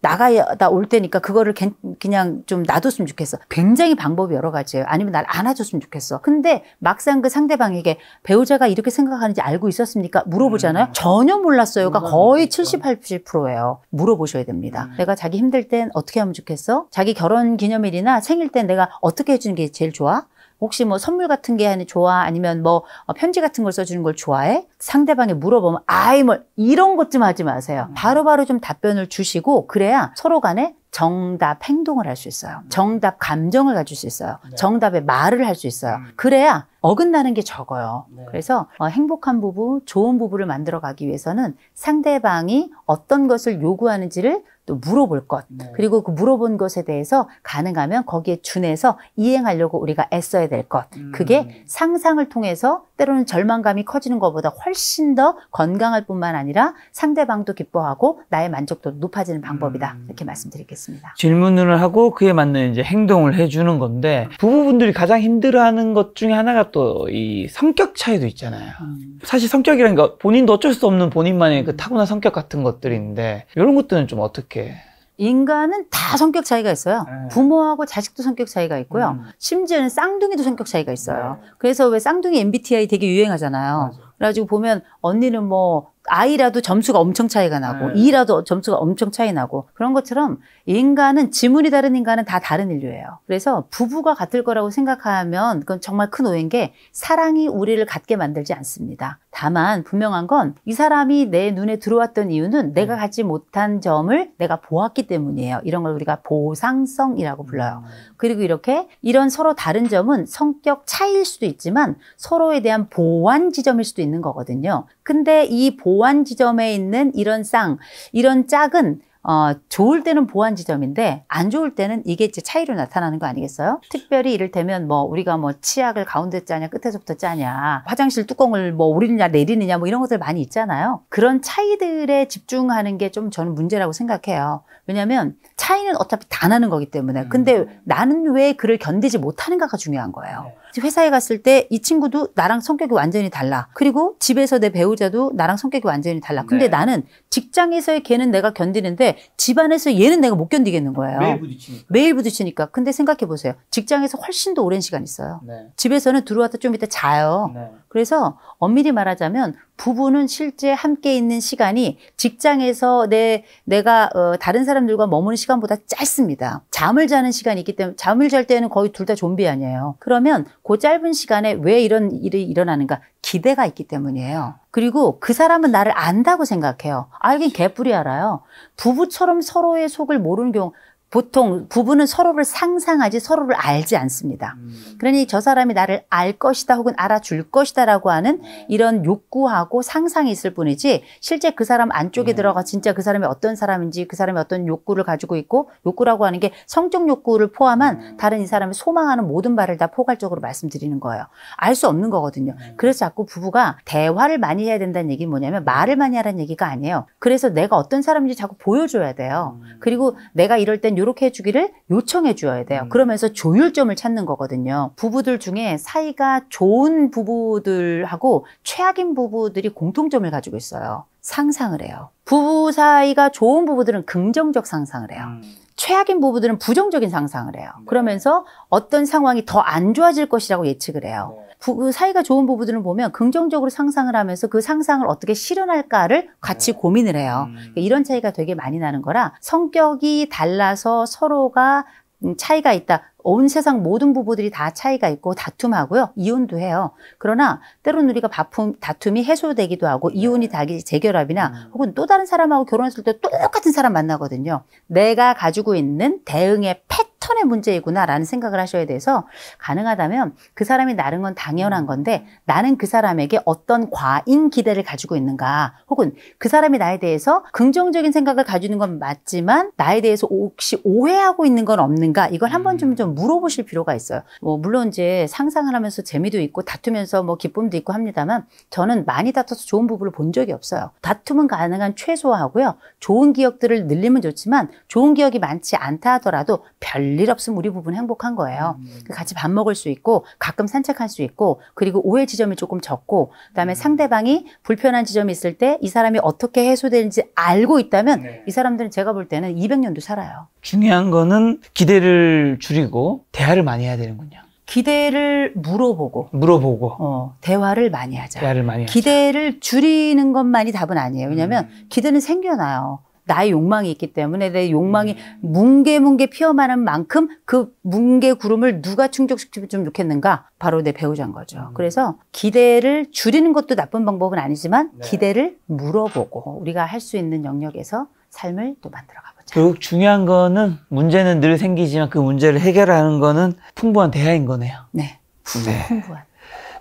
나가다 올테니까 그거를 그냥 좀 놔뒀으면 좋겠어. 굉장히 방법이 여러 가지예요. 아니면 날 안아줬으면 좋겠어. 근데 막상 그 상대방에게 배우자가 이렇게 생각하는지 알고 있었습니까? 물어보잖아요. 음. 전혀 몰랐어yo가 그러니까 거의 70, 80%예요. 물어보셔야 됩니다. 음. 내가 자기 힘들 땐 어떻게 하면 좋겠어? 자기 결혼 기념일이나 생일 때 내가 어떻게 해주는 게 제일 좋아? 혹시 뭐 선물 같은 게 하는 좋아? 아니면 뭐 어, 편지 같은 걸 써주는 걸 좋아해? 상대방이 물어보면 아이 뭐 이런 것 좀 하지 마세요. 음. 바로바로 바로 좀 답변을 주시고 그래야 서로 간에 정답 행동을 할 수 있어요. 음. 정답 감정을 가질 수 있어요. 네. 정답의 말을 할 수 있어요. 음. 그래야 어긋나는 게 적어요. 네. 그래서 어, 행복한 부부, 좋은 부부를 만들어 가기 위해서는 상대방이 어떤 것을 요구하는지를 또 물어볼 것 네. 그리고 그 물어본 것에 대해서 가능하면 거기에 준해서 이행하려고 우리가 애써야 될 것. 음. 그게 상상을 통해서 때로는 절망감이 커지는 것보다 훨씬 더 건강할 뿐만 아니라 상대방도 기뻐하고 나의 만족도도 높아지는 방법이다. 음. 이렇게 말씀드리겠습니다. 질문을 하고 그에 맞는 이제 행동을 해주는 건데 부부분들이 가장 힘들어하는 것 중에 하나가 또 이 성격 차이도 있잖아요. 음. 사실 성격이라는 게 본인도 어쩔 수 없는 본인만의 그 음. 타고난 성격 같은 것들인데 이런 것들은 좀 어떻게 어떻게? 예. 인간은 다 성격 차이가 있어요. 네. 부모하고 자식도 성격 차이가 있고요. 음. 심지어는 쌍둥이도 성격 차이가 있어요. 네. 그래서 왜 쌍둥이 MBTI 되게 유행하잖아요. 맞아. 그래가지고 보면 언니는 뭐 아이라도 점수가 엄청 차이가 나고 네. 이라도 점수가 엄청 차이 나고 그런 것처럼 인간은 지문이 다른 인간은 다 다른 인류예요. 그래서 부부가 같을 거라고 생각하면 그건 정말 큰 오해인 게 사랑이 우리를 같게 만들지 않습니다. 다만 분명한 건 이 사람이 내 눈에 들어왔던 이유는 네. 내가 갖지 못한 점을 내가 보았기 때문이에요. 이런 걸 우리가 보상성이라고 불러요. 음. 그리고 이렇게 이런 서로 다른 점은 성격 차이일 수도 있지만 서로에 대한 보완 지점일 수도 있는 거거든요. 근데 이 보완 지점에 있는 이런 쌍, 이런 짝은 어, 좋을 때는 보완 지점인데 안 좋을 때는 이게 이제 차이로 나타나는 거 아니겠어요? 특별히 이를테면 뭐 우리가 뭐 치약을 가운데 짜냐 끝에서부터 짜냐 화장실 뚜껑을 뭐 오리느냐 내리느냐 뭐 이런 것들 많이 있잖아요. 그런 차이들에 집중하는 게 좀 저는 문제라고 생각해요. 왜냐하면 차이는 어차피 다 나는 거기 때문에 음. 근데 나는 왜 그를 견디지 못하는가가 중요한 거예요. 네. 회사에 갔을 때 이 친구도 나랑 성격이 완전히 달라. 그리고 집에서 내 배우자도 나랑 성격이 완전히 달라. 근데 네. 나는 직장에서의 걔는 내가 견디는데 집안에서 얘는 내가 못 견디겠는 거예요. 매일 부딪히니까. 매일 부딪히니까. 근데 생각해 보세요. 직장에서 훨씬 더 오랜 시간 있어요. 네. 집에서는 들어왔다 좀 이따 자요. 네. 그래서 엄밀히 말하자면 부부는 실제 함께 있는 시간이 직장에서 내 내가 어, 다른 사람들과 머무는 시간보다 짧습니다. 잠을 자는 시간이 있기 때문에 잠을 잘 때는 거의 둘 다 좀비 아니에요. 그러면 그 짧은 시간에 왜 이런 일이 일어나는가? 기대가 있기 때문이에요. 그리고 그 사람은 나를 안다고 생각해요. 알긴 아, 개뿔이 알아요. 부부처럼 서로의 속을 모르는 경우 보통 부부는 서로를 상상하지 서로를 알지 않습니다. 음. 그러니 저 사람이 나를 알 것이다 혹은 알아줄 것이다라고 하는 이런 욕구하고 상상이 있을 뿐이지 실제 그 사람 안쪽에 네. 들어가 진짜 그 사람이 어떤 사람인지 그 사람이 어떤 욕구를 가지고 있고 욕구라고 하는 게 성적 욕구를 포함한 음. 다른 이 사람이 소망하는 모든 바를 다 포괄적으로 말씀드리는 거예요. 알 수 없는 거거든요. 네. 그래서 자꾸 부부가 대화를 많이 해야 된다는 얘기 뭐냐면 말을 많이 하라는 얘기가 아니에요. 그래서 내가 어떤 사람인지 자꾸 보여줘야 돼요. 음. 그리고 내가 이럴 땐 이렇게 해주기를 요청해 주어야 돼요. 음. 그러면서 조율점을 찾는 거거든요. 부부들 중에 사이가 좋은 부부들하고 최악인 부부들이 공통점을 가지고 있어요. 상상을 해요. 부부 사이가 좋은 부부들은 긍정적 상상을 해요. 음. 최악인 부부들은 부정적인 상상을 해요. 네. 그러면서 어떤 상황이 더 안 좋아질 것이라고 예측을 해요. 네. 그 사이가 좋은 부부들은 보면 긍정적으로 상상을 하면서 그 상상을 어떻게 실현할까를 같이 네. 고민을 해요. 그 이런 차이가 되게 많이 나는 거라 성격이 달라서 서로가 음, 차이가 있다. 온 세상 모든 부부들이 다 차이가 있고 다툼하고요. 이혼도 해요. 그러나 때론 우리가 바쁨 다툼이 해소되기도 하고 네. 이혼이 다기 재결합이나 음. 혹은 또 다른 사람하고 결혼했을 때 똑같은 사람 만나거든요. 내가 가지고 있는 대응의 패 실천의 문제이구나라는 생각을 하셔야 돼서 가능하다면 그 사람이 나른 건 당연한 음. 건데 나는 그 사람에게 어떤 과잉 기대를 가지고 있는가 혹은 그 사람이 나에 대해서 긍정적인 생각을 가지는 건 맞지만 나에 대해서 혹시 오해하고 있는 건 없는가 이걸 한 번쯤 음. 좀 물어보실 필요가 있어요. 뭐 물론 이제 상상을 하면서 재미도 있고 다투면서 뭐 기쁨도 있고 합니다만 저는 많이 다퉈서 좋은 부분을본 적이 없어요. 다툼은 가능한 최소화하고요. 좋은 기억들을 늘리면 좋지만 좋은 기억이 많지 않다 하더라도 별일 일 없으면 우리 부분 행복한 거예요. 음. 그 같이 밥 먹을 수 있고 가끔 산책할 수 있고 그리고 오해 지점이 조금 적고 그다음에 음. 상대방이 불편한 지점이 있을 때 이 사람이 어떻게 해소되는지 알고 있다면 네. 이 사람들은 제가 볼 때는 200년도 살아요. 중요한 거는 기대를 줄이고 대화를 많이 해야 되는군요. 기대를 물어보고 물어보고 어, 대화를 많이 하자. 대화를 많이 하자. 기대를 줄이는 것만이 답은 아니에요. 왜냐하면 음. 기대는 생겨나요. 나의 욕망이 있기 때문에 내 욕망이 음. 뭉게뭉게 피어마는 만큼 그 뭉게 구름을 누가 충족시키면 좀 좋겠는가? 바로 내 배우자인 거죠. 음. 그래서 기대를 줄이는 것도 나쁜 방법은 아니지만 네. 기대를 물어보고 우리가 할 수 있는 영역에서 삶을 또 만들어 가보자. 결국 중요한 거는 문제는 늘 생기지만 그 문제를 해결하는 거는 풍부한 대화인 거네요. 네. 네. 풍부한.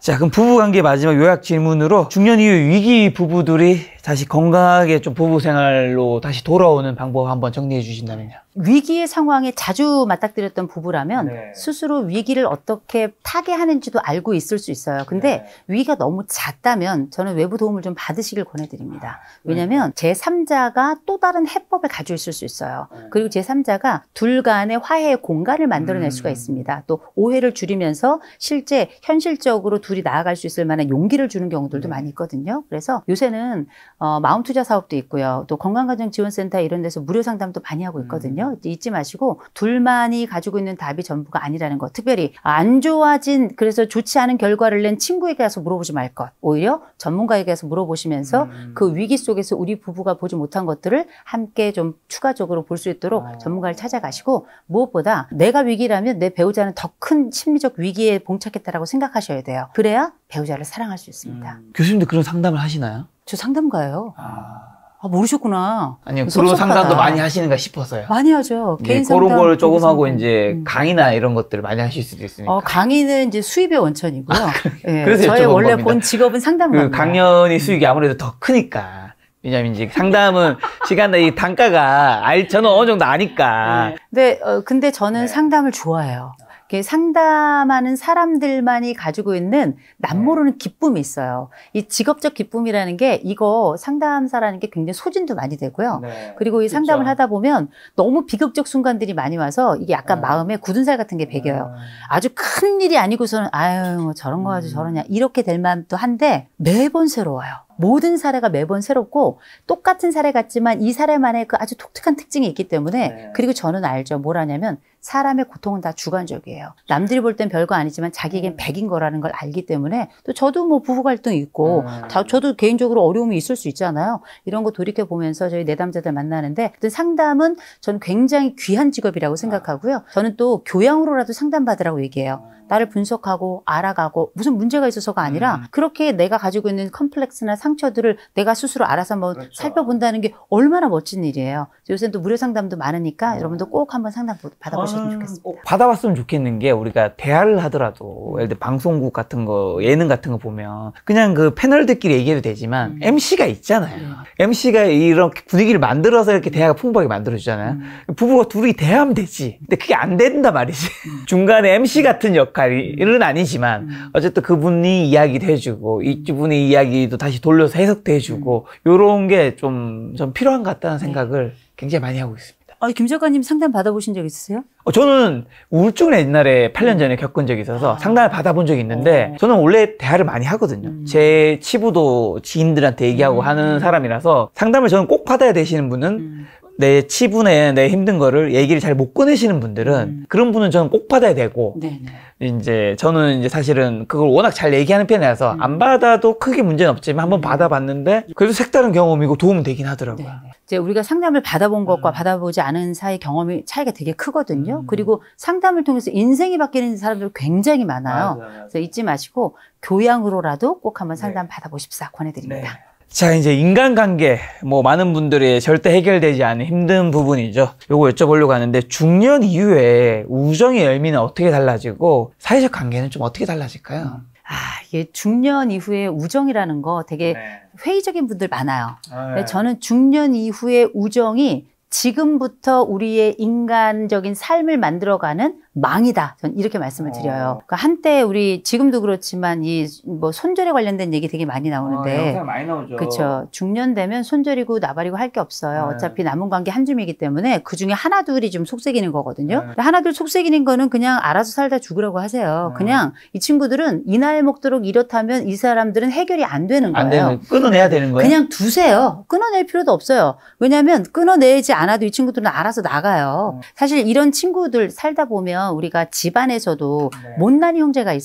자, 그럼 부부관계 마지막 요약 질문으로 중년 이후 위기 부부들이 다시 건강하게 좀 부부 생활로 다시 돌아오는 방법 한번 정리해 주신다면요. 위기의 상황에 자주 맞닥뜨렸던 부부라면 네. 스스로 위기를 어떻게 타개하는지도 알고 있을 수 있어요. 근데 네. 위기가 너무 작다면 저는 외부 도움을 좀 받으시길 권해드립니다. 왜냐하면 아, 네. 제3자가 또 다른 해법을 가지고 있을 수 있어요. 네. 그리고 제3자가 둘 간의 화해의 공간을 만들어낼 음. 수가 있습니다. 또 오해를 줄이면서 실제 현실적으로 둘이 나아갈 수 있을 만한 용기를 주는 경우들도 네. 많이 있거든요. 그래서 요새는 어, 마음 투자 사업도 있고요. 또 건강가정지원센터 이런 데서 무료 상담도 많이 하고 음. 있거든요. 있거든요. 잊지 마시고 둘만이 가지고 있는 답이 전부가 아니라는 것. 특별히 안 좋아진 그래서 좋지 않은 결과를 낸 친구에게 가서 물어보지 말 것. 오히려 전문가에게 서 물어보시면서 음. 그 위기 속에서 우리 부부가 보지 못한 것들을 함께 좀 추가적으로 볼 수 있도록 어. 전문가를 찾아가시고 무엇보다 내가 위기라면 내 배우자는 더 큰 심리적 위기에 봉착했다라고 생각하셔야 돼요. 그래야 배우자를 사랑할 수 있습니다. 음. 교수님도 그런 상담을 하시나요? 저 상담 가요. 아. 아, 모르셨구나. 아니요, 그런 상담도 많이 하시는가 싶어서요. 많이 하죠. 개인 네, 상담. 그런 걸 조금 하고 이제 음. 강의나 이런 것들을 많이 하실 수도 있습니다. 어, 강의는 이제 수입의 원천이고요. 아, 네, 그래서 저의 원래 겁니다. 본 직업은 상담가. 그 강연이 음. 수익이 아무래도 더 크니까. 왜냐면 이제 상담은 시간나 이 단가가 알 저는 어느 정도 아니까. 네. 근데 어, 근데 저는 네. 상담을 좋아해요. 상담하는 사람들만이 가지고 있는 남모르는 네. 기쁨이 있어요. 이 직업적 기쁨이라는 게 이거 상담사라는 게 굉장히 소진도 많이 되고요. 네, 그리고 이 상담을 그렇죠. 하다 보면 너무 비극적 순간들이 많이 와서 이게 약간 네. 마음에 굳은 살 같은 게 배겨요. 네. 아주 큰 일이 아니고서는 아유 뭐 저런 거 가지고 음. 저러냐 이렇게 될 만도 한데 매번 새로워요. 모든 사례가 매번 새롭고 똑같은 사례 같지만 이 사례만의 그 아주 독특한 특징이 있기 때문에 네. 그리고 저는 알죠. 뭘하냐면 사람의 고통은 다 주관적이에요. 남들이 볼 땐 별거 아니지만 자기에겐 음. 백인 거라는 걸 알기 때문에 또 저도 뭐 부부 갈등 있고 음. 다, 저도 개인적으로 어려움이 있을 수 있잖아요. 이런 거 돌이켜 보면서 저희 내담자들 네 만나는데 상담은 저는 굉장히 귀한 직업이라고 아. 생각하고요. 저는 또 교양으로라도 상담 받으라고 얘기해요. 음. 나를 분석하고 알아가고 무슨 문제가 있어서가 아니라 음. 그렇게 내가 가지고 있는 컴플렉스나 상처들을 내가 스스로 알아서 한번 그렇죠. 살펴본다는 게 얼마나 멋진 일이에요. 요새는 또 무료 상담도 많으니까 음. 여러분도 꼭 한번 상담 받아보셨으면 좋겠습니다. 받아봤으면 좋겠는 게 우리가 대화를 하더라도 예를 들어 방송국 같은 거 예능 같은 거 보면 그냥 그 패널들끼리 얘기해도 되지만 음. MC가 있잖아요. MC가 네. 이런 분위기를 만들어서 이렇게 대화가 풍부하게 만들어주잖아요. 음. 부부가 둘이 대화하면 되지. 근데 그게 안 된단 말이지. 음. 중간에 MC 같은 역할 역할은 아니지만 음. 어쨌든 그분이 이야기도 해주고 이분이 이야기도 다시 돌려서 해석도 해주고 요런 게 좀 좀 필요한 것 같다는 네. 생각을 굉장히 많이 하고 있습니다. 아, 김 작가님 상담 받아보신 적 있으세요? 어, 저는 우울증을 옛날에 8년 전에 음. 겪은 적이 있어서 아. 상담을 받아본 적이 있는데 어. 저는 원래 대화를 많이 하거든요. 음. 제 치부도 지인들한테 얘기하고 음. 하는 사람이라서 상담을 저는 꼭 받아야 되시는 분은 음. 내 치분에 내 힘든 거를 얘기를 잘 못 꺼내시는 분들은 음. 그런 분은 저는 꼭 받아야 되고 네네. 네. 이제 저는 이제 사실은 그걸 워낙 잘 얘기하는 편이라서 음. 안 받아도 크게 문제는 없지만 한번 음. 받아봤는데 그래도 색다른 경험이고 도움 되긴 하더라고요. 네네. 네. 이제 우리가 상담을 받아본 것과 음. 받아보지 않은 사이 경험이 차이가 되게 크거든요. 음. 그리고 상담을 통해서 인생이 바뀌는 사람들 굉장히 많아요. 맞아, 맞아. 그래서 잊지 마시고 교양으로라도 꼭 한번 네. 상담 네. 받아보십사 권해드립니다. 네. 자, 이제 인간관계. 뭐, 많은 분들이 절대 해결되지 않은 힘든 부분이죠. 요거 여쭤보려고 하는데, 중년 이후에 우정의 열미는 어떻게 달라지고, 사회적 관계는 좀 어떻게 달라질까요? 아, 이게 중년 이후에 우정이라는 거 되게 네. 회의적인 분들 많아요. 아, 네. 저는 중년 이후에 우정이 지금부터 우리의 인간적인 삶을 만들어가는 망이다. 전 이렇게 말씀을 드려요. 어. 그러니까 한때 우리 지금도 그렇지만 이 뭐 손절에 관련된 얘기 되게 많이 나오는데 어, 많이 나오죠. 그렇죠. 중년 되면 손절이고 나발이고 할 게 없어요. 네. 어차피 남은 관계 한 줌이기 때문에 그 중에 하나 둘이 좀 속색이는 거거든요. 네. 하나 둘 속색이는 거는 그냥 알아서 살다 죽으라고 하세요. 네. 그냥 이 친구들은 이 나이 먹도록 이렇다면 이 사람들은 해결이 안 되는 거예요. 안 되는 끊어내야 되는 거예요. 그냥 두세요. 끊어낼 필요도 없어요. 왜냐하면 끊어내지 않아도 이 친구들은 알아서 나가요. 네. 사실 이런 친구들 살다 보면 보면 우리가 집안에서도 네. 못난 형제가 있어요.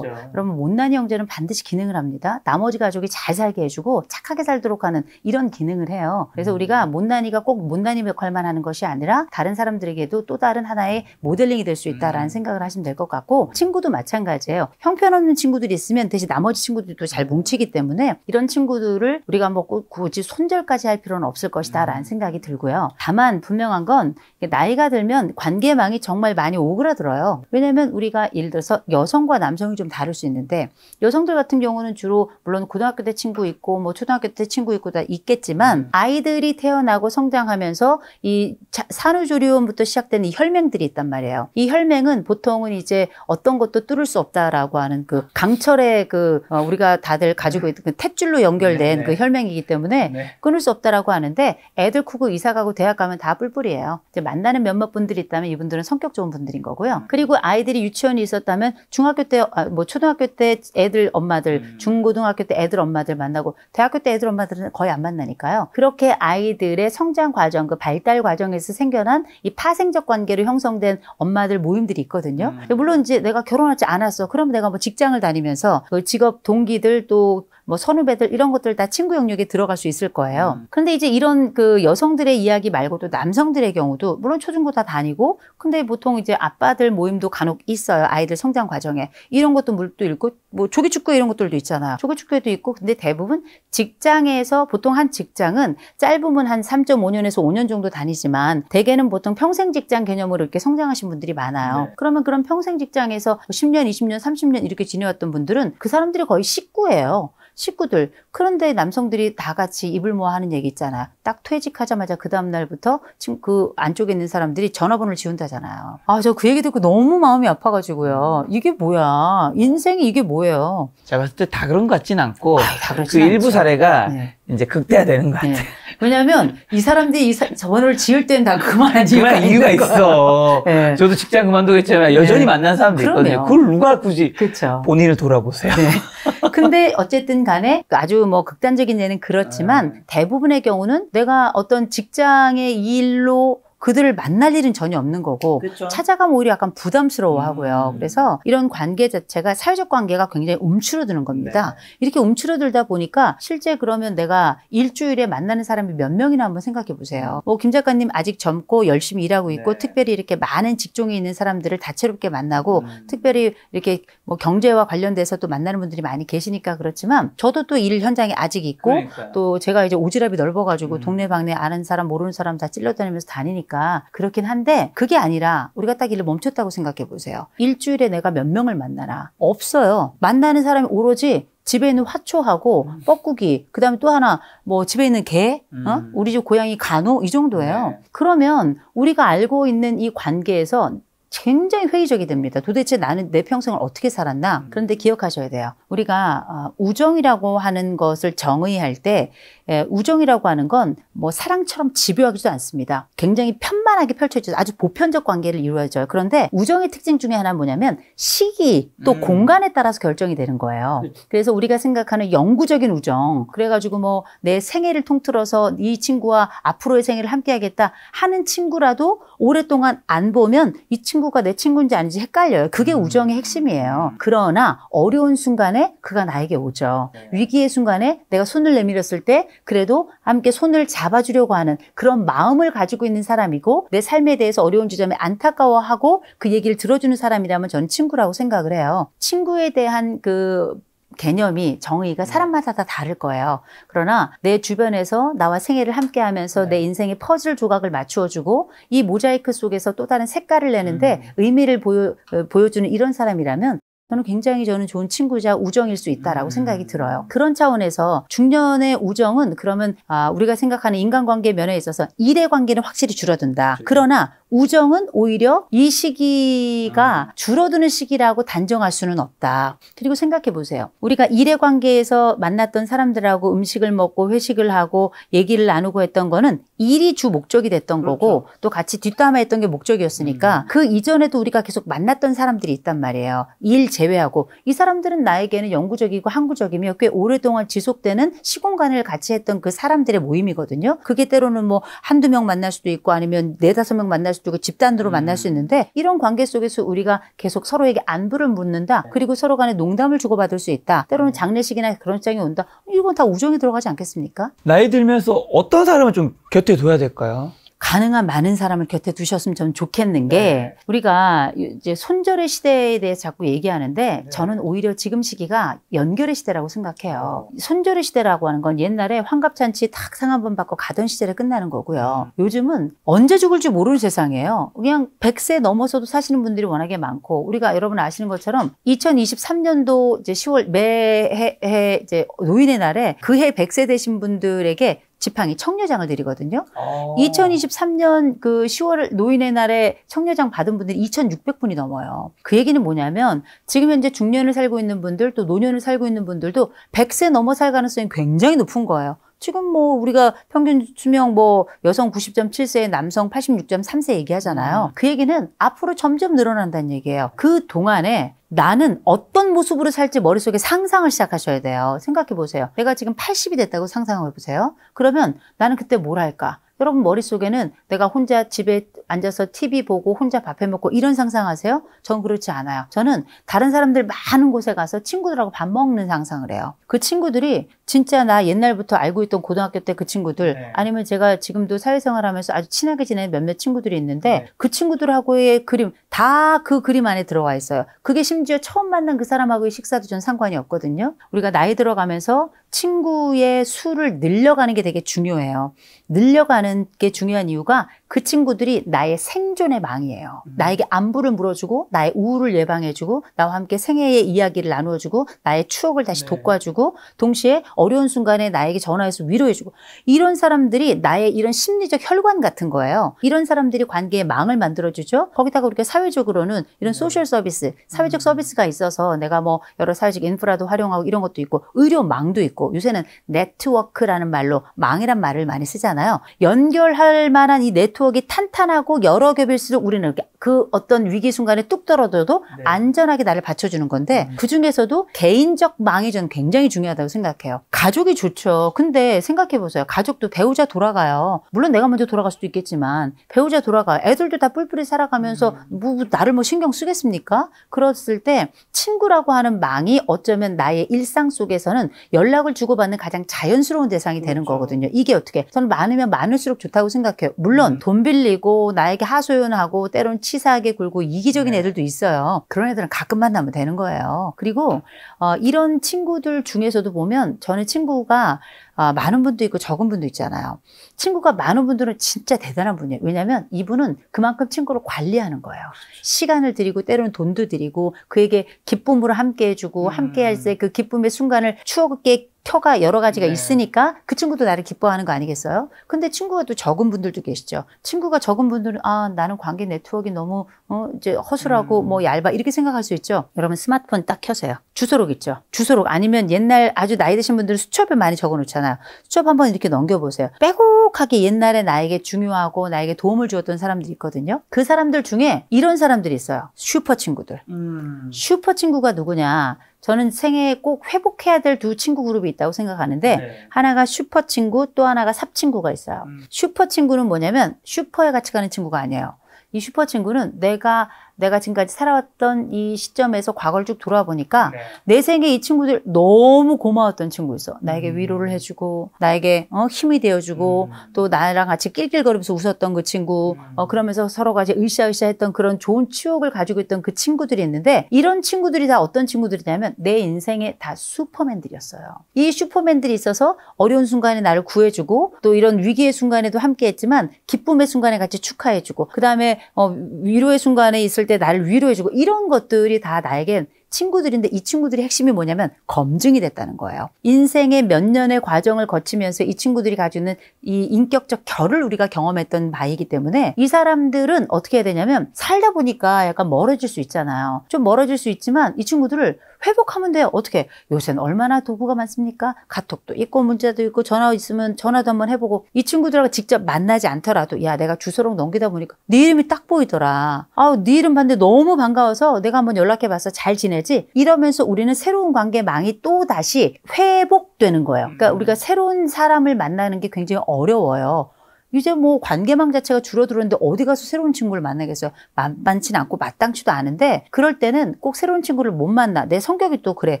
있죠. 그러면 못난 형제는 반드시 기능을 합니다. 나머지 가족이 잘 살게 해주고 착하게 살도록 하는 이런 기능을 해요. 그래서 음. 우리가 못난이가 꼭 못난이 역할만 하는 것이 아니라 다른 사람들에게도 또 다른 하나의 모델링이 될 수 있다라는 음. 생각을 하시면 될 것 같고 친구도 마찬가지예요. 형편없는 친구들이 있으면 대신 나머지 친구들도 잘 뭉치기 때문에 이런 친구들을 우리가 뭐 굳이 손절까지 할 필요는 없을 것이다라는 음. 생각이 들고요. 다만 분명한 건 나이가 들면 관계망이 정말 많이 오고 오그라들어요. 왜냐면 우리가 예를 들어서 여성과 남성이 좀 다를 수 있는데 여성들 같은 경우는 주로 물론 고등학교 때 친구 있고 뭐 초등학교 때 친구 있고 다 있겠지만 음. 아이들이 태어나고 성장하면서 이 산후조리원부터 시작되는 혈맹들이 있단 말이에요. 이 혈맹은 보통은 이제 어떤 것도 뚫을 수 없다라고 하는 그 강철의 그 어, 우리가 다들 가지고 있는 그 탯줄로 연결된 네, 그 네. 그 혈맹이기 때문에 네. 끊을 수 없다라고 하는데 애들 크고 이사 가고 대학 가면 다 뿔뿔이에요. 이제 만나는 몇몇 분들이 있다면 이분들은 성격 좋은 분들인 거 거고요. 그리고 아이들이 유치원이 있었다면 중학교 때, 아, 뭐 초등학교 때 애들 엄마들, 음. 중고등학교 때 애들 엄마들 만나고 대학교 때 애들 엄마들은 거의 안 만나니까요. 그렇게 아이들의 성장 과정, 그 발달 과정에서 생겨난 이 파생적 관계로 형성된 엄마들 모임들이 있거든요. 음. 물론 이제 내가 결혼하지 않았어. 그럼 내가 뭐 직장을 다니면서 그 직업 동기들 또뭐 선후배들 이런 것들 다 친구 영역에 들어갈 수 있을 거예요. 음. 그런데 이제 이런 그 여성들의 이야기 말고도 남성들의 경우도 물론 초중고 다 다니고 근데 보통 이제 아빠들 모임도 간혹 있어요. 아이들 성장 과정에 이런 것도 물도 읽고뭐 조기 축구 이런 것들도 있잖아요. 조기 축구에도 있고 근데 대부분 직장에서 보통 한 직장은 짧으면 한 3.5년에서 5년 정도 다니지만 대개는 보통 평생 직장 개념으로 이렇게 성장하신 분들이 많아요. 네. 그러면 그런 평생 직장에서 10년, 20년, 30년 이렇게 지내왔던 분들은 그 사람들이 거의 식구예요. 식구들 그런데 남성들이 다 같이 입을 모아 하는 얘기 있잖아. 딱 퇴직하자마자 그 다음 날부터 지금 그 안쪽에 있는 사람들이 전화번호를 지운다잖아요. 아 저 그 얘기 듣고 너무 마음이 아파가지고요. 이게 뭐야? 인생이 이게 뭐예요? 제가 봤을 때 다 그런 것 같진 않고 아유, 그 않죠. 일부 사례가 네. 이제 극대화되는 것 네. 같아요. 네. 왜냐하면 이 사람들이 이 사, 전화를 지을 땐 다 그만한 이유가, 그만 이유가 있어. 네. 저도 직장 그만두겠지만 고 네. 여전히 만난 사람도 그럼요. 있거든요. 그걸 누가 굳이 그쵸. 본인을 돌아보세요. 네. 근데 어쨌든 간에 그 아주 뭐 극단적인 예는 그렇지만 아. 대부분의 경우는 내가 어떤 직장의 일로 그들을 만날 일은 전혀 없는 거고 그쵸. 찾아가면 오히려 약간 부담스러워하고요. 음. 그래서 이런 관계 자체가 사회적 관계가 굉장히 움츠러드는 겁니다. 네. 이렇게 움츠러들다 보니까 실제 그러면 내가 일주일에 만나는 사람이 몇 명이나 한번 생각해 보세요. 뭐김 음. 어, 작가님 아직 젊고 열심히 일하고 있고 네. 특별히 이렇게 많은 직종에 있는 사람들을 다채롭게 만나고 음. 특별히 이렇게 뭐 경제와 관련돼서 또 만나는 분들이 많이 계시니까 그렇지만 저도 또 일 현장에 아직 있고 그러니까요. 또 제가 이제 오지랖이 넓어가지고 음. 동네방네 아는 사람 모르는 사람 다 찔러다니면서 다니니까 보니까 그렇긴 한데 그게 아니라 우리가 딱 일을 멈췄다고 생각해 보세요. 일주일에 내가 몇 명을 만나나? 없어요. 만나는 사람이 오로지 집에 있는 화초하고 음. 뻐꾸기, 그 다음에 또 하나, 뭐, 집에 있는 개, 어? 음. 어? 우리 집 고양이 간호, 이 정도예요. 네. 그러면 우리가 알고 있는 이 관계에서 굉장히 회의적이 됩니다. 도대체 나는 내 평생을 어떻게 살았나? 음. 그런데 기억하셔야 돼요. 우리가 어, 우정이라고 하는 것을 정의할 때 예, 우정이라고 하는 건 뭐 사랑처럼 집요하기도 않습니다. 굉장히 편만하게 펼쳐져 서 아주 보편적 관계를 이루어져요. 그런데 우정의 특징 중에 하나는 뭐냐면 시기 또 음. 공간에 따라서 결정이 되는 거예요. 네. 그래서 우리가 생각하는 영구적인 우정 그래가지고 뭐 내 생애를 통틀어서 이 친구와 앞으로의 생애를 함께하겠다 하는 친구라도 오랫동안 안 보면 이 친구가 내 친구인지 아닌지 헷갈려요. 그게 음. 우정의 핵심이에요. 그러나 어려운 순간에 그가 나에게 오죠. 네. 위기의 순간에 내가 손을 내밀었을 때 그래도 함께 손을 잡아주려고 하는 그런 마음을 가지고 있는 사람이고 내 삶에 대해서 어려운 지점에 안타까워하고 그 얘기를 들어주는 사람이라면 저는 친구라고 생각을 해요. 친구에 대한 그 개념이 정의가 네. 사람마다 다 다를 거예요. 그러나 내 주변에서 나와 생애를 함께 하면서 네. 내 인생의 퍼즐 조각을 맞추어 주고 이 모자이크 속에서 또 다른 색깔을 내는데 음. 의미를 보여 보여주는 이런 사람이라면 저는 굉장히 저는 좋은 친구자 우정일 수 있다라고 음. 생각이 들어요. 그런 차원에서 중년의 우정은 그러면 아, 우리가 생각하는 인간관계 면에 있어서 일의 관계는 확실히 줄어든다. 그렇죠. 그러나 우정은 오히려 이 시기가 음. 줄어드는 시기라고 단정할 수는 없다. 그리고 생각해 보세요. 우리가 일의 관계에서 만났던 사람들하고 음식을 먹고 회식을 하고 얘기를 나누고 했던 거는 일이 주 목적이 됐던 그렇죠. 거고 또 같이 뒷담화했던 게 목적이었으니까 음. 그 이전에도 우리가 계속 만났던 사람들이 있단 말이에요. 일 제외하고 이 사람들은 나에게는 영구적이고 항구적이며 꽤 오랫동안 지속되는 시공간을 같이 했던 그 사람들의 모임이거든요. 그게 때로는 뭐 한두 명 만날 수도 있고 아니면 네다섯 명 만날 수도 있고 집단으로 음. 만날 수 음. 있는데 이런 관계 속에서 우리가 계속 서로에게 안부를 묻는다. 네. 그리고 서로 간에 농담을 주고받을 수 있다. 때로는 음. 장례식이나 결혼장이 온다. 이건 다 우정이 들어가지 않겠습니까? 나이 들면서 어떤 사람을 좀 곁에 둬야 될까요? 가능한 많은 사람을 곁에 두셨으면 저는 좋겠는 게 네. 우리가 이제 손절의 시대에 대해서 자꾸 얘기하는데 네. 저는 오히려 지금 시기가 연결의 시대라고 생각해요. 어. 손절의 시대라고 하는 건 옛날에 환갑잔치 탁 상한번 받고 가던 시절에 끝나는 거고요. 음. 요즘은 언제 죽을지 모르는 세상이에요. 그냥 100세 넘어서도 사시는 분들이 워낙에 많고 우리가 여러분 아시는 것처럼 2023년도 이제 10월 매해 이제 노인의 날에 그해 100세 되신 분들에게 지팡이 청료장을 드리거든요. 오. 아. 2023년 그 10월 노인의 날에 청료장 받은 분들이 2,600분이 넘어요. 그 얘기는 뭐냐면 지금 현재 중년을 살고 있는 분들 또 노년을 살고 있는 분들도 100세 넘어 살 가능성이 굉장히 높은 거예요. 지금 뭐 우리가 평균 수명 뭐 여성 90.7세, 남성 86.3세 얘기하잖아요. 음. 그 얘기는 앞으로 점점 늘어난다는 얘기예요. 그 동안에 나는 어떤 모습으로 살지 머릿속에 상상을 시작하셔야 돼요. 생각해 보세요. 내가 지금 80이 됐다고 상상해 을 보세요. 그러면 나는 그때 뭘 할까? 여러분 머릿속에는 내가 혼자 집에 앉아서 TV 보고 혼자 밥해 먹고 이런 상상하세요? 전 그렇지 않아요. 저는 다른 사람들 많은 곳에 가서 친구들하고 밥 먹는 상상을 해요. 그 친구들이 진짜 나 옛날부터 알고 있던 고등학교 때 그 친구들 네. 아니면 제가 지금도 사회생활하면서 아주 친하게 지내는 몇몇 친구들이 있는데 네. 그 친구들하고의 그림 다그 그림 안에 들어와 있어요. 그게 심지어 처음 만난 그 사람하고의 식사도 전 상관이 없거든요. 우리가 나이 들어가면서 친구의 수를 늘려가는 게 되게 중요해요. 늘려가는 게 중요한 이유가 그 친구들이 나의 생존의 망이에요. 음. 나에게 안부를 물어주고 나의 우울을 예방해주고 나와 함께 생애의 이야기를 나누어주고 나의 추억을 다시 네. 돋궈주고 동시에 어려운 순간에 나에게 전화해서 위로해주고 이런 사람들이 나의 이런 심리적 혈관 같은 거예요. 이런 사람들이 관계의 망을 만들어주죠. 거기다가 우리가 사회 사회적으로는 이런 네. 소셜 서비스, 사회적 음. 서비스가 있어서 내가 뭐 여러 사회적 인프라도 활용하고 이런 것도 있고 의료망도 있고 요새는 네트워크라는 말로 망이란 말을 많이 쓰잖아요. 연결할 만한 이 네트워크가 탄탄하고 여러 겹일수록 우리는 그 어떤 위기 순간에 뚝 떨어져도 네. 안전하게 나를 받쳐주는 건데 음. 그 중에서도 개인적 망이 저는 굉장히 중요하다고 생각해요. 가족이 좋죠. 근데 생각해보세요. 가족도 배우자 돌아가요. 물론 내가 먼저 돌아갈 수도 있겠지만 배우자 돌아가요. 애들도 다 뿔뿔이 살아가면서 음. 뭐, 뭐, 나를 뭐 신경 쓰겠습니까? 그랬을 때 친구라고 하는 망이 어쩌면 나의 일상 속에서는 연락을 주고받는 가장 자연스러운 대상이 되는 그렇죠. 거거든요. 이게 어떻게 저는 많으면 많을수록 좋다고 생각해요. 물론 음. 돈 빌리고 나에게 하소연하고 때론 치사하게 굴고 이기적인 네. 애들도 있어요. 그런 애들은 가끔 만나면 되는 거예요. 그리고 어, 이런 친구들 중에서도 보면 저는 친구가 어, 많은 분도 있고 적은 분도 있잖아요. 친구가 많은 분들은 진짜 대단한 분이에요. 왜냐하면 이분은 그만큼 친구를 관리하는 거예요. 시간을 드리고 때로는 돈도 드리고 그에게 기쁨으로 함께 해주고 음. 함께 할 때 그 기쁨의 순간을 추억 있게 켜가 여러 가지가 네. 있으니까 그 친구도 나를 기뻐하는 거 아니겠어요? 근데 친구가 또 적은 분들도 계시죠. 친구가 적은 분들은 아 나는 관계 네트워크 너무 어, 이제 허술하고 뭐 음. 뭐 얇아 이렇게 생각할 수 있죠. 여러분 스마트폰 딱 켜세요. 주소록 있죠. 주소록 아니면 옛날 아주 나이 드신 분들은 수첩에 많이 적어놓잖아요. 수첩 한번 이렇게 넘겨보세요. 빼곡하게 옛날에 나에게 중요하고 나에게 도움을 주었던 사람들이 있거든요. 그 사람들 중에 이런 사람들이 있어요. 슈퍼 친구들. 음. 슈퍼 친구가 누구냐? 저는 생애에 꼭 회복해야 될 두 친구 그룹이 있다고 생각하는데 네. 하나가 슈퍼 친구 또 하나가 삽 친구가 있어요. 음. 슈퍼 친구는 뭐냐면 슈퍼에 같이 가는 친구가 아니에요. 이 슈퍼 친구는 내가 내가 지금까지 살아왔던 이 시점에서 과거를 쭉 돌아보니까 네. 내 생에 이 친구들 너무 고마웠던 친구였어. 나에게 음. 위로를 해주고, 나에게 어, 힘이 되어주고, 음. 또 나랑 같이 낄낄거리면서 웃었던 그 친구, 음. 어, 그러면서 서로 가이제 으쌰으쌰했던 그런 좋은 추억을 가지고 있던 그 친구들이 있는데 이런 친구들이 다 어떤 친구들이냐면 내 인생에 다 슈퍼맨들이었어요. 이 슈퍼맨들이 있어서 어려운 순간에 나를 구해주고 또 이런 위기의 순간에도 함께했지만 기쁨의 순간에 같이 축하해주고 그 다음에 어, 위로의 순간에 있을 힘때 나를 위로해주고 이런 것들이 다 나에겐 친구들인데 이 친구들이 핵심이 뭐냐면 검증이 됐다는 거예요. 인생의 몇 년의 과정을 거치면서 이 친구들이 가지는 이 인격적 결을 우리가 경험했던 바이기 때문에 이 사람들은 어떻게 해야 되냐면 살다 보니까 약간 멀어질 수 있잖아요. 좀 멀어질 수 있지만 이 친구들을 회복하면 돼요. 어떻게? 요새는 얼마나 도구가 많습니까? 카톡도 있고 문자도 있고 전화 있으면 전화도 한번 해보고 이 친구들하고 직접 만나지 않더라도 야 내가 주소록 넘기다 보니까 네 이름이 딱 보이더라. 아우 네 이름 봤는데 너무 반가워서 내가 한번 연락해봐서 잘 지내지? 이러면서 우리는 새로운 관계망이 또 다시 회복되는 거예요. 그러니까 음. 우리가 새로운 사람을 만나는 게 굉장히 어려워요. 이제 뭐 관계망 자체가 줄어들었는데 어디 가서 새로운 친구를 만나겠어요. 만만치는 않고 마땅치도 않은데 그럴 때는 꼭 새로운 친구를 못 만나. 내 성격이 또 그래.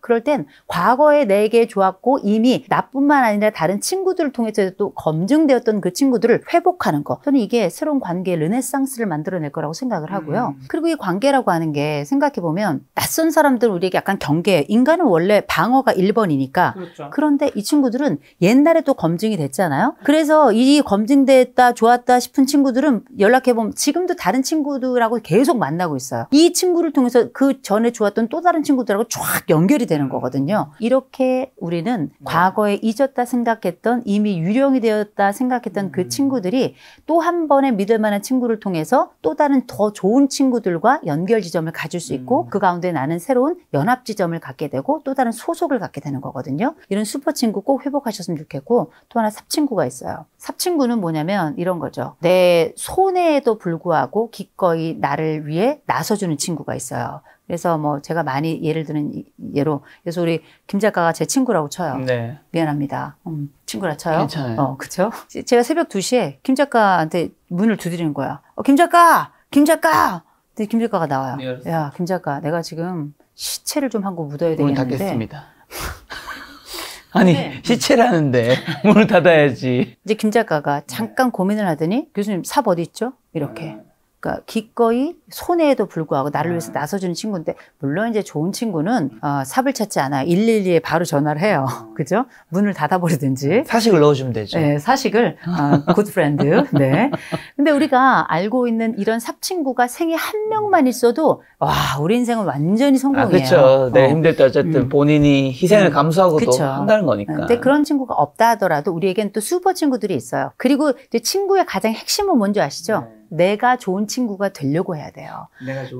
그럴 땐 과거에 내게 좋았고 이미 나뿐만 아니라 다른 친구들을 통해서 또 검증되었던 그 친구들을 회복하는 거. 저는 이게 새로운 관계의 르네상스를 만들어낼 거라고 생각을 하고요. 음. 그리고 이 관계라고 하는 게 생각해보면 낯선 사람들 우리에게 약간 경계. 인간은 원래 방어가 1번이니까. 그렇죠. 그런데이 친구들은 옛날에 또 검증이 됐잖아요. 그래서 이 검증 반대했다, 좋았다 싶은 친구들은 연락해보면 지금도 다른 친구들하고 계속 만나고 있어요. 이 친구를 통해서 그 전에 좋았던 또 다른 친구들하고 쫙 연결이 되는 거거든요. 이렇게 우리는 네. 과거에 잊었다 생각했던 이미 유령이 되었다 생각했던 그 음. 그 친구들이 또 한 번에 믿을 만한 친구를 통해서 또 다른 더 좋은 친구들과 연결 지점을 가질 수 있고 음. 그 가운데 나는 새로운 연합 지점을 갖게 되고 또 다른 소속을 갖게 되는 거거든요. 이런 슈퍼 친구 꼭 회복하셨으면 좋겠고 또 하나 삽 친구가 있어요. 삽 친구는 뭐냐 뭐냐면 이런 거죠. 내 손해에도 불구하고 기꺼이 나를 위해 나서주는 친구가 있어요. 그래서 뭐 제가 많이 예를 드는 예로 그래서 우리 김 작가가 제 친구라고 쳐요. 네. 미안합니다. 음, 친구라 쳐요. 괜찮아요. 어, 그쵸? 제가 새벽 2시에 김 작가한테 문을 두드리는 거야. 어, 김 작가! 김 작가! 근데 김 작가가 나와요. 네, 야, 김 작가, 내가 지금 시체를 좀 한 거 묻어야 되겠는데. 오늘 겠습니다 아니 네. 시체라는데 문을 닫아야지. 이제 김 작가가 잠깐 고민을 하더니 교수님 삽 어디 있죠? 이렇게. 음. 그러니까 기꺼이 손해에도 불구하고 나를 네. 위해서 나서주는 친구인데 물론 이제 좋은 친구는 어, 삽을 찾지 않아 112에 바로 전화를 해요. 그죠? 문을 닫아버리든지 네, 사식을 넣어주면 되죠. 네, 사식을 굿 어, 프렌드. 네. 근데 우리가 알고 있는 이런 삽 친구가 생에 한 명만 있어도 와 우리 인생은 완전히 아, 성공이에요. 아, 그렇죠. 네, 어. 힘들 다 어쨌든 음. 본인이 희생을 음. 감수하고도 그쵸. 한다는 거니까. 근데 그런 친구가 없다 하더라도 우리에겐 또 슈퍼 친구들이 있어요. 그리고 친구의 가장 핵심은 뭔지 아시죠? 네. 내가 좋은 친구가 되려고 해야 돼요.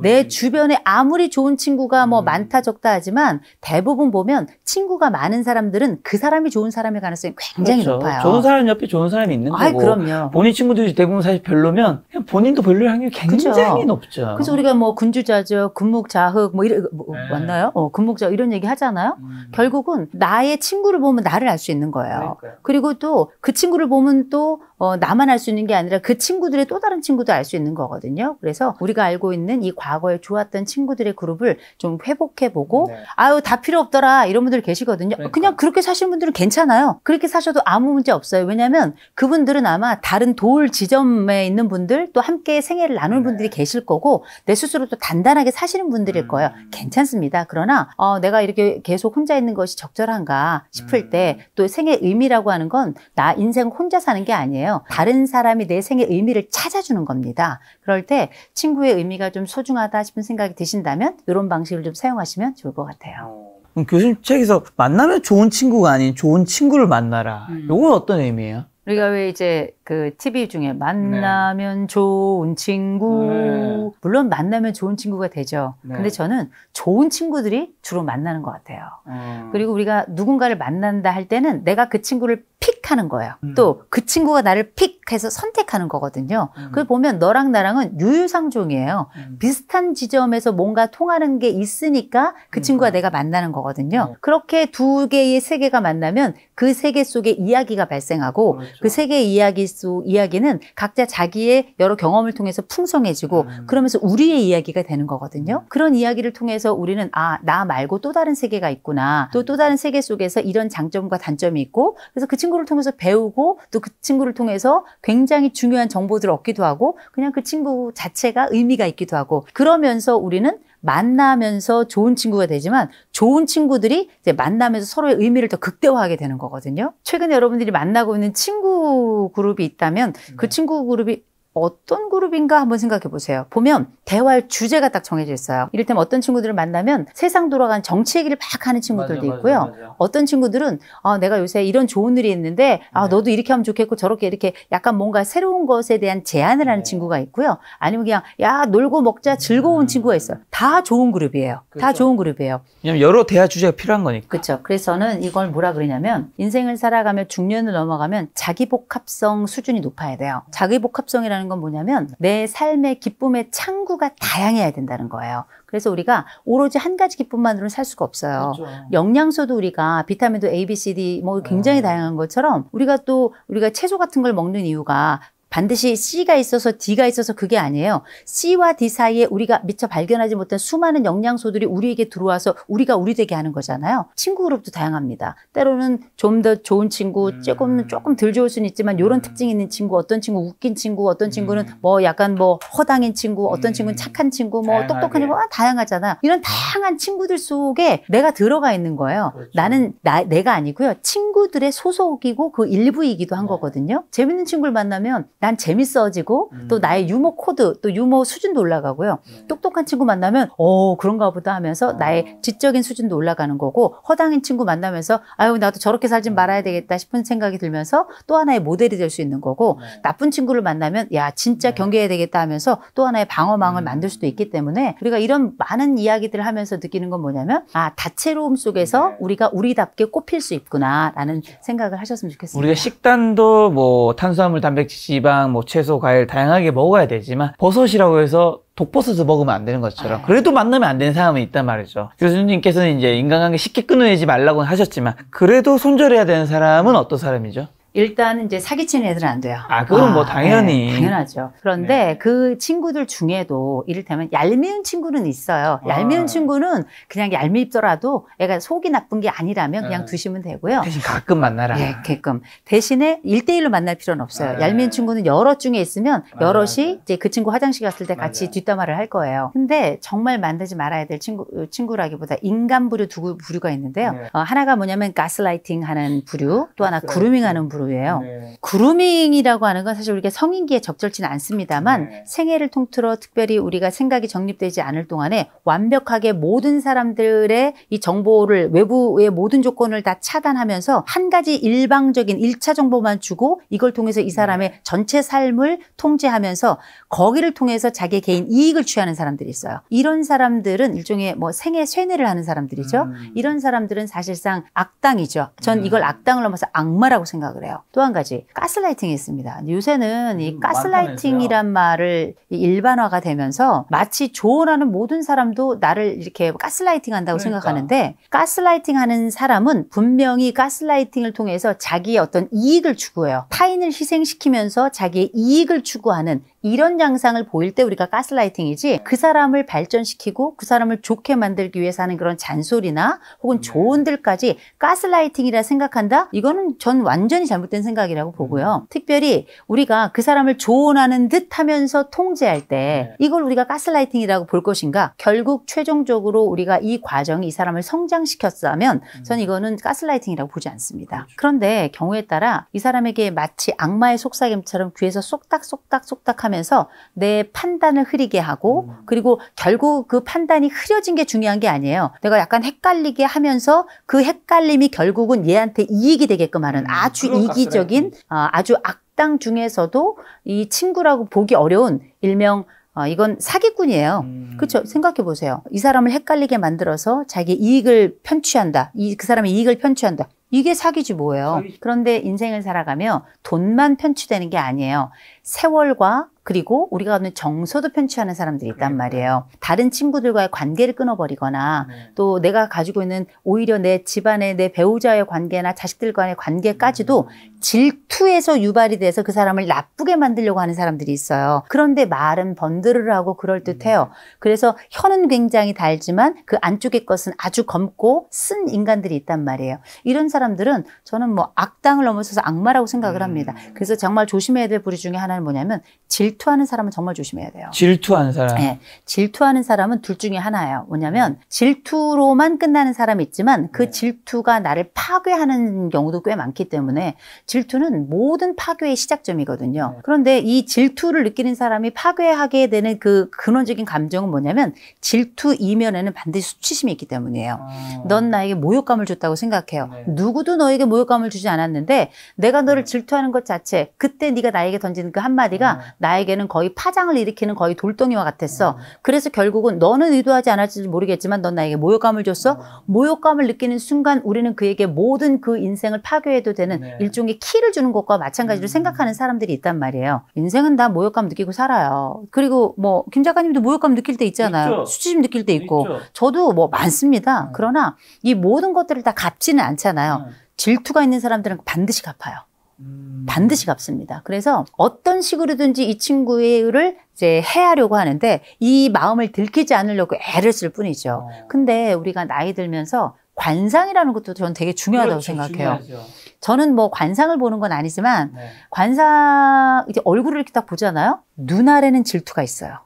내 친구. 주변에 아무리 좋은 친구가 뭐 음. 많다 적다 하지만 대부분 보면 친구가 많은 사람들은 그 사람이 좋은 사람일 가능성이 굉장히 그렇죠. 높아요. 좋은 사람 옆에 좋은 사람이 있는 아이, 그럼요. 본인 친구들이 대부분 사실 별로면 본인도 별로일 확률이 굉장히 그렇죠. 높죠. 그래서 우리가 뭐 군주자적, 군묵자흑 뭐 이런 뭐, 네. 맞나요? 어, 군묵자 이런 얘기 하잖아요. 음. 결국은 나의 친구를 보면 나를 알 수 있는 거예요. 그러니까요. 그리고 또 그 친구를 보면 또 어, 나만 알 수 있는 게 아니라 그 친구들의 또 다른 친구도 알 수 있는 거거든요. 그래서 우리가 알고 있는 이 과거에 좋았던 친구들의 그룹을 좀 회복해보고, 네. 아유, 다 필요 없더라. 이런 분들 계시거든요. 그러니까. 그냥 그렇게 사시는 분들은 괜찮아요. 그렇게 사셔도 아무 문제 없어요. 왜냐면 하 그분들은 아마 다른 돌 지점에 있는 분들 또 함께 생애를 나눌 네. 분들이 계실 거고, 내 스스로 도 단단하게 사시는 분들일 음. 거예요. 괜찮습니다. 그러나, 어, 내가 이렇게 계속 혼자 있는 것이 적절한가 싶을 음. 때또 생애 의미라고 하는 건 나 인생 혼자 사는 게 아니에요. 있잖아요. 다른 사람이 내 생의 의미를 찾아주는 겁니다. 그럴 때 친구의 의미가 좀 소중하다 싶은 생각이 드신다면 이런 방식을 좀 사용하시면 좋을 것 같아요. 그 교수님 책에서 만나면 좋은 친구가 아닌 좋은 친구를 만나라. 음. 요건 어떤 의미예요? 우리가 왜 이제 그 TV 중에 네. 만나면 네. 좋은 친구. 네. 물론 만나면 좋은 친구가 되죠. 네. 근데 저는 좋은 친구들이 주로 만나는 것 같아요. 음. 그리고 우리가 누군가를 만난다 할 때는 내가 그 친구를 픽하는 거예요. 음. 또그 친구가 나를 픽해서 선택하는 거거든요. 음. 그걸 보면 너랑 나랑은 유유상종이에요. 음. 비슷한 지점에서 뭔가 통하는 게 있으니까 그 그러니까. 친구가 내가 만나는 거거든요. 네. 그렇게 두 개의 세계가 만나면 그 세계 속에 이야기가 발생하고 그렇죠. 그 세계의 이야기 속 이야기는 각자 자기의 여러 경험을 통해서 풍성해지고 음. 그러면서 우리의 이야기가 되는 거거든요. 음. 그런 이야기를 통해서 우리는 아, 나 말고 또 다른 세계가 있구나. 또또 또 다른 세계 속에서 이런 장점과 단점이 있고 그래서 그 친구를 통해서 배우고 또 그 친구를 통해서 굉장히 중요한 정보들을 얻기도 하고 그냥 그 친구 자체가 의미가 있기도 하고 그러면서 우리는 만나면서 좋은 친구가 되지만 좋은 친구들이 이제 만나면서 서로의 의미를 더 극대화하게 되는 거거든요. 최근에 여러분들이 만나고 있는 친구 그룹이 있다면 그 네. 친구 그룹이 어떤 그룹인가 한번 생각해 보세요. 보면 대화할 주제가 딱 정해져 있어요. 이를테면 어떤 친구들을 만나면 세상 돌아간 정치 얘기를 막 하는 친구들도 맞아, 있고요. 맞아, 맞아. 어떤 친구들은 아, 내가 요새 이런 좋은 일이 있는데 아, 네. 너도 이렇게 하면 좋겠고 저렇게 이렇게 약간 뭔가 새로운 것에 대한 제안을 하는 네. 친구가 있고요. 아니면 그냥 야 놀고 먹자 즐거운 음. 친구가 있어요. 다 좋은 그룹이에요. 그렇죠. 다 좋은 그룹이에요. 왜냐면 여러 대화 주제가 필요한 거니까. 그렇죠. 그래서는 저 이걸 뭐라 그러냐면 인생을 살아가며 중년을 넘어가면 자기 복합성 수준이 높아야 돼요. 자기 복합성이라는 있는 건 뭐냐면 내 삶의 기쁨의 창구가 다양해야 된다는 거예요. 그래서 우리가 오로지 한 가지 기쁨만으로는 살 수가 없어요. 그렇죠. 영양소도 우리가 비타민도 A, B, C, D 뭐 굉장히 어. 다양한 것처럼 우리가 또 우리가 채소 같은 걸 먹는 이유가 반드시 C가 있어서 D가 있어서 그게 아니에요. C와 D 사이에 우리가 미처 발견하지 못한 수많은 영양소들이 우리에게 들어와서 우리가 우리 되게 하는 거잖아요. 친구 그룹도 다양합니다. 때로는 좀 더 좋은 친구, 음. 조금 조금 덜 좋을 수는 있지만 이런 음. 특징 있는 친구, 어떤 친구 웃긴 친구, 어떤 친구는 음. 뭐 약간 뭐 허당인 친구, 어떤 친구는 착한 친구, 뭐 똑똑한 친구, 아, 다양하잖아. 이런 다양한 친구들 속에 내가 들어가 있는 거예요. 그렇죠. 나는 나, 내가 아니고요. 친구들의 소속이고 그 일부이기도 한 네. 거거든요. 재밌는 친구를 만나면 난 재밌어지고 음. 또 나의 유머 코드 또 유머 수준도 올라가고요. 네. 똑똑한 친구 만나면 어 그런가 보다 하면서 아. 나의 지적인 수준도 올라가는 거고 허당인 친구 만나면서 아유 나도 저렇게 살진 음. 말아야 되겠다 싶은 생각이 들면서 또 하나의 모델이 될 수 있는 거고 네. 나쁜 친구를 만나면 야 진짜 네. 경계해야 되겠다 하면서 또 하나의 방어망을 음. 만들 수도 있기 때문에 우리가 이런 많은 이야기들을 하면서 느끼는 건 뭐냐면 아 다채로움 속에서 네. 우리가 우리답게 꼽힐 수 있구나라는 그렇죠. 생각을 하셨으면 좋겠습니다. 우리가 식단도 뭐 탄수화물 단백질 지방, 뭐 채소, 과일 다양하게 먹어야 되지만 버섯이라고 해서 독버섯을 먹으면 안 되는 것처럼 아. 그래도 만나면 안 되는 사람은 있단 말이죠. 교수님께서는 이제 인간관계 쉽게 끊어내지 말라고 하셨지만 그래도 손절해야 되는 사람은 어떤 사람이죠? 일단은 이제 사기치는 애들은 안 돼요. 아, 그건 뭐 아, 뭐 당연히. 네, 당연하죠. 그런데 네. 그 친구들 중에도 이를테면 얄미운 친구는 있어요. 아. 얄미운 친구는 그냥 얄밉더라도 애가 속이 나쁜 게 아니라면 그냥 아. 두시면 되고요. 대신 가끔 만나라. 네, 예, 가끔. 대신에 일대일로 만날 필요는 없어요. 아. 얄미운 친구는 여럿 중에 있으면 여럿이 이제 그 친구 화장실 갔을 때 같이 맞아. 뒷담화를 할 거예요. 근데 정말 만들지 말아야 될 친구, 친구라기보다 인간 부류 두 부류가 있는데요. 네. 어, 하나가 뭐냐면 가스라이팅 하는 부류, 또 하나 그루밍 하는 부류, 그루예요. 네. 그루밍이라고 하는 건 사실 우리가 성인기에 적절치는 않습니다만 네. 생애를 통틀어 특별히 우리가 생각이 정립되지 않을 동안에 완벽하게 모든 사람들의 이 정보를 외부의 모든 조건을 다 차단하면서 한 가지 일방적인 1차 정보만 주고 이걸 통해서 이 사람의 네. 전체 삶을 통제하면서 거기를 통해서 자기 개인 이익을 취하는 사람들이 있어요. 이런 사람들은 일종의 뭐 생애 쇠뇌를 하는 사람들이죠. 음. 이런 사람들은 사실상 악당이죠. 전 음. 이걸 악당을 넘어서 악마라고 생각을 해요. 그래요. 또한 가지 가스라이팅이 있습니다. 요새는 이 음, 가스라이팅이란 말을 일반화가 되면서 마치 조언하는 모든 사람도 나를 이렇게 가스라이팅한다고 그러니까. 생각하는데 가스라이팅하는 사람은 분명히 가스라이팅을 통해서 자기의 어떤 이익을 추구해요. 타인을 희생시키면서 자기의 이익을 추구하는 이런 양상을 보일 때 우리가 가스라이팅이지 그 사람을 발전시키고 그 사람을 좋게 만들기 위해서 하는 그런 잔소리나 혹은 네. 조언들까지 가스라이팅이라 생각한다? 이거는 전 완전히 잘못된 생각이라고 보고요. 음. 특별히 우리가 그 사람을 조언하는 듯 하면서 통제할 때 네. 이걸 우리가 가스라이팅이라고 볼 것인가? 결국 최종적으로 우리가 이 과정이 이 사람을 성장시켰다면 음. 저는 이거는 가스라이팅이라고 보지 않습니다. 그렇죠. 그런데 경우에 따라 이 사람에게 마치 악마의 속삭임처럼 귀에서 쏙닥쏙닥 쏙닥 하 하면서내 판단을 흐리게 하고 음. 그리고 결국 그 판단이 흐려진 게 중요한 게 아니에요. 내가 약간 헷갈리게 하면서 그 헷갈림이 결국은 얘한테 이익이 되게끔 하는 음, 아주 이기적인 어, 아주 악당 중에서도 이 친구라고 보기 어려운 일명 어, 이건 사기꾼이에요. 음. 그렇죠? 생각해 보세요. 이 사람을 헷갈리게 만들어서 자기 이익을 편취한다. 이, 그 사람의 이익을 편취한다. 이게 사기지 뭐예요. 그런데 인생을 살아가며 돈만 편취되는 게 아니에요. 세월과 그리고 우리가 갖는 정서도 편취하는 사람들이 있단 말이에요. 다른 친구들과의 관계를 끊어버리거나 네. 또 내가 가지고 있는 오히려 내 집안의 내 배우자의 관계나 자식들 과의 관계까지도 음. 질투에서 유발이 돼서 그 사람을 나쁘게 만들려고 하는 사람들이 있어요. 그런데 말은 번들을 하고 그럴듯해요. 음. 그래서 혀는 굉장히 달지만 그 안쪽의 것은 아주 검고 쓴 인간들이 있단 말이에요. 이런 사람들은 저는 뭐 악당을 넘어서서 악마라고 생각을 합니다. 음. 그래서 정말 조심해야 될 부류 중에 하나는 사람이 뭐냐면 질투하는 사람은 정말 조심해야 돼요. 질투하는 사람. 네, 질투하는 사람은 둘 중에 하나예요. 뭐냐면 질투로만 끝나는 사람이 있지만 그 네. 질투가 나를 파괴하는 경우도 꽤 많기 때문에 질투는 모든 파괴의 시작점이거든요. 네. 그런데 이 질투를 느끼는 사람이 파괴하게 되는 그 근원적인 감정은 뭐냐면 질투 이면에는 반드시 수치심이 있기 때문이에요. 아... 넌 나에게 모욕감을 줬다고 생각해요. 네. 누구도 너에게 모욕감을 주지 않았는데 내가 너를 네. 질투하는 것 자체 그때 네가 나에게 던지는 그 한마디가 음. 나에게는 거의 파장을 일으키는 거의 돌덩이와 같았어. 음. 그래서 결국은 너는 의도하지 않았을지 모르겠지만 넌 나에게 모욕감을 줬어. 음. 모욕감을 느끼는 순간 우리는 그에게 모든 그 인생을 파괴해도 되는 네. 일종의 키를 주는 것과 마찬가지로 음. 생각하는 사람들이 있단 말이에요. 인생은 다 모욕감 느끼고 살아요. 그리고 뭐 김 작가님도 모욕감 느낄 때 있잖아요. 있죠. 수치심 느낄 때 있고 있죠. 저도 뭐 많습니다. 음. 그러나 이 모든 것들을 다 갚지는 않잖아요. 질투가 있는 사람들은 반드시 갚아요. 음. 반드시 갚습니다. 그래서 어떤 식으로든지 이 친구를 이제 해하려고 하는데 이 마음을 들키지 않으려고 애를 쓸 뿐이죠. 어. 근데 우리가 나이 들면서 관상이라는 것도 저는 되게 중요하다고 그렇죠, 생각해요. 중요하죠. 저는 뭐 관상을 보는 건 아니지만 네. 관상 이제 얼굴을 이렇게 딱 보잖아요. 눈 아래는 질투가 있어요.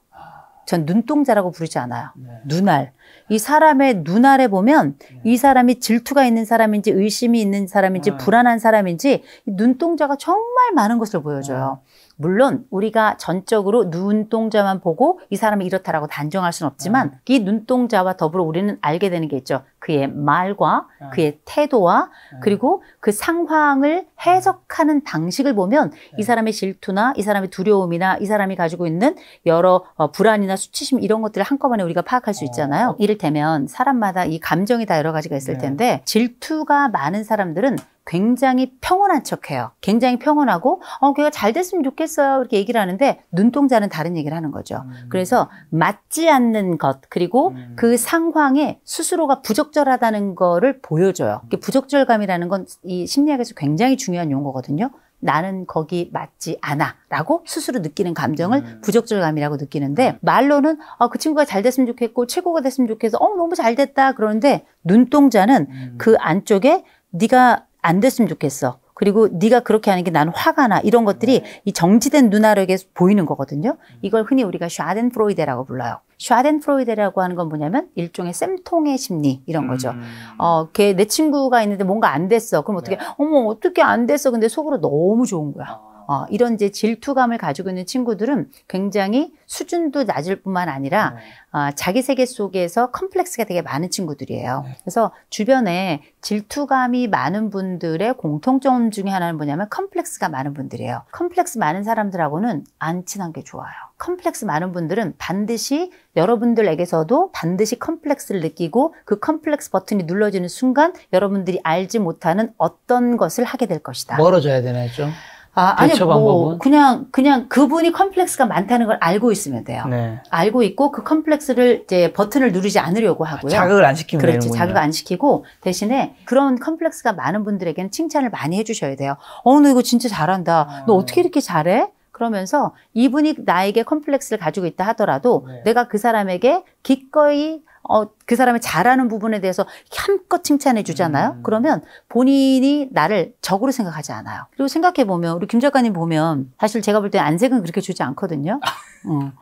전 눈동자라고 부르지 않아요. 네. 눈알. 이 사람의 눈알에 보면 네. 이 사람이 질투가 있는 사람인지 의심이 있는 사람인지 네. 불안한 사람인지 눈동자가 정말 많은 것을 보여줘요. 네. 물론 우리가 전적으로 눈동자만 보고 이 사람이 이렇다라고 단정할 수는 없지만 네. 이 눈동자와 더불어 우리는 알게 되는 게 있죠. 그의 말과 아. 그의 태도와 아. 그리고 그 상황을 해석하는 방식을 보면 이 아. 사람의 질투나 이 사람의 두려움이나 이 사람이 가지고 있는 여러 어, 불안이나 수치심 이런 것들을 한꺼번에 우리가 파악할 수 어. 있잖아요. 이를테면 사람마다 이 감정이 다 여러 가지가 있을 네. 텐데 질투가 많은 사람들은 굉장히 평온한 척해요. 굉장히 평온하고 어 걔가 잘 됐으면 좋겠어요 이렇게 얘기를 하는데 눈동자는 다른 얘기를 하는 거죠. 음. 그래서 맞지 않는 것 그리고 음. 그 상황에 스스로가 부적 부적절하다는 거를 보여줘요. 음. 부적절감이라는 건 이 심리학에서 굉장히 중요한 용어거든요. 나는 거기 맞지 않아 라고 스스로 느끼는 감정을 음. 부적절감이라고 느끼는데 음. 말로는 아, 그 친구가 잘 됐으면 좋겠고 최고가 됐으면 좋겠어 어 너무 잘 됐다 그러는데 눈동자는 음. 그 안쪽에 네가 안 됐으면 좋겠어 그리고 네가 그렇게 하는 게 난 화가 나 이런 것들이 음. 이 정지된 눈알에게 보이는 거거든요. 이걸 흔히 우리가 샤덴프로이데라고 불러요. 샤덴프로이데라고 하는 건 뭐냐면 일종의 쌤통의 심리 이런 거죠. 음. 어, 걔 내 친구가 있는데 뭔가 안 됐어. 그럼 어떻게 네. 어머 어떻게 안 됐어? 근데 속으로 너무 좋은 거야. 아. 어, 이런 이제 질투감을 가지고 있는 친구들은 굉장히 수준도 낮을 뿐만 아니라 네. 어, 자기 세계 속에서 컴플렉스가 되게 많은 친구들이에요. 네. 그래서 주변에 질투감이 많은 분들의 공통점 중에 하나는 뭐냐면 컴플렉스가 많은 분들이에요. 컴플렉스 많은 사람들하고는 안 친한 게 좋아요. 컴플렉스 많은 분들은 반드시 여러분들에게서도 반드시 컴플렉스를 느끼고 그 컴플렉스 버튼이 눌러지는 순간 여러분들이 알지 못하는 어떤 것을 하게 될 것이다. 멀어져야 되나요, 좀? 아, 아니 대 뭐 방법은? 뭐 그냥 그냥 그분이 컴플렉스가 많다는 걸 알고 있으면 돼요. 네. 알고 있고 그 컴플렉스를 이제 버튼을 누르지 않으려고 하고요. 아, 자극을 안 시키면 그렇지. 자극 안 시키고 대신에 그런 컴플렉스가 많은 분들에게는 칭찬을 많이 해 주셔야 돼요. 어, 너 이거 진짜 잘한다. 음. 너 어떻게 이렇게 잘해? 그러면서 이분이 나에게 컴플렉스를 가지고 있다 하더라도 네. 내가 그 사람에게 기꺼이 어, 그 사람의 잘하는 부분에 대해서 힘껏 칭찬해 주잖아요. 음. 그러면 본인이 나를 적으로 생각하지 않아요. 그리고 생각해 보면 우리 김 작가님 보면 사실 제가 볼 때 안색은 그렇게 주지 않거든요. 아. 어.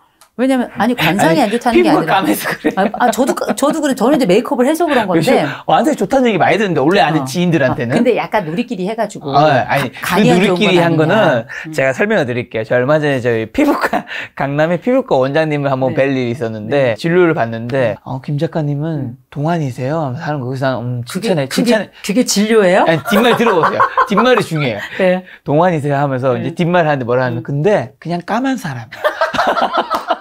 왜냐면 아니 관상이 아니, 안 좋다는 게 아니라 까매서 그래. 아, 아 저도 그, 저도 그래. 저는 이제 메이크업을 해서 그런 건데. 완전 좋다는 얘기 많이 듣는데 원래 아는 어. 지인들한테는. 아, 근데 약간 누리끼리 해가지고. 어, 아니 가, 그 누리끼리 한 거는 음. 제가 설명을 드릴게요. 저 얼마 전에 저희 피부과 강남의 피부과 원장님을 한번 네. 뵐 일이 있었는데 네. 진료를 봤는데 네. 어, 김 작가님은 음. 동안이세요? 하면서 하는 거그기서 음, 칭찬해 그게, 칭찬해. 그게, 그게 진료예요? 아니, 뒷말 들어보세요. 뒷말이 중요해요. 네. 동안이세요 하면서 이제 네. 뒷말 하는데 뭐라 음. 하면 근데 그냥 까만 사람.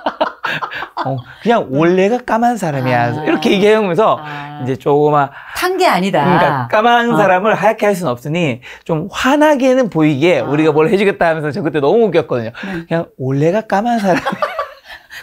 어, 그냥 원래가 까만 사람이야. 아. 이렇게 얘기하면서 아. 이제 조그마 탄게 아니다. 그러니까 까만 어. 사람을 하얗게 할 수는 없으니 좀 환하게는 보이게 아. 우리가 뭘 해주겠다 하면서 저 그때 너무 웃겼거든요. 네. 그냥 원래가 까만 사람. 이야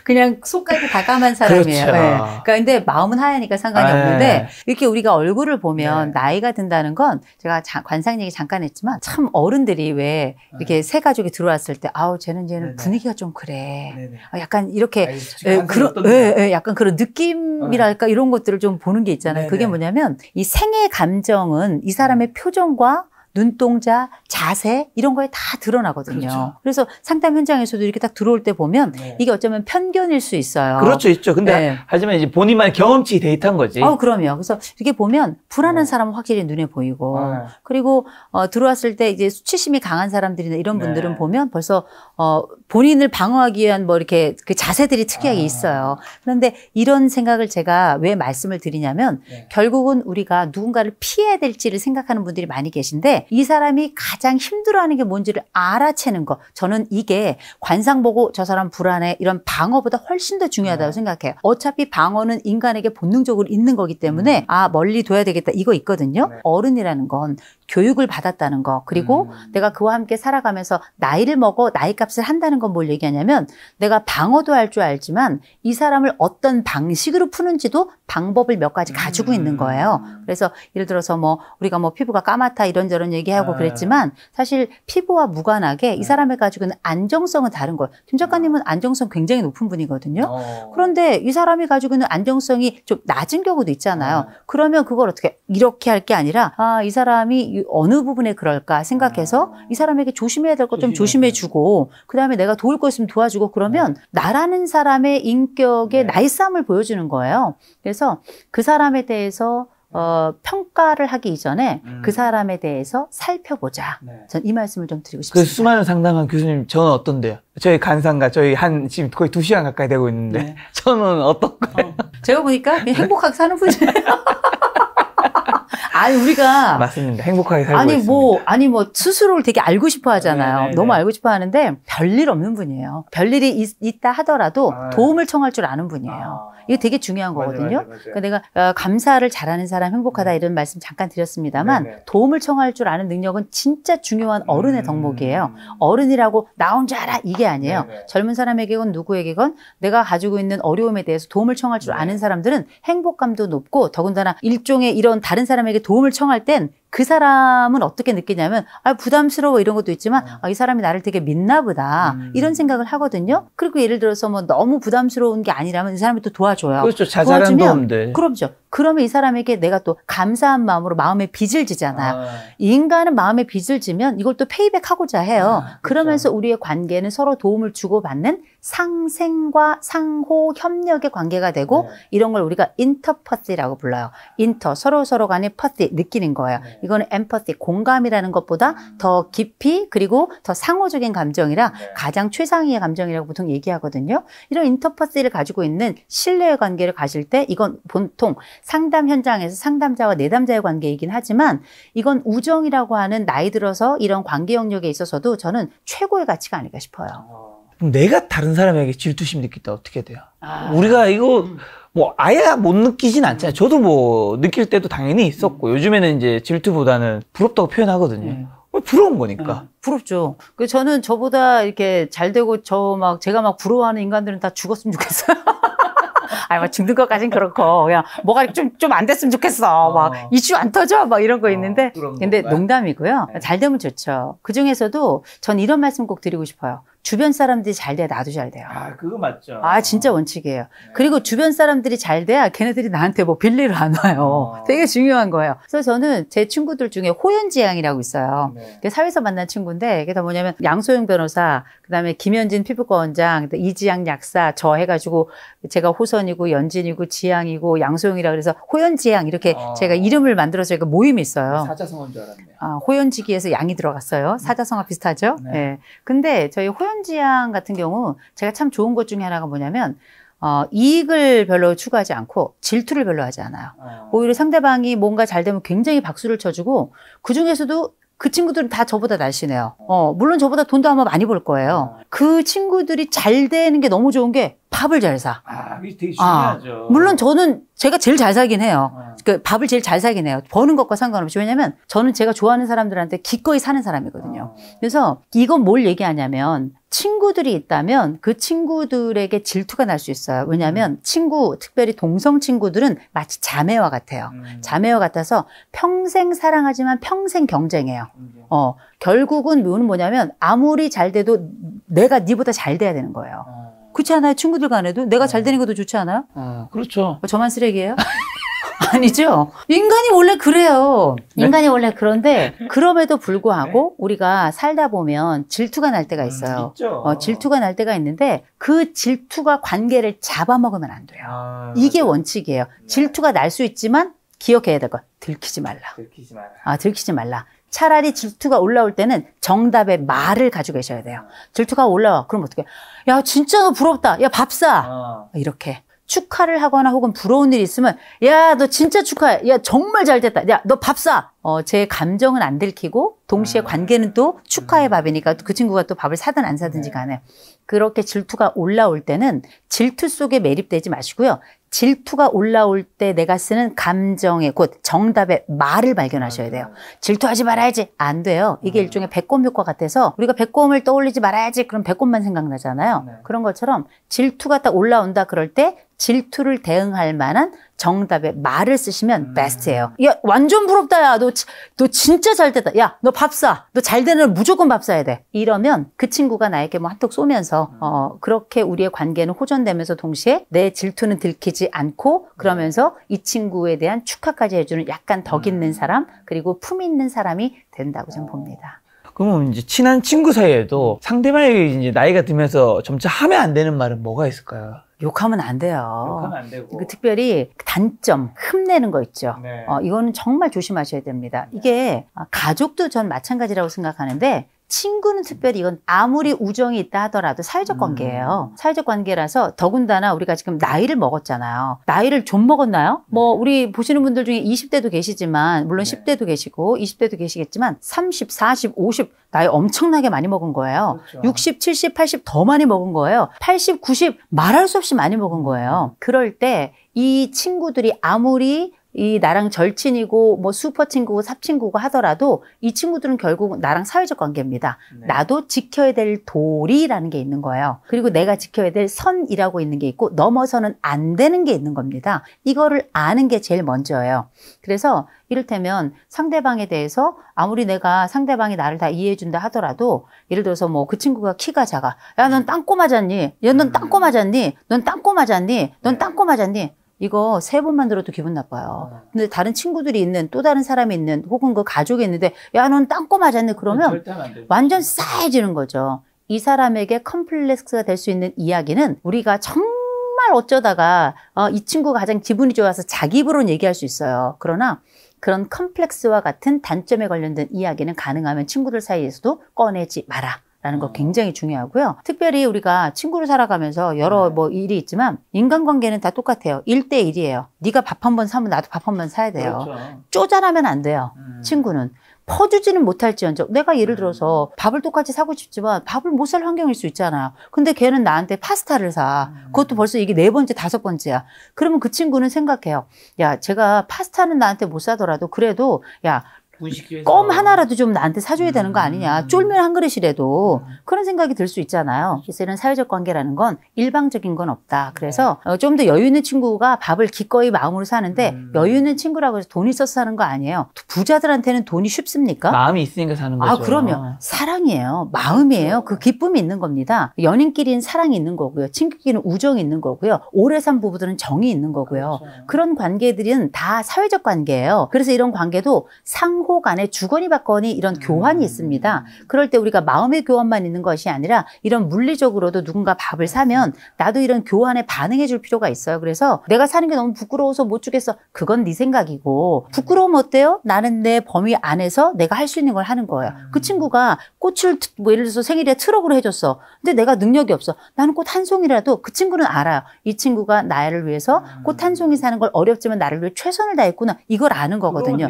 그냥 속까지 다 까만 사람이에요. 그렇죠. 네. 그러니까 근데 마음은 하얘니까 상관이 아, 없는데 예. 이렇게 우리가 얼굴을 보면 네. 나이가 든다는 건 제가 자, 관상 얘기 잠깐 했지만 참 어른들이 왜 이렇게 네. 새 가족이 들어왔을 때 아우 쟤는 쟤는 네네. 분위기가 좀 그래. 네네. 아, 약간 이렇게 에, 예, 그런 예, 예, 약간 그런 느낌이랄까 어. 이런 것들을 좀 보는 게 있잖아요. 네네. 그게 뭐냐면 이 생애 감정은 이 사람의 음. 표정과 눈동자, 자세 이런 거에 다 드러나거든요. 그렇죠. 그래서 상담 현장에서도 이렇게 딱 들어올 때 보면 네. 이게 어쩌면 편견일 수 있어요. 그렇죠, 있죠. 근데 네. 하지만 이제 본인만의 경험치 데이터인 거지. 어, 그럼요. 그래서 이렇게 보면 불안한 네. 사람은 확실히 눈에 보이고 어. 그리고 어, 들어왔을 때 이제 수치심이 강한 사람들이나 이런 네. 분들은 네. 보면 벌써 어, 본인을 방어하기 위한 뭐 이렇게 그 자세들이 특이하게 아. 있어요. 그런데 이런 생각을 제가 왜 말씀을 드리냐면 결국은 우리가 누군가를 피해야 될지를 생각하는 분들이 많이 계신데 이 사람이 가장 힘들어하는 게 뭔지를 알아채는 거. 저는 이게 관상 보고 저 사람 불안해 이런 방어보다 훨씬 더 중요하다고 네. 생각해요. 어차피 방어는 인간에게 본능적으로 있는 거기 때문에 음. 아 멀리 둬야 되겠다 이거 있거든요. 네. 어른이라는 건 교육을 받았다는 거 그리고 음. 내가 그와 함께 살아가면서 나이를 먹어 나이값을 한다는 건 뭘 얘기하냐면 내가 방어도 할 줄 알지만 이 사람을 어떤 방식으로 푸는지도 방법을 몇 가지 가지고 음. 있는 거예요. 그래서 예를 들어서 뭐 우리가 뭐 피부가 까맣다 이런저런 얘기하고 네. 그랬지만 사실 피부와 무관하게 이 네. 사람을 가지고 있는 안정성은 다른 거예요. 김 작가님은 아. 안정성 굉장히 높은 분이거든요. 어. 그런데 이 사람이 가지고 있는 안정성이 좀 낮은 경우도 있잖아요. 어. 그러면 그걸 어떻게 이렇게 할 게 아니라 아 이 사람이 어느 부분에 그럴까 생각해서 아. 이 사람에게 조심해야 될 것 좀 조심해 주고 그다음에 내가 도울 거 있으면 도와주고 그러면 네. 나라는 사람의 인격의 네. 나이 싸움을 보여주는 거예요. 그래서 그 사람에 대해서 어, 평가를 하기 이전에 그 음. 그 사람에 대해서 살펴보자. 네. 전이 말씀을 좀 드리고 그 싶습니다. 그 수많은 상담한 교수님, 저는 어떤데요? 저희 간상과 저희 한 지금 거의 두 시간 가까이 되고 있는데 네. 저는 어떤가요? 어. 제가 보니까 행복하게 사는 분이에요. 아니 우리가 맞습니다. 행복하게 살고 아니 뭐, 있습니다. 뭐 아니 뭐 스스로를 되게 알고 싶어 하잖아요. 네네네. 네, 네. 너무 알고 싶어 하는데 별일 없는 분이에요. 별일이 있, 다 하더라도 아. 도움을 청할 줄 아는 분이에요. 아. 이게 되게 중요한 거거든요. 맞아, 맞아. 그러니까 내가 어, 감사를 잘하는 사람 행복하다 네. 이런 말씀 잠깐 드렸습니다만 네네. 도움을 청할 줄 아는 능력은 진짜 중요한 음. 어른의 음. 덕목이에요. 어른이라고 나 혼자 알아 이게 아니에요. 네네. 젊은 사람에게건 누구에게건 내가 가지고 있는 어려움에 대해서 도움을 청할 줄 네. 아는 사람들은 행복감도 높고 더군다나 일종의 이런 다른 사람에게 도움을 청할 땐그 사람은 어떻게 느끼냐면 아 부담스러워 이런 것도 있지만 음. 아, 이 사람이 나를 되게 믿나 보다 음. 이런 생각을 하거든요. 그리고 예를 들어서 뭐 너무 부담스러운 게 아니라면 이 사람이 또 도와줘요. 그렇죠. 자잘한 도움들. 그럼죠. 그러면 이 사람에게 내가 또 감사한 마음으로 마음에 빚을 지잖아요. 아. 인간은 마음에 빚을 지면 이걸 또 페이백하고자 해요. 아, 그렇죠. 그러면서 우리의 관계는 서로 도움을 주고받는 상생과 상호 협력의 관계가 되고 네. 이런 걸 우리가 인터퍼티라고 불러요. 인터 서로 서로 간의 퍼티 느끼는 거예요. 네. 이거는 엠퍼시 공감이라는 것보다 더 깊이 그리고 더 상호적인 감정이라 네. 가장 최상위의 감정이라고 보통 얘기하거든요. 이런 인터퍼시를 가지고 있는 신뢰의 관계를 가질 때 이건 보통 상담 현장에서 상담자와 내담자의 관계이긴 하지만 이건 우정이라고 하는 나이 들어서 이런 관계 영역에 있어서도 저는 최고의 가치가 아닐까 싶어요. 아. 그럼 내가 다른 사람에게 질투심 느낄 때 어떻게 돼요? 아... 우리가 이거 음. 뭐 아예 못 느끼진 않잖아요. 저도 뭐 느낄 때도 당연히 음. 있었고 요즘에는 이제 질투보다는 부럽다고 표현하거든요. 음. 부러운 거니까. 음, 부럽죠. 그 저는 저보다 이렇게 잘 되고 저 막 제가 막 부러워하는 인간들은 다 죽었으면 좋겠어요. 아니, 막 죽는 것까진 그렇고, 그냥 뭐가 좀, 좀 안 됐으면 좋겠어. 어. 막 이슈 안 터져. 막 이런 거 어, 있는데. 어, 근데 농담이고요. 네. 잘 되면 좋죠. 그 중에서도 전 이런 말씀 꼭 드리고 싶어요. 주변 사람들이 잘 돼야 나도 잘 돼요. 아, 그거 맞죠. 아, 진짜 원칙이에요. 네. 그리고 주변 사람들이 잘 돼야 걔네들이 나한테 뭐 빌리러 안 와요. 어. 되게 중요한 거예요. 그래서 저는 제 친구들 중에 호연지향이라고 있어요. 네. 사회에서 만난 친구인데 이게 다 뭐냐면 양소영 변호사, 그다음에 김현진 피부과 원장, 이지양 약사 저 해가지고 제가 호선이고 연진이고 지향이고 양소영이라 그래서 호연지향 이렇게 어. 제가 이름을 만들어서 제가 모임이 있어요. 네, 사자성어인 줄 알았네요. 아, 호연지기에서 양이 들어갔어요. 사자성어 비슷하죠? 네. 네. 근데 저희 호연 신년지향 같은 경우 제가 참 좋은 것 중에 하나가 뭐냐면 어, 이익을 별로 추구하지 않고 질투를 별로 하지 않아요. 어. 오히려 상대방이 뭔가 잘 되면 굉장히 박수를 쳐주고 그 중에서도 그 친구들은 다 저보다 날씬해요. 어, 물론 저보다 돈도 아마 많이 벌 거예요. 어. 그 친구들이 잘 되는 게 너무 좋은 게 밥을 잘 사. 아, 이게 되게 아, 중요하죠. 아, 물론 저는 제가 제일 잘 살긴 해요. 아. 그 밥을 제일 잘 살긴 해요. 버는 것과 상관없이. 왜냐면 저는 제가 좋아하는 사람들한테 기꺼이 사는 사람이거든요. 아. 그래서 이건 뭘 얘기하냐면 친구들이 있다면 그 친구들에게 질투가 날 수 있어요. 왜냐면 음. 친구, 특별히 동성 친구들은 마치 자매와 같아요. 음. 자매와 같아서 평생 사랑하지만 평생 경쟁해요. 음. 어, 결국은 뭐는 뭐냐면 아무리 잘 돼도 내가 니보다 잘 돼야 되는 거예요. 어. 그렇지 않아요? 친구들 간에도? 내가 잘 되는 것도 좋지 않아요? 아, 그렇죠. 어, 저만 쓰레기예요? 아니죠. 인간이 원래 그래요. 네. 인간이 원래 그런데 그럼에도 네. 불구하고 우리가 살다 보면 질투가 날 때가 음, 있어요. 어, 질투가 날 때가 있는데 그 질투가 관계를 잡아먹으면 안 돼요. 아, 이게 원칙이에요. 네. 질투가 날 수 있지만 기억해야 될건 들키지 말라. 들키지 말라. 아, 들키지 말라. 차라리 질투가 올라올 때는 정답의 말을 가지고 계셔야 돼요. 질투가 올라와. 그럼 어떻게? 야, 진짜 너 부럽다. 야, 밥 사. 어. 이렇게. 축하를 하거나 혹은 부러운 일이 있으면 야, 너 진짜 축하해. 야, 정말 잘 됐다. 야, 너 밥 사. 어, 제 감정은 안 들키고 동시에 음. 관계는 또 축하의 음. 밥이니까 그 친구가 또 밥을 사든 안 사든지 네. 간에 그렇게 질투가 올라올 때는 질투 속에 매립되지 마시고요. 질투가 올라올 때 내가 쓰는 감정의 곧 정답의 말을 발견하셔야 돼요. 질투하지 말아야지. 안 돼요. 이게 음. 일종의 배꼽 효과 같아서 우리가 배꼽을 떠올리지 말아야지. 그럼 배꼽만 생각나잖아요. 네. 그런 것처럼 질투가 딱 올라온다 그럴 때 질투를 대응할 만한 정답의 말을 쓰시면 음. 베스트예요. 야 완전 부럽다 야너 너 진짜 잘 됐다. 야너 밥 사. 너 잘 되는 무조건 밥 사야 돼. 이러면 그 친구가 나에게 뭐 한턱 쏘면서 음. 어 그렇게 우리의 관계는 호전되면서 동시에 내 질투는 들키지 않고 그러면서 음. 이 친구에 대한 축하까지 해주는 약간 덕 음. 있는 사람 그리고 품 있는 사람이 된다고 저는 어. 봅니다. 그러면 이제 친한 친구 사이에도 상대방이 이제 나이가 들면서 점차 하면 안 되는 말은 뭐가 있을까요? 욕하면 안 돼요. 욕하면 안 되고. 그 특별히 단점, 흠내는 거 있죠. 네. 어, 이거는 정말 조심하셔야 됩니다. 네. 이게 아, 가족도 전 마찬가지라고 생각하는데 친구는 특별히 이건 아무리 우정이 있다 하더라도 사회적 음. 관계예요. 음. 사회적 관계라서 더군다나 우리가 지금 나이를 먹었잖아요. 나이를 좀 먹었나요? 뭐 네. 우리 보시는 분들 중에 20대도 계시지만 물론 네. 10대도 계시고 20대도 계시겠지만 30, 40, 50 나이 엄청나게 많이 먹은 거예요. 그렇죠. 60, 70, 80 더 많이 먹은 거예요. 80, 90 말할 수 없이 많이 먹은 거예요. 음. 그럴 때 이 친구들이 아무리 이 나랑 절친이고 뭐 슈퍼 친구고 삽 친구고 하더라도 이 친구들은 결국 나랑 사회적 관계입니다. 네. 나도 지켜야 될 도리라는 게 있는 거예요. 그리고 내가 지켜야 될 선이라고 있는 게 있고 넘어서는 안 되는 게 있는 겁니다. 이거를 아는 게 제일 먼저예요. 그래서 이를테면 상대방에 대해서 아무리 내가 상대방이 나를 다 이해해준다 하더라도 예를 들어서 뭐 그 친구가 키가 작아. 야, 넌 음. 땅꼬 맞았니? 야, 넌 음. 땅꼬 맞았니? 넌 땅꼬 맞았니? 넌 네. 땅꼬 맞았니? 이거 세 번만 들어도 기분 나빠요. 어. 근데 다른 친구들이 있는 또 다른 사람이 있는 혹은 그 가족이 있는데 야, 넌 땅꼬 맞았네. 그러면 완전 싸해지는 거죠. 이 사람에게 컴플렉스가 될 수 있는 이야기는 우리가 정말 어쩌다가 어, 이 친구가 가장 기분이 좋아서 자기 입으로는 얘기할 수 있어요. 그러나 그런 컴플렉스와 같은 단점에 관련된 이야기는 가능하면 친구들 사이에서도 꺼내지 마라. 라는 거 굉장히 중요하고요. 특별히 우리가 친구를 살아가면서 여러 네. 뭐 일이 있지만 인간관계는 다 똑같아요. 1대1이에요 네가 밥 한 번 사면 나도 밥 한 번 사야 돼요. 그렇죠. 쪼잘하면 안 돼요. 음. 친구는. 퍼주지는 못할지언정 내가 예를 음. 들어서 밥을 똑같이 사고 싶지만 밥을 못 살 환경일 수 있잖아요 근데 걔는 나한테 파스타를 사 음. 그것도 벌써 이게 네 번째 다섯 번째야 그러면 그 친구는 생각해요 야 제가 파스타는 나한테 못 사더라도 그래도 야껌 하나라도 좀 나한테 사줘야 되는 거 아니냐. 음. 쫄면 한 그릇이라도 음. 그런 생각이 들 수 있잖아요. 그래서 이런 사회적 관계라는 건 일방적인 건 없다. 네. 그래서 어, 좀더 여유 있는 친구가 밥을 기꺼이 마음으로 사는데 음. 여유 있는 친구라고 해서 돈이 있어서 사는 거 아니에요. 부자들한테는 돈이 쉽습니까? 마음이 있으니까 사는 아, 거죠. 아, 그러면 사랑이에요. 마음이에요. 그렇죠. 그 기쁨이 있는 겁니다. 연인끼리는 사랑이 있는 거고요. 친구끼리는 우정이 있는 거고요. 오래 산 부부들은 정이 있는 거고요. 그렇죠. 그런 관계들은 다 사회적 관계예요. 그래서 이런 관계도 상 상호 간의 주거니 받거니 이런 음. 교환이 있습니다. 그럴 때 우리가 마음의 교환만 있는 것이 아니라 이런 물리적으로도 누군가 밥을 사면 나도 이런 교환에 반응해 줄 필요가 있어요. 그래서 내가 사는 게 너무 부끄러워서 못 주겠어. 그건 네 생각이고 부끄러움 어때요? 나는 내 범위 안에서 내가 할 수 있는 걸 하는 거예요. 음. 그 친구가 꽃을 뭐 예를 들어서 생일에 트럭으로 해줬어. 근데 내가 능력이 없어. 나는 꽃 한 송이라도 그 친구는 알아요. 이 친구가 나를 위해서 음. 꽃한 송이 사는 걸 어렵지만 나를 위해 최선을 다했구나. 이걸 아는 거거든요.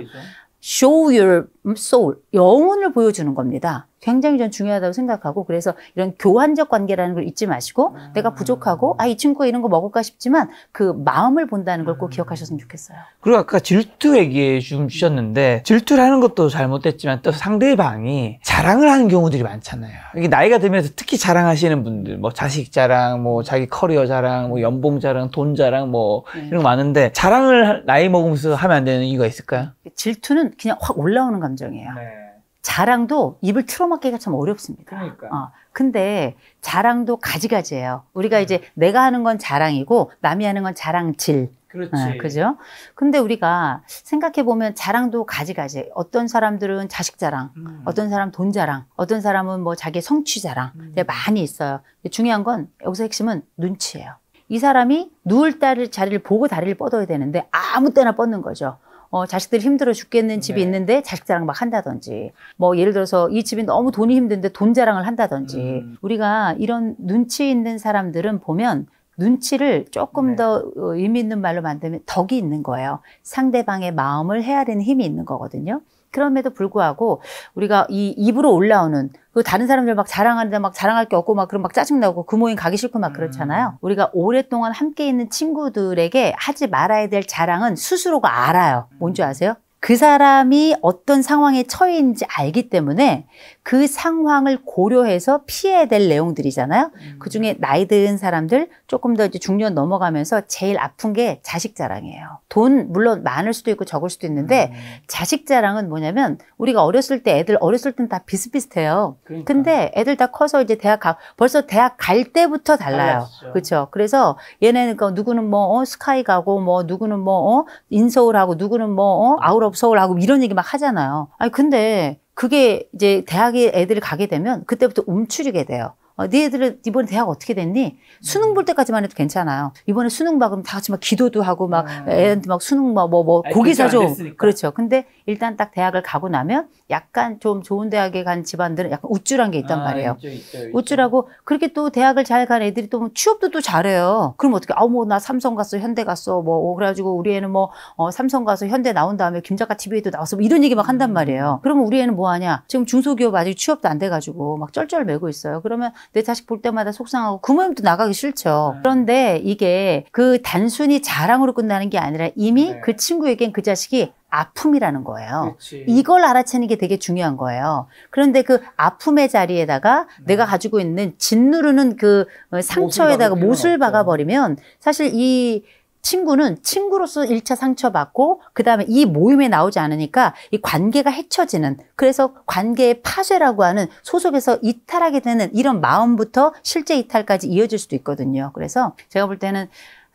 show your soul, 영혼을 보여주는 겁니다. 굉장히 전 중요하다고 생각하고 그래서 이런 교환적 관계라는 걸 잊지 마시고 음. 내가 부족하고 아 이 친구가 이런 거 먹을까 싶지만 그 마음을 본다는 걸꼭 아. 기억하셨으면 좋겠어요. 그리고 아까 질투 얘기해 주셨는데 질투를 는 것도 잘못됐지만 또 상대방이 자랑을 하는 경우들이 많잖아요. 이게 나이가 들면서 특히 자랑하시는 분들 뭐 자식 자랑, 뭐 자기 커리어 자랑, 뭐 연봉 자랑, 돈 자랑 뭐 네. 이런 거 많은데 자랑을 나이 먹으면서 하면 안 되는 이유가 있을까요? 질투는 그냥 확 올라오는 감정이에요. 네. 자랑도 입을 틀어막기가 참 어렵습니다. 그러니까. 어, 근데 자랑도 가지가지예요. 우리가 네. 이제 내가 하는 건 자랑이고 남이 하는 건 자랑질. 그렇지. 어, 그죠? 근데 우리가 생각해 보면 자랑도 가지가지. 어떤 사람들은 자식 자랑, 음. 어떤 사람 돈 자랑, 어떤 사람은 뭐 자기 성취 자랑. 음. 많이 있어요. 중요한 건 여기서 핵심은 눈치예요. 이 사람이 누울 자리를 보고 다리를 뻗어야 되는데 아무 때나 뻗는 거죠. 어, 자식들이 힘들어 죽겠는 집이 네. 있는데 자식 자랑 막 한다든지 뭐 예를 들어서 이 집이 너무 돈이 힘든데 돈 자랑을 한다든지 음. 우리가 이런 눈치 있는 사람들은 보면 눈치를 조금 네. 더 어, 의미 있는 말로 만들면 덕이 있는 거예요. 상대방의 마음을 헤아리는 힘이 있는 거거든요. 그럼에도 불구하고 우리가 이 입으로 올라오는 그 다른 사람들 막 자랑하는데 막 자랑할 게 없고 막 그럼 막 짜증 나고 그 모임 가기 싫고 막 그렇잖아요. 음. 우리가 오랫동안 함께 있는 친구들에게 하지 말아야 될 자랑은 스스로가 알아요. 뭔지 아세요? 그 사람이 어떤 상황에 처해있는지 알기 때문에 그 상황을 고려해서 피해야 될 내용들이잖아요. 음. 그 중에 나이 든 사람들 조금 더 이제 중년 넘어가면서 제일 아픈 게 자식 자랑이에요. 돈 물론 많을 수도 있고 적을 수도 있는데 음. 자식 자랑은 뭐냐면 우리가 어렸을 때 애들 어렸을 땐 다 비슷비슷해요. 그러니까. 근데 애들 다 커서 이제 대학 가 벌써 대학 갈 때부터 달라요. 그렇죠. 그래서 얘네는 그 누구는 뭐 어, 스카이 가고 뭐 누구는 뭐 어, 인서울 하고 누구는 뭐 어, 아우러 서울업, 서울아고 뭐 이런 얘기 막 하잖아요. 아니, 근데 그게 이제 대학에 애들이 가게 되면 그때부터 움츠리게 돼요. 어, 니네들은 이번에 대학 어떻게 됐니? 수능 볼 음. 때까지만 해도 괜찮아요. 이번에 수능 봐 그럼 다 같이 막 기도도 하고 막 음. 애한테 막 수능 뭐뭐 뭐, 뭐 고기 사줘. 그렇죠. 근데 일단 딱 대학을 가고 나면 약간 좀 좋은 대학에 간 집안들은 약간 우쭐한 게 있단 아, 말이에요. 있죠, 있죠, 있죠. 우쭐하고 그렇게 또 대학을 잘 간 애들이 또 취업도 또 잘해요. 그럼 어떻게? 아우 뭐 나 삼성 갔어, 현대 갔어, 뭐 어, 그래가지고 우리 애는 뭐 어, 삼성 가서 현대 나온 다음에 김작가 TV에도 나왔어, 뭐 이런 얘기 막 한단 음. 말이에요. 그러면 우리 애는 뭐 하냐? 지금 중소기업 아직 취업도 안 돼가지고 막 쩔쩔매고 있어요. 그러면 내 자식 볼 때마다 속상하고 그모님도 나가기 싫죠. 네. 그런데 이게 그 단순히 자랑으로 끝나는 게 아니라 이미 네. 그 친구에겐 그 자식이 아픔이라는 거예요. 그치. 이걸 알아채는 게 되게 중요한 거예요. 그런데 그 아픔의 자리에다가 네. 내가 가지고 있는 짓누르는 그, 그 상처에다가 못을 박아버리면 사실 이 친구는 친구로서 1차 상처받고 그 다음에 이 모임에 나오지 않으니까 이 관계가 해쳐지는 그래서 관계의 파쇄라고 하는 소속에서 이탈하게 되는 이런 마음부터 실제 이탈까지 이어질 수도 있거든요. 그래서 제가 볼 때는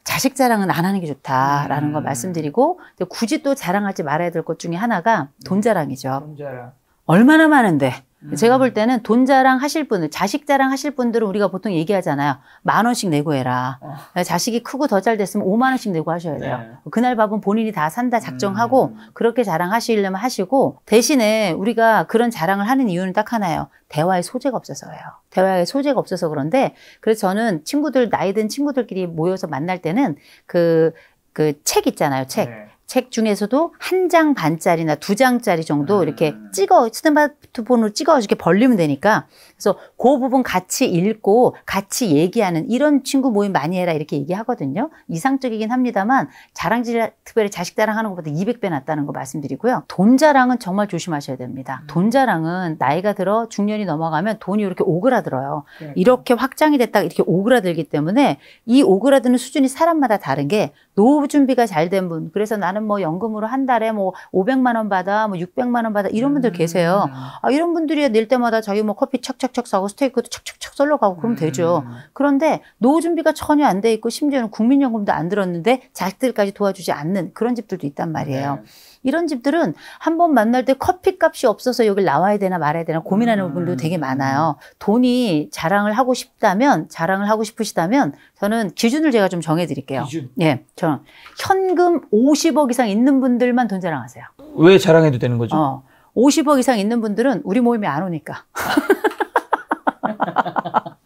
자식 자랑은 안 하는 게 좋다라는 음. 거 말씀드리고 굳이 또 자랑하지 말아야 될 것 중에 하나가 돈 자랑이죠. 돈 자랑. 얼마나 많은데 음. 제가 볼 때는 돈 자랑하실 분들, 자식 자랑하실 분들은 우리가 보통 얘기하잖아요. 만 원씩 내고 해라. 어. 자식이 크고 더 잘 됐으면 5만 원씩 내고 하셔야 돼요. 네. 뭐 그날 밥은 본인이 다 산다 작정하고 음. 그렇게 자랑하시려면 하시고 대신에 우리가 그런 자랑을 하는 이유는 딱 하나예요. 대화의 소재가 없어서예요. 대화의 소재가 없어서 그런데 그래서 저는 친구들 나이든 친구들끼리 모여서 만날 때는 그 그 책 있잖아요. 책. 네. 책 중에서도 한 장 반짜리나 두 장짜리 정도 음. 이렇게 찍어 스마트폰으로 찍어 이렇게 벌리면 되니까 그래서 그 부분 같이 읽고 같이 얘기하는 이런 친구 모임 많이 해라 이렇게 얘기하거든요. 이상적이긴 합니다만 자랑질 특별히 자식 자랑하는 것보다 200배 낫다는 거 말씀드리고요. 돈 자랑은 정말 조심하셔야 됩니다. 음. 돈 자랑은 나이가 들어 중년이 넘어가면 돈이 이렇게 오그라들어요. 네. 이렇게 확장이 됐다가 이렇게 오그라들기 때문에 이 오그라드는 수준이 사람마다 다른 게 노후 준비가 잘 된 분, 그래서 나는 뭐 연금으로 한 달에 뭐 500만 원 받아, 뭐 600만 원 받아 이런 분들 계세요. 음. 아, 이런 분들이 낼 때마다 자기 뭐 커피 척척척 사고 스테이크도 척척척 썰러 가고 그러면 음. 되죠. 그런데 노후 준비가 전혀 안 돼 있고 심지어는 국민연금도 안 들었는데 자식들까지 도와주지 않는 그런 집들도 있단 말이에요. 네. 이런 집들은 한 번 만날 때 커피값이 없어서 여기 나와야 되나 말아야 되나 고민하는 음. 분들도 되게 많아요. 돈이 자랑을 하고 싶다면 자랑을 하고 싶으시다면 저는 기준을 제가 좀 정해 드릴게요. 기준. 예. 저 현금 50억 이상 있는 분들만 돈 자랑하세요. 왜 자랑해도 되는 거죠? 어. 50억 이상 있는 분들은 우리 모임에 안 오니까.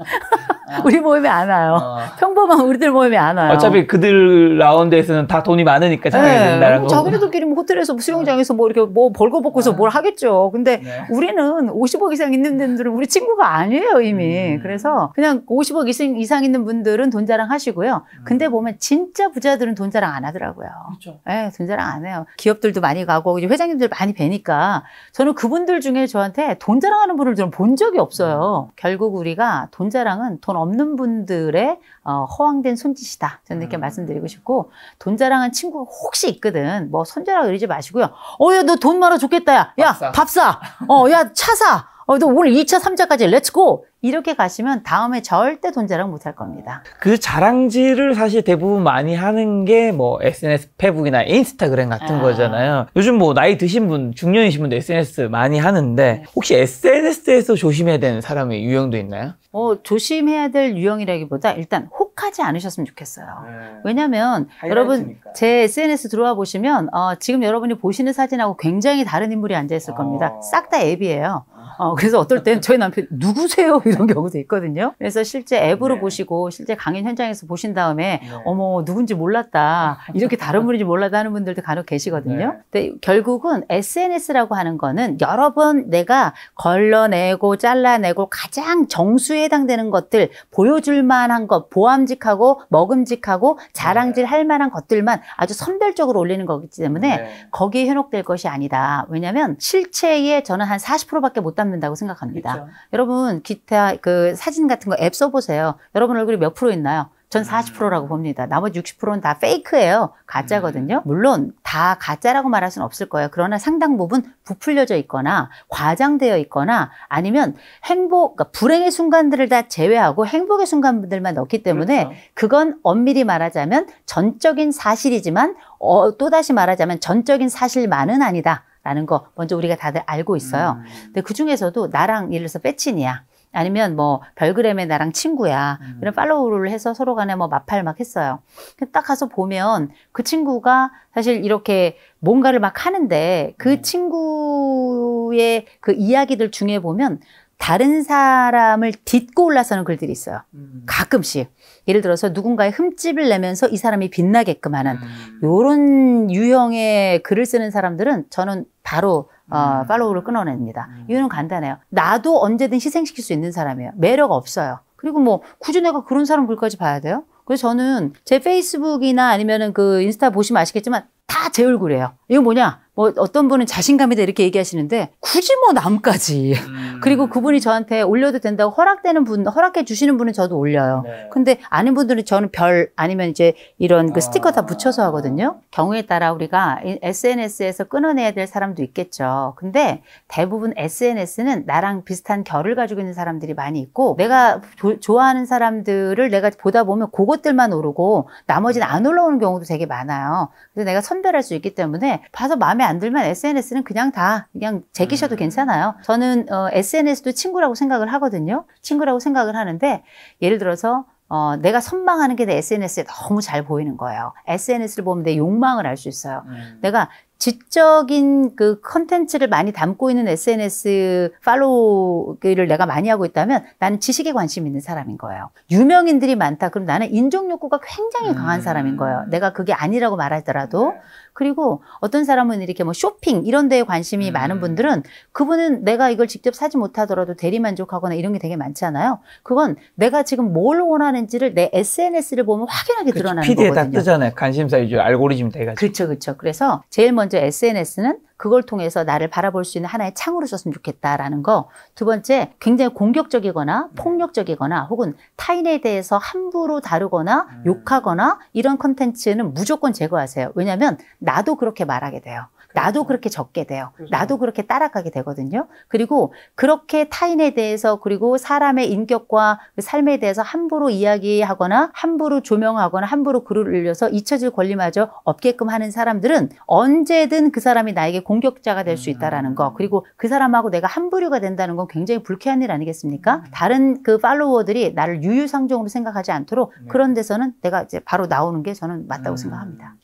우리 모임에 안 와요. 어. 평범한 우리들 모임에 안 와요. 어차피 그들 라운드에서는 다 돈이 많으니까 참여해야 네. 된다는 거. 자기네들끼리 뭐 호텔에서 뭐 수영장에서 뭐 이렇게 뭐 벌거벗고서 아. 뭘 하겠죠. 근데 네. 우리는 50억 이상 있는 분들은 우리 친구가 아니에요 이미. 음. 그래서 그냥 50억 이상 있는 분들은 돈 자랑하시고요. 음. 근데 보면 진짜 부자들은 돈 자랑 안 하더라고요. 그렇죠. 네, 돈 자랑 안 해요. 기업들도 많이 가고 이제 회장님들 많이 뵈니까 저는 그분들 중에 저한테 돈 자랑하는 분을 저는 본 적이 없어요. 음. 결국 우리가 돈 자랑은 돈 없는 없는 분들의 어, 허황된 손짓이다. 저는 이렇게 음. 말씀드리고 싶고 돈 자랑한 친구 혹시 있거든. 뭐 손자랑 그러지 마시고요. 어, 야, 너 돈 많아 좋겠다. 야, 야밥 사. 밥 사. 어, 야, 차 사. 어, 너 오늘 2차, 3차까지 렛츠고. 이렇게 가시면 다음에 절대 돈 자랑 못 할 겁니다. 그 자랑질을 사실 대부분 많이 하는 게 뭐 SNS, 페북이나 인스타그램 같은 아. 거잖아요. 요즘 뭐 나이 드신 분, 중년이신 분도 SNS 많이 하는데 네. 혹시 SNS에서 조심해야 되는 사람의 유형도 있나요? 어, 조심해야 될 유형이라기보다 일단 혹하지 않으셨으면 좋겠어요. 네. 왜냐면 여러분 제 SNS 들어와 보시면 어, 지금 여러분이 보시는 사진하고 굉장히 다른 인물이 앉아 있을 아. 겁니다. 어... 싹다 앱이에요. 어, 그래서 어떨 땐 저희 남편이 누구세요? 이런 경우도 있거든요. 그래서 실제 앱으로 네. 보시고 실제 강연 현장에서 보신 다음에 네. 어머, 누군지 몰랐다. 이렇게 다른 분인지 몰랐다 하는 분들도 간혹 계시거든요. 네. 근데 결국은 SNS라고 하는 거는 여러 번 내가 걸러내고 잘라내고 가장 정수에 해당되는 것들 보여줄 만한 것, 보암직하고 먹음직하고 자랑질 네. 할 만한 것들만 아주 선별적으로 올리는 거기 때문에 네. 거기에 현혹될 것이 아니다. 왜냐면 실체에 저는 한 40%밖에 못담 잡는다고 생각합니다. 그렇죠. 여러분 기타 그 사진 같은 거 앱 써보세요. 여러분 얼굴이 몇 프로 있나요? 전 40%라고 음. 봅니다. 나머지 60%는 다 페이크예요. 가짜거든요. 음. 물론 다 가짜라고 말할 수는 없을 거예요. 그러나 상당 부분 부풀려져 있거나 과장되어 있거나 아니면 행복, 그러니까 불행의 순간들을 다 제외하고 행복의 순간들만 넣기 때문에 그 그건 엄밀히 말하자면 전적인 사실이지만 어, 또다시 말하자면 전적인 사실만은 아니다. 라는 거 먼저 우리가 다들 알고 있어요. 음. 근데 그 중에서도 나랑 예를 들어서 빼친이야. 아니면 뭐 별그램에 나랑 친구야. 음. 이런 팔로우를 해서 서로 간에 뭐 마팔 막 했어요. 딱 가서 보면 그 친구가 사실 이렇게 뭔가를 막 하는데 그 음. 친구의 그 이야기들 중에 보면 다른 사람을 딛고 올라서는 글들이 있어요. 음. 가끔씩. 예를 들어서 누군가의 흠집을 내면서 이 사람이 빛나게끔 하는 음. 요런 유형의 글을 쓰는 사람들은 저는 바로 어, 음. 팔로우를 끊어냅니다. 이유는 간단해요. 나도 언제든 희생시킬 수 있는 사람이에요. 매력 없어요. 그리고 뭐 굳이 내가 그런 사람 글까지 봐야 돼요? 그래서 저는 제 페이스북이나 아니면은 그 인스타 보시면 아시겠지만 다제 얼굴이에요. 이거 뭐냐? 뭐 어떤 분은 자신감이다 이렇게 얘기하시는데 굳이 뭐 남까지 음. 그리고 그분이 저한테 올려도 된다고 허락되는 분 허락해 주시는 분은 저도 올려요 네. 근데 아는 분들은 저는 별 아니면 이제 이런 그 아. 스티커 다 붙여서 하거든요 경우에 따라 우리가 SNS에서 끊어내야 될 사람도 있겠죠 근데 대부분 SNS는 나랑 비슷한 결을 가지고 있는 사람들이 많이 있고 내가 조, 좋아하는 사람들을 내가 보다 보면 그것들만 오르고 나머지는 안 올라오는 경우도 되게 많아요 그래서 내가 선별할 수 있기 때문에 봐서 마음에 안 들면 SNS는 그냥 다 그냥 제기셔도 음. 괜찮아요. 저는 어, SNS도 친구라고 생각을 하거든요. 친구라고 생각을 하는데 예를 들어서 어, 내가 선망하는 게내 SNS에 너무 잘 보이는 거예요. SNS를 보면 내 욕망을 알 수 있어요. 음. 내가 지적인 그 컨텐츠를 많이 담고 있는 SNS 팔로우를 내가 많이 하고 있다면 나는 지식에 관심 있는 사람인 거예요. 유명인들이 많다. 그럼 나는 인정 욕구가 굉장히 강한 음. 사람인 거예요. 음. 내가 그게 아니라고 말하더라도. 네. 그리고 어떤 사람은 이렇게 뭐 쇼핑 이런 데에 관심이 음. 많은 분들은 그분은 내가 이걸 직접 사지 못하더라도 대리 만족하거나 이런 게 되게 많잖아요. 그건 내가 지금 뭘 원하는지를 내 SNS를 보면 확연하게 그렇죠. 드러나는 피드에 거거든요. 피드에 딱 뜨잖아요. 관심사 위주 알고리즘 돼가지고. 그렇죠, 그렇죠. 그래서 제일 먼저 SNS는 그걸 통해서 나를 바라볼 수 있는 하나의 창으로 썼으면 좋겠다라는 거. 두 번째, 굉장히 공격적이거나 네. 폭력적이거나 혹은 타인에 대해서 함부로 다루거나 음. 욕하거나 이런 컨텐츠는 무조건 제거하세요. 왜냐하면 나도 그렇게 말하게 돼요. 나도 그렇게 적게 돼요. 그렇죠. 나도 그렇게 따라가게 되거든요. 그리고 그렇게 타인에 대해서 그리고 사람의 인격과 그 삶에 대해서 함부로 이야기하거나 함부로 조명하거나 함부로 글을 올려서 잊혀질 권리마저 없게끔 하는 사람들은 언제든 그 사람이 나에게 공격자가 될수 음. 있다라는 거. 그리고 그 사람하고 내가 함부류가 된다는 건 굉장히 불쾌한 일 아니겠습니까? 음. 다른 그 팔로워들이 나를 유유상종으로 생각하지 않도록 네. 그런 데서는 내가 이제 바로 나오는 게 저는 맞다고 음. 생각합니다.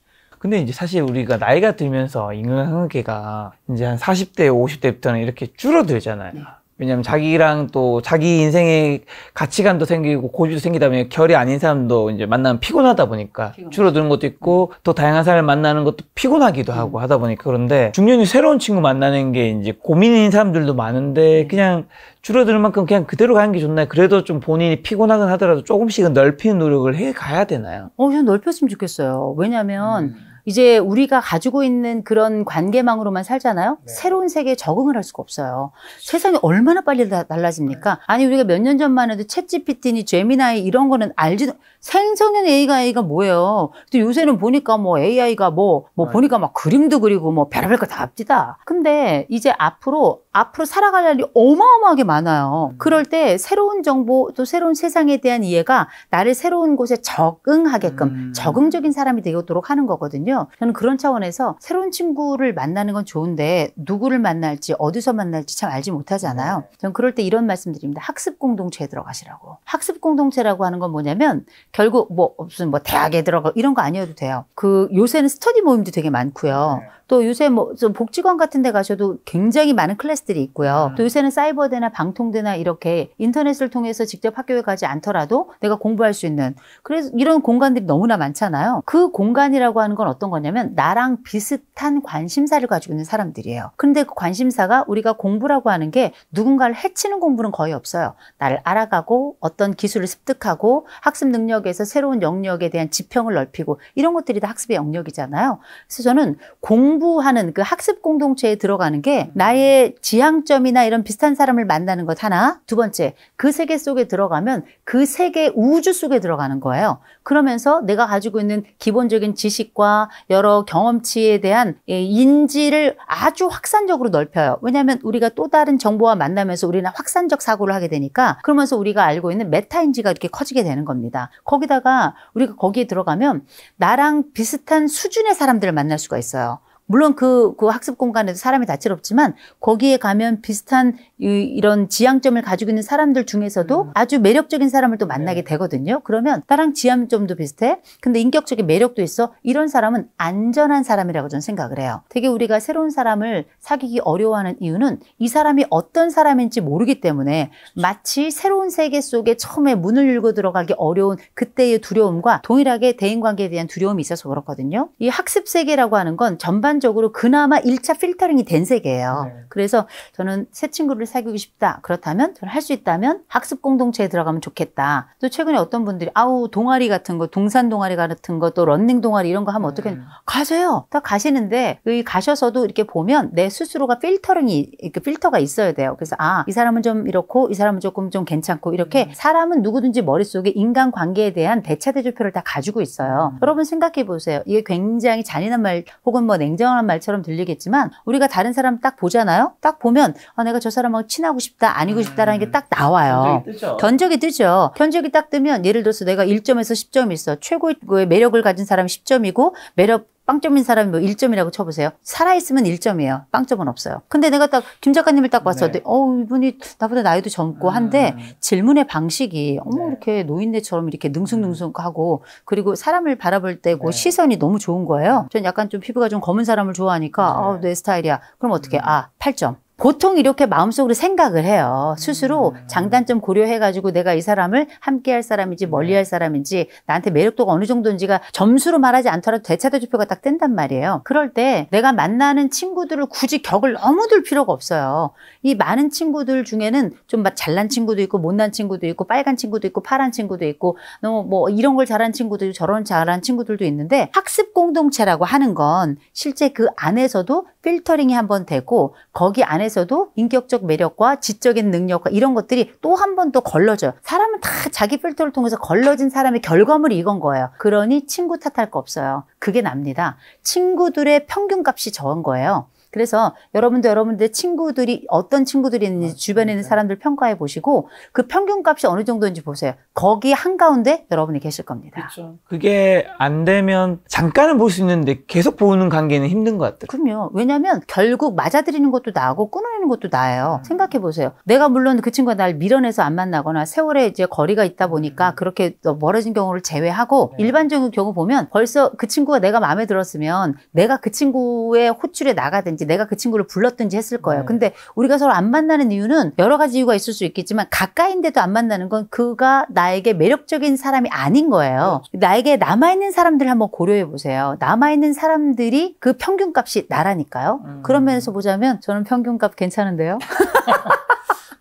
근데 이제 사실 우리가 나이가 들면서 인간관계가 이제 한 40대, 50대부터는 이렇게 줄어들잖아요. 네. 왜냐면 자기랑 또 자기 인생의 가치관도 생기고 고집도 생기다 보면 결이 아닌 사람도 이제 만나면 피곤하다 보니까 피곤하죠. 줄어드는 것도 있고 또 네. 다양한 사람을 만나는 것도 피곤하기도 음. 하고 하다 보니까 그런데 중년이 새로운 친구 만나는 게 이제 고민인 사람들도 많은데 음. 그냥 줄어드는 만큼 그냥 그대로 가는 게 좋나요? 그래도 좀 본인이 피곤하긴 하더라도 조금씩은 넓히는 노력을 해 가야 되나요? 어, 그냥 넓혔으면 좋겠어요. 왜냐면 음. 이제 우리가 가지고 있는 그런 관계망으로만 살잖아요. 네. 새로운 세계에 적응을 할 수가 없어요. 세상이 얼마나 빨리 달라집니까? 네. 아니 우리가 몇 년 전만 해도 챗GPT니 제미나이 이런 거는 알지도 생성형 AI가 뭐예요? 또 요새는 보니까 뭐 AI가 뭐뭐 뭐, 뭐 네. 보니까 막 그림도 그리고 뭐 별별 의거다 합디다. 근데 이제 앞으로 앞으로 살아갈 날이 어마어마하게 많아요. 음. 그럴 때 새로운 정보 또 새로운 세상에 대한 이해가 나를 새로운 곳에 적응하게끔 음. 적응적인 사람이 되도록 하는 거거든요. 저는 그런 차원에서 새로운 친구를 만나는 건 좋은데 누구를 만날지 어디서 만날지 참 알지 못하잖아요. 네. 저는 그럴 때 이런 말씀드립니다. 학습 공동체에 들어가시라고. 학습 공동체라고 하는 건 뭐냐면 결국 뭐 무슨 뭐 대학에 들어가 이런 거 아니어도 돼요. 그 요새는 스터디 모임도 되게 많고요. 네. 또 요새 뭐 복지관 같은 데 가셔도 굉장히 많은 클래스 클래스들이 있고요. 음. 또 요새는 사이버대나 방통대나 이렇게 인터넷을 통해서 직접 학교에 가지 않더라도 내가 공부할 수 있는 그래서 이런 공간들이 너무나 많잖아요. 그 공간이라고 하는 건 어떤 거냐면 나랑 비슷한 관심사를 가지고 있는 사람들이에요. 근데 그 관심사가 우리가 공부라고 하는 게 누군가를 해치는 공부는 거의 없어요. 나를 알아가고 어떤 기술을 습득하고 학습 능력에서 새로운 영역에 대한 지평을 넓히고 이런 것들이 다 학습의 영역이잖아요. 그래서 저는 공부하는 그 학습 공동체에 들어가는 게 나의 지 지향점이나 이런 비슷한 사람을 만나는 것 하나, 두 번째, 그 세계 속에 들어가면 그 세계 우주 속에 들어가는 거예요. 그러면서 내가 가지고 있는 기본적인 지식과 여러 경험치에 대한 예, 인지를 아주 확산적으로 넓혀요. 왜냐하면 우리가 또 다른 정보와 만나면서 우리는 확산적 사고를 하게 되니까 그러면서 우리가 알고 있는 메타인지가 이렇게 커지게 되는 겁니다. 거기다가 우리가 거기에 들어가면 나랑 비슷한 수준의 사람들을 만날 수가 있어요. 물론 그, 그 학습 공간에도 사람이 다채롭지만 거기에 가면 비슷한 이런 지향점을 가지고 있는 사람들 중에서도 음. 아주 매력적인 사람을 또 만나게 네. 되거든요. 그러면 나랑 지향점도 비슷해. 근데 인격적인 매력도 있어. 이런 사람은 안전한 사람이라고 저는 생각을 해요. 되게 우리가 새로운 사람을 사귀기 어려워하는 이유는 이 사람이 어떤 사람인지 모르기 때문에 그렇죠. 마치 새로운 세계 속에 처음에 문을 열고 들어가기 어려운 그때의 두려움과 동일하게 대인관계에 대한 두려움이 있어서 그렇거든요. 이 학습 세계라고 하는 건 전반적으로 그나마 일차 필터링이 된 세계예요. 네. 그래서 저는 새 친구를 사귀고 싶다. 그렇다면 할 수 있다면 학습 공동체에 들어가면 좋겠다. 또 최근에 어떤 분들이 아우 동아리 같은 거 동산 동아리 같은 거또 런닝 동아리 이런 거 하면 네. 어떻게 음. 가세요. 다 가시는데 여기 가셔서도 이렇게 보면 내 스스로가 필터링이 이렇게 필터가 있어야 돼요. 그래서 아 이 사람은 좀 이렇고 이 사람은 조금 좀 괜찮고 이렇게 음. 사람은 누구든지 머릿속에 인간 관계에 대한 대차대조표를 다 가지고 있어요. 음. 여러분 생각해 보세요. 이게 굉장히 잔인한 말 혹은 뭐 냉정한 말처럼 들리겠지만 우리가 다른 사람 딱 보잖아요. 딱 보면 아 내가 저 사람하고 친하고 싶다, 아니고 싶다라는 게딱 음. 나와요. 견적이 뜨죠. 견적이 뜨죠. 견적이 딱 뜨면 예를 들어서 내가 1점에서 10점이 있어. 최고의 그 매력을 가진 사람이 10점이고 매력 빵점인 사람이 뭐 1점이라고 쳐보세요. 살아있으면 1점이에요. 빵점은 없어요. 근데 내가 딱 김 작가님을 딱봤어 때, 네. 어, 이분이 나보다 나이도 젊고 음. 한데 음. 질문의 방식이 어머, 네. 이렇게 노인네처럼 이렇게 능숙능숙하고 음. 그리고 사람을 바라볼 때고 그 네. 시선이 너무 좋은 거예요. 전 약간 좀 피부가 좀 검은 사람을 좋아하니까, 어, 내 스타일이야. 그럼 어떻게, 음. 아, 8점. 보통 이렇게 마음속으로 생각을 해요. 스스로 음. 장단점 고려해가지고 내가 이 사람을 함께 할 사람인지 멀리 할 네. 사람인지 나한테 매력도가 어느 정도인지가 점수로 말하지 않더라도 대차대조표가 딱 뜬단 말이에요. 그럴 때 내가 만나는 친구들을 굳이 격을 너무 둘 필요가 없어요. 이 많은 친구들 중에는 좀 잘난 친구도 있고 못난 친구도 있고 빨간 친구도 있고 파란 친구도 있고 뭐 이런 걸 잘한 친구도 있고 저런 잘한 친구들도 있는데 학습 공동체라고 하는 건 실제 그 안에서도 필터링이 한 번 되고 거기 안에서도 인격적 매력과 지적인 능력과 이런 것들이 또 한 번 더 걸러져요. 사람은 다 자기 필터를 통해서 걸러진 사람의 결과물이 이건 거예요. 그러니 친구 탓할 거 없어요. 그게 납니다. 친구들의 평균값이 저은 거예요. 그래서 여러분도 여러분들의 친구들이 어떤 친구들이 있는지 주변에 있는 사람들 평가해 보시고 그 평균값이 어느 정도인지 보세요. 거기 한가운데 여러분이 계실 겁니다. 그렇죠. 그게 안 되면 잠깐은 볼 수 있는데 계속 보는 관계는 힘든 것 같아요. 그럼요. 왜냐하면 결국 맞아들이는 것도 나고 끊어내는 것도 나아요 음. 생각해 보세요. 내가 물론 그 친구가 날 밀어내서 안 만나거나 세월에 이제 거리가 있다 음. 보니까 음. 그렇게 멀어진 경우를 제외하고 네. 일반적인 경우 보면 벌써 그 친구가 내가 마음에 들었으면 내가 그 친구의 호출에 나가든지 만났지 내가 그 친구를 불렀든지 했을 거예요. 네. 근데 우리가 서로 안 만나는 이유는 여러 가지 이유가 있을 수 있겠지만 가까이인데도 안 만나는 건 그가 나에게 매력적인 사람이 아닌 거예요. 그 나에게 남아있는 사람들 한번 고려해 보세요. 남아있는 사람들이 그 평균값이 나라니까요. 음. 그런 면에서 보자면 저는 평균값 괜찮은데요.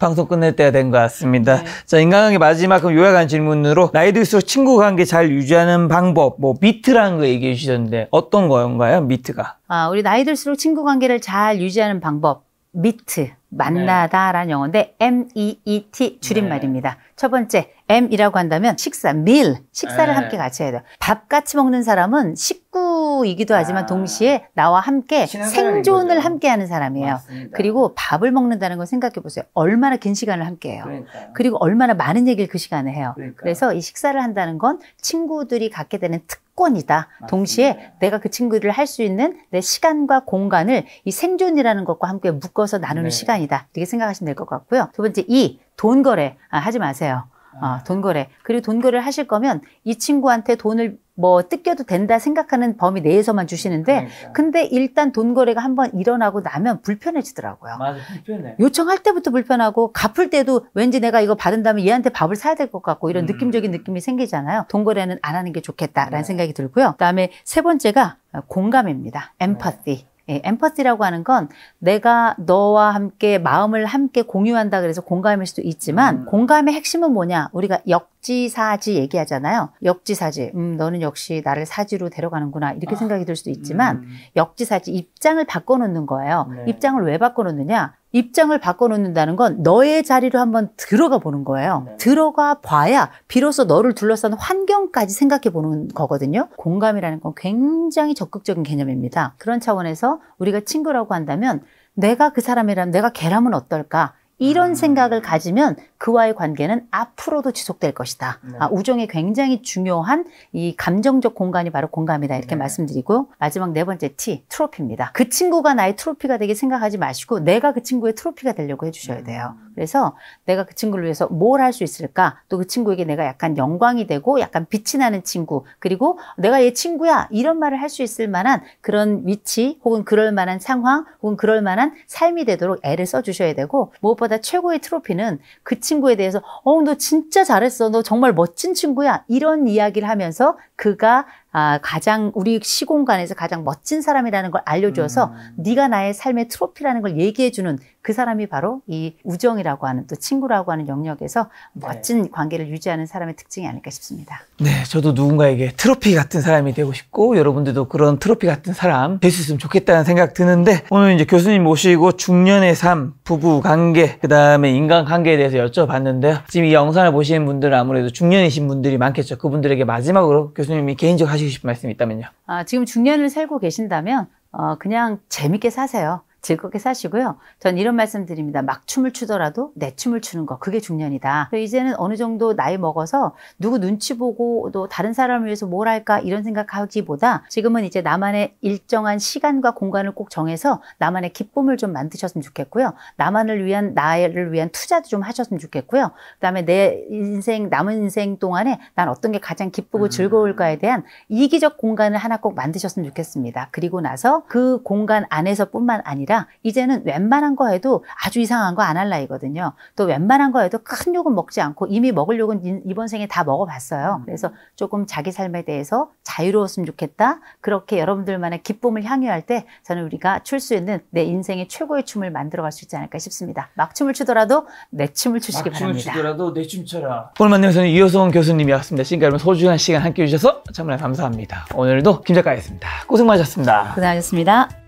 방송 끝낼 때가 된 것 같습니다. 네. 자, 인간관계 마지막 그럼 요약한 질문으로 나이 들수록 친구 관계 잘 유지하는 방법, 뭐 미트라는 거 얘기해 주셨는데 어떤 거인가요, 미트가? 아, 우리 나이 들수록 친구 관계를 잘 유지하는 방법, 미트, 만나다라는 네. 영어인데 M-E-E-T 네. 줄임말입니다. 네. 첫 번째, M이라고 한다면 식사, 밀, 식사를 에. 네. 함께 같이 해야 돼요. 밥 같이 먹는 사람은 식구이기도 하지만 아. 동시에 나와 함께 생존을 함께 하는 사람이에요. 맞습니다. 그리고 밥을 먹는다는 걸 생각해 보세요. 얼마나 긴 시간을 함께 해요. 그러니까요. 그리고 얼마나 많은 얘기를 그 시간에 해요. 그러니까요. 그래서 이 식사를 한다는 건 친구들이 갖게 되는 특 권이다 동시에 내가 그친구들을할 수 있는 내 시간과 공간을 이 생존이라는 것과 함께 묶어서 나누는 네. 시간이다. 이렇게 생각하시면 될 것 같고요. 두 번째 이 돈 거래 아, 하지 마세요. 아, 돈거래. 그리고 돈거래를 하실 거면 이 친구한테 돈을 뭐 뜯겨도 된다 생각하는 범위 내에서만 주시는데 그러니까. 근데 일단 돈 거래가 한번 일어나고 나면 불편해지더라고요. 맞아, 불편해. 요청할 때부터 불편하고 갚을 때도 왠지 내가 이거 받은 다음에 얘한테 밥을 사야 될 것 같고 이런 음. 느낌적인 느낌이 생기잖아요. 돈 거래는 안 하는 게 좋겠다라는 네. 생각이 들고요. 그다음에 세 번째가 공감입니다. 엠파티. 네. 예, 엠퍼시라고 하는 건 내가 너와 함께 마음을 함께 공유한다 그래서 공감일 수도 있지만 음. 공감의 핵심은 뭐냐? 우리가 역지사지 얘기하잖아요. 역지사지. 음, 너는 역시 나를 사지로 데려가는구나. 이렇게 아. 생각이 들 수도 있지만 음. 역지사지 입장을 바꿔 놓는 거예요. 네. 입장을 왜 바꿔 놓느냐? 입장을 바꿔놓는다는 건 너의 자리로 한번 들어가 보는 거예요. 네. 들어가 봐야 비로소 너를 둘러싼 환경까지 생각해 보는 거거든요. 공감이라는 건 굉장히 적극적인 개념입니다. 그런 차원에서 우리가 친구라고 한다면 내가 그 사람이라면 내가 걔라면 어떨까? 이런 음. 생각을 가지면 그와의 관계는 앞으로도 지속될 것이다. 네. 아, 우정에 굉장히 중요한 이 감정적 공간이 바로 공감이다. 이렇게 네. 말씀드리고 마지막 네 번째 T, 트로피입니다. 그 친구가 나의 트로피가 되게 생각하지 마시고 내가 그 친구의 트로피가 되려고 해주셔야 음. 돼요. 음. 그래서 내가 그 친구를 위해서 뭘 할 수 있을까? 또 그 친구에게 내가 약간 영광이 되고 약간 빛이 나는 친구, 그리고 내가 얘 친구야! 이런 말을 할 수 있을 만한 그런 위치, 혹은 그럴 만한 상황, 혹은 그럴 만한 삶이 되도록 애를 써주셔야 되고, 무엇보다 최고의 트로피는 그 친구에 대해서, 어, 너 진짜 잘했어. 너 정말 멋진 친구야. 이런 이야기를 하면서 그가 아, 가장 우리 시공간에서 가장 멋진 사람이라는 걸 알려줘서 음. 네가 나의 삶의 트로피라는 걸 얘기해주는 그 사람이 바로 이 우정이라고 하는 또 친구라고 하는 영역에서 네. 멋진 네. 관계를 유지하는 사람의 특징이 아닐까 싶습니다. 네, 저도 누군가에게 트로피 같은 사람이 되고 싶고 여러분들도 그런 트로피 같은 사람 될 수 있으면 좋겠다는 생각 드는데 오늘 이제 교수님 모시고 중년의 삶, 부부 관계, 그다음에 인간 관계에 대해서 여쭤봤는데요. 지금 이 영상을 보시는 분들은 아무래도 중년이신 분들이 많겠죠. 그분들에게 마지막으로 교수님이 개인적으로 하시고 싶은 말씀이 있다면요. 아, 지금 중년을 살고 계신다면 어, 그냥 재밌게 사세요. 즐겁게 사시고요. 전 이런 말씀 드립니다. 막 춤을 추더라도 내 춤을 추는 거 그게 중년이다. 이제는 어느 정도 나이 먹어서 누구 눈치 보고 또 다른 사람을 위해서 뭘 할까 이런 생각하기보다 지금은 이제 나만의 일정한 시간과 공간을 꼭 정해서 나만의 기쁨을 좀 만드셨으면 좋겠고요. 나만을 위한 나를 위한 투자도 좀 하셨으면 좋겠고요. 그다음에 내 인생 남은 인생 동안에 난 어떤 게 가장 기쁘고 음. 즐거울까에 대한 이기적 공간을 하나 꼭 만드셨으면 좋겠습니다. 그리고 나서 그 공간 안에서뿐만 아니라 아니라 이제는 웬만한 거 해도 아주 이상한 거 안 할 나이거든요. 또 웬만한 거 해도 큰 욕은 먹지 않고 이미 먹을 욕은 이번 생에 다 먹어봤어요. 음. 그래서 조금 자기 삶에 대해서 자유로웠으면 좋겠다. 그렇게 여러분들만의 기쁨을 향유할 때 저는 우리가 출수 있는 내 인생의 최고의 춤을 만들어갈 수 있지 않을까 싶습니다. 막 춤을 추더라도 내 춤을 추시기 바랍니다. 춤을 추더라도 내 춤춰라. 오늘 만나서는 이효성 교수님이왔습니다 신기 까 여러분 소중한 시간 함께 해주셔서 정말 감사합니다. 오늘도 김 작가였습니다. 고생 많으셨습니다. 고생하셨습니다.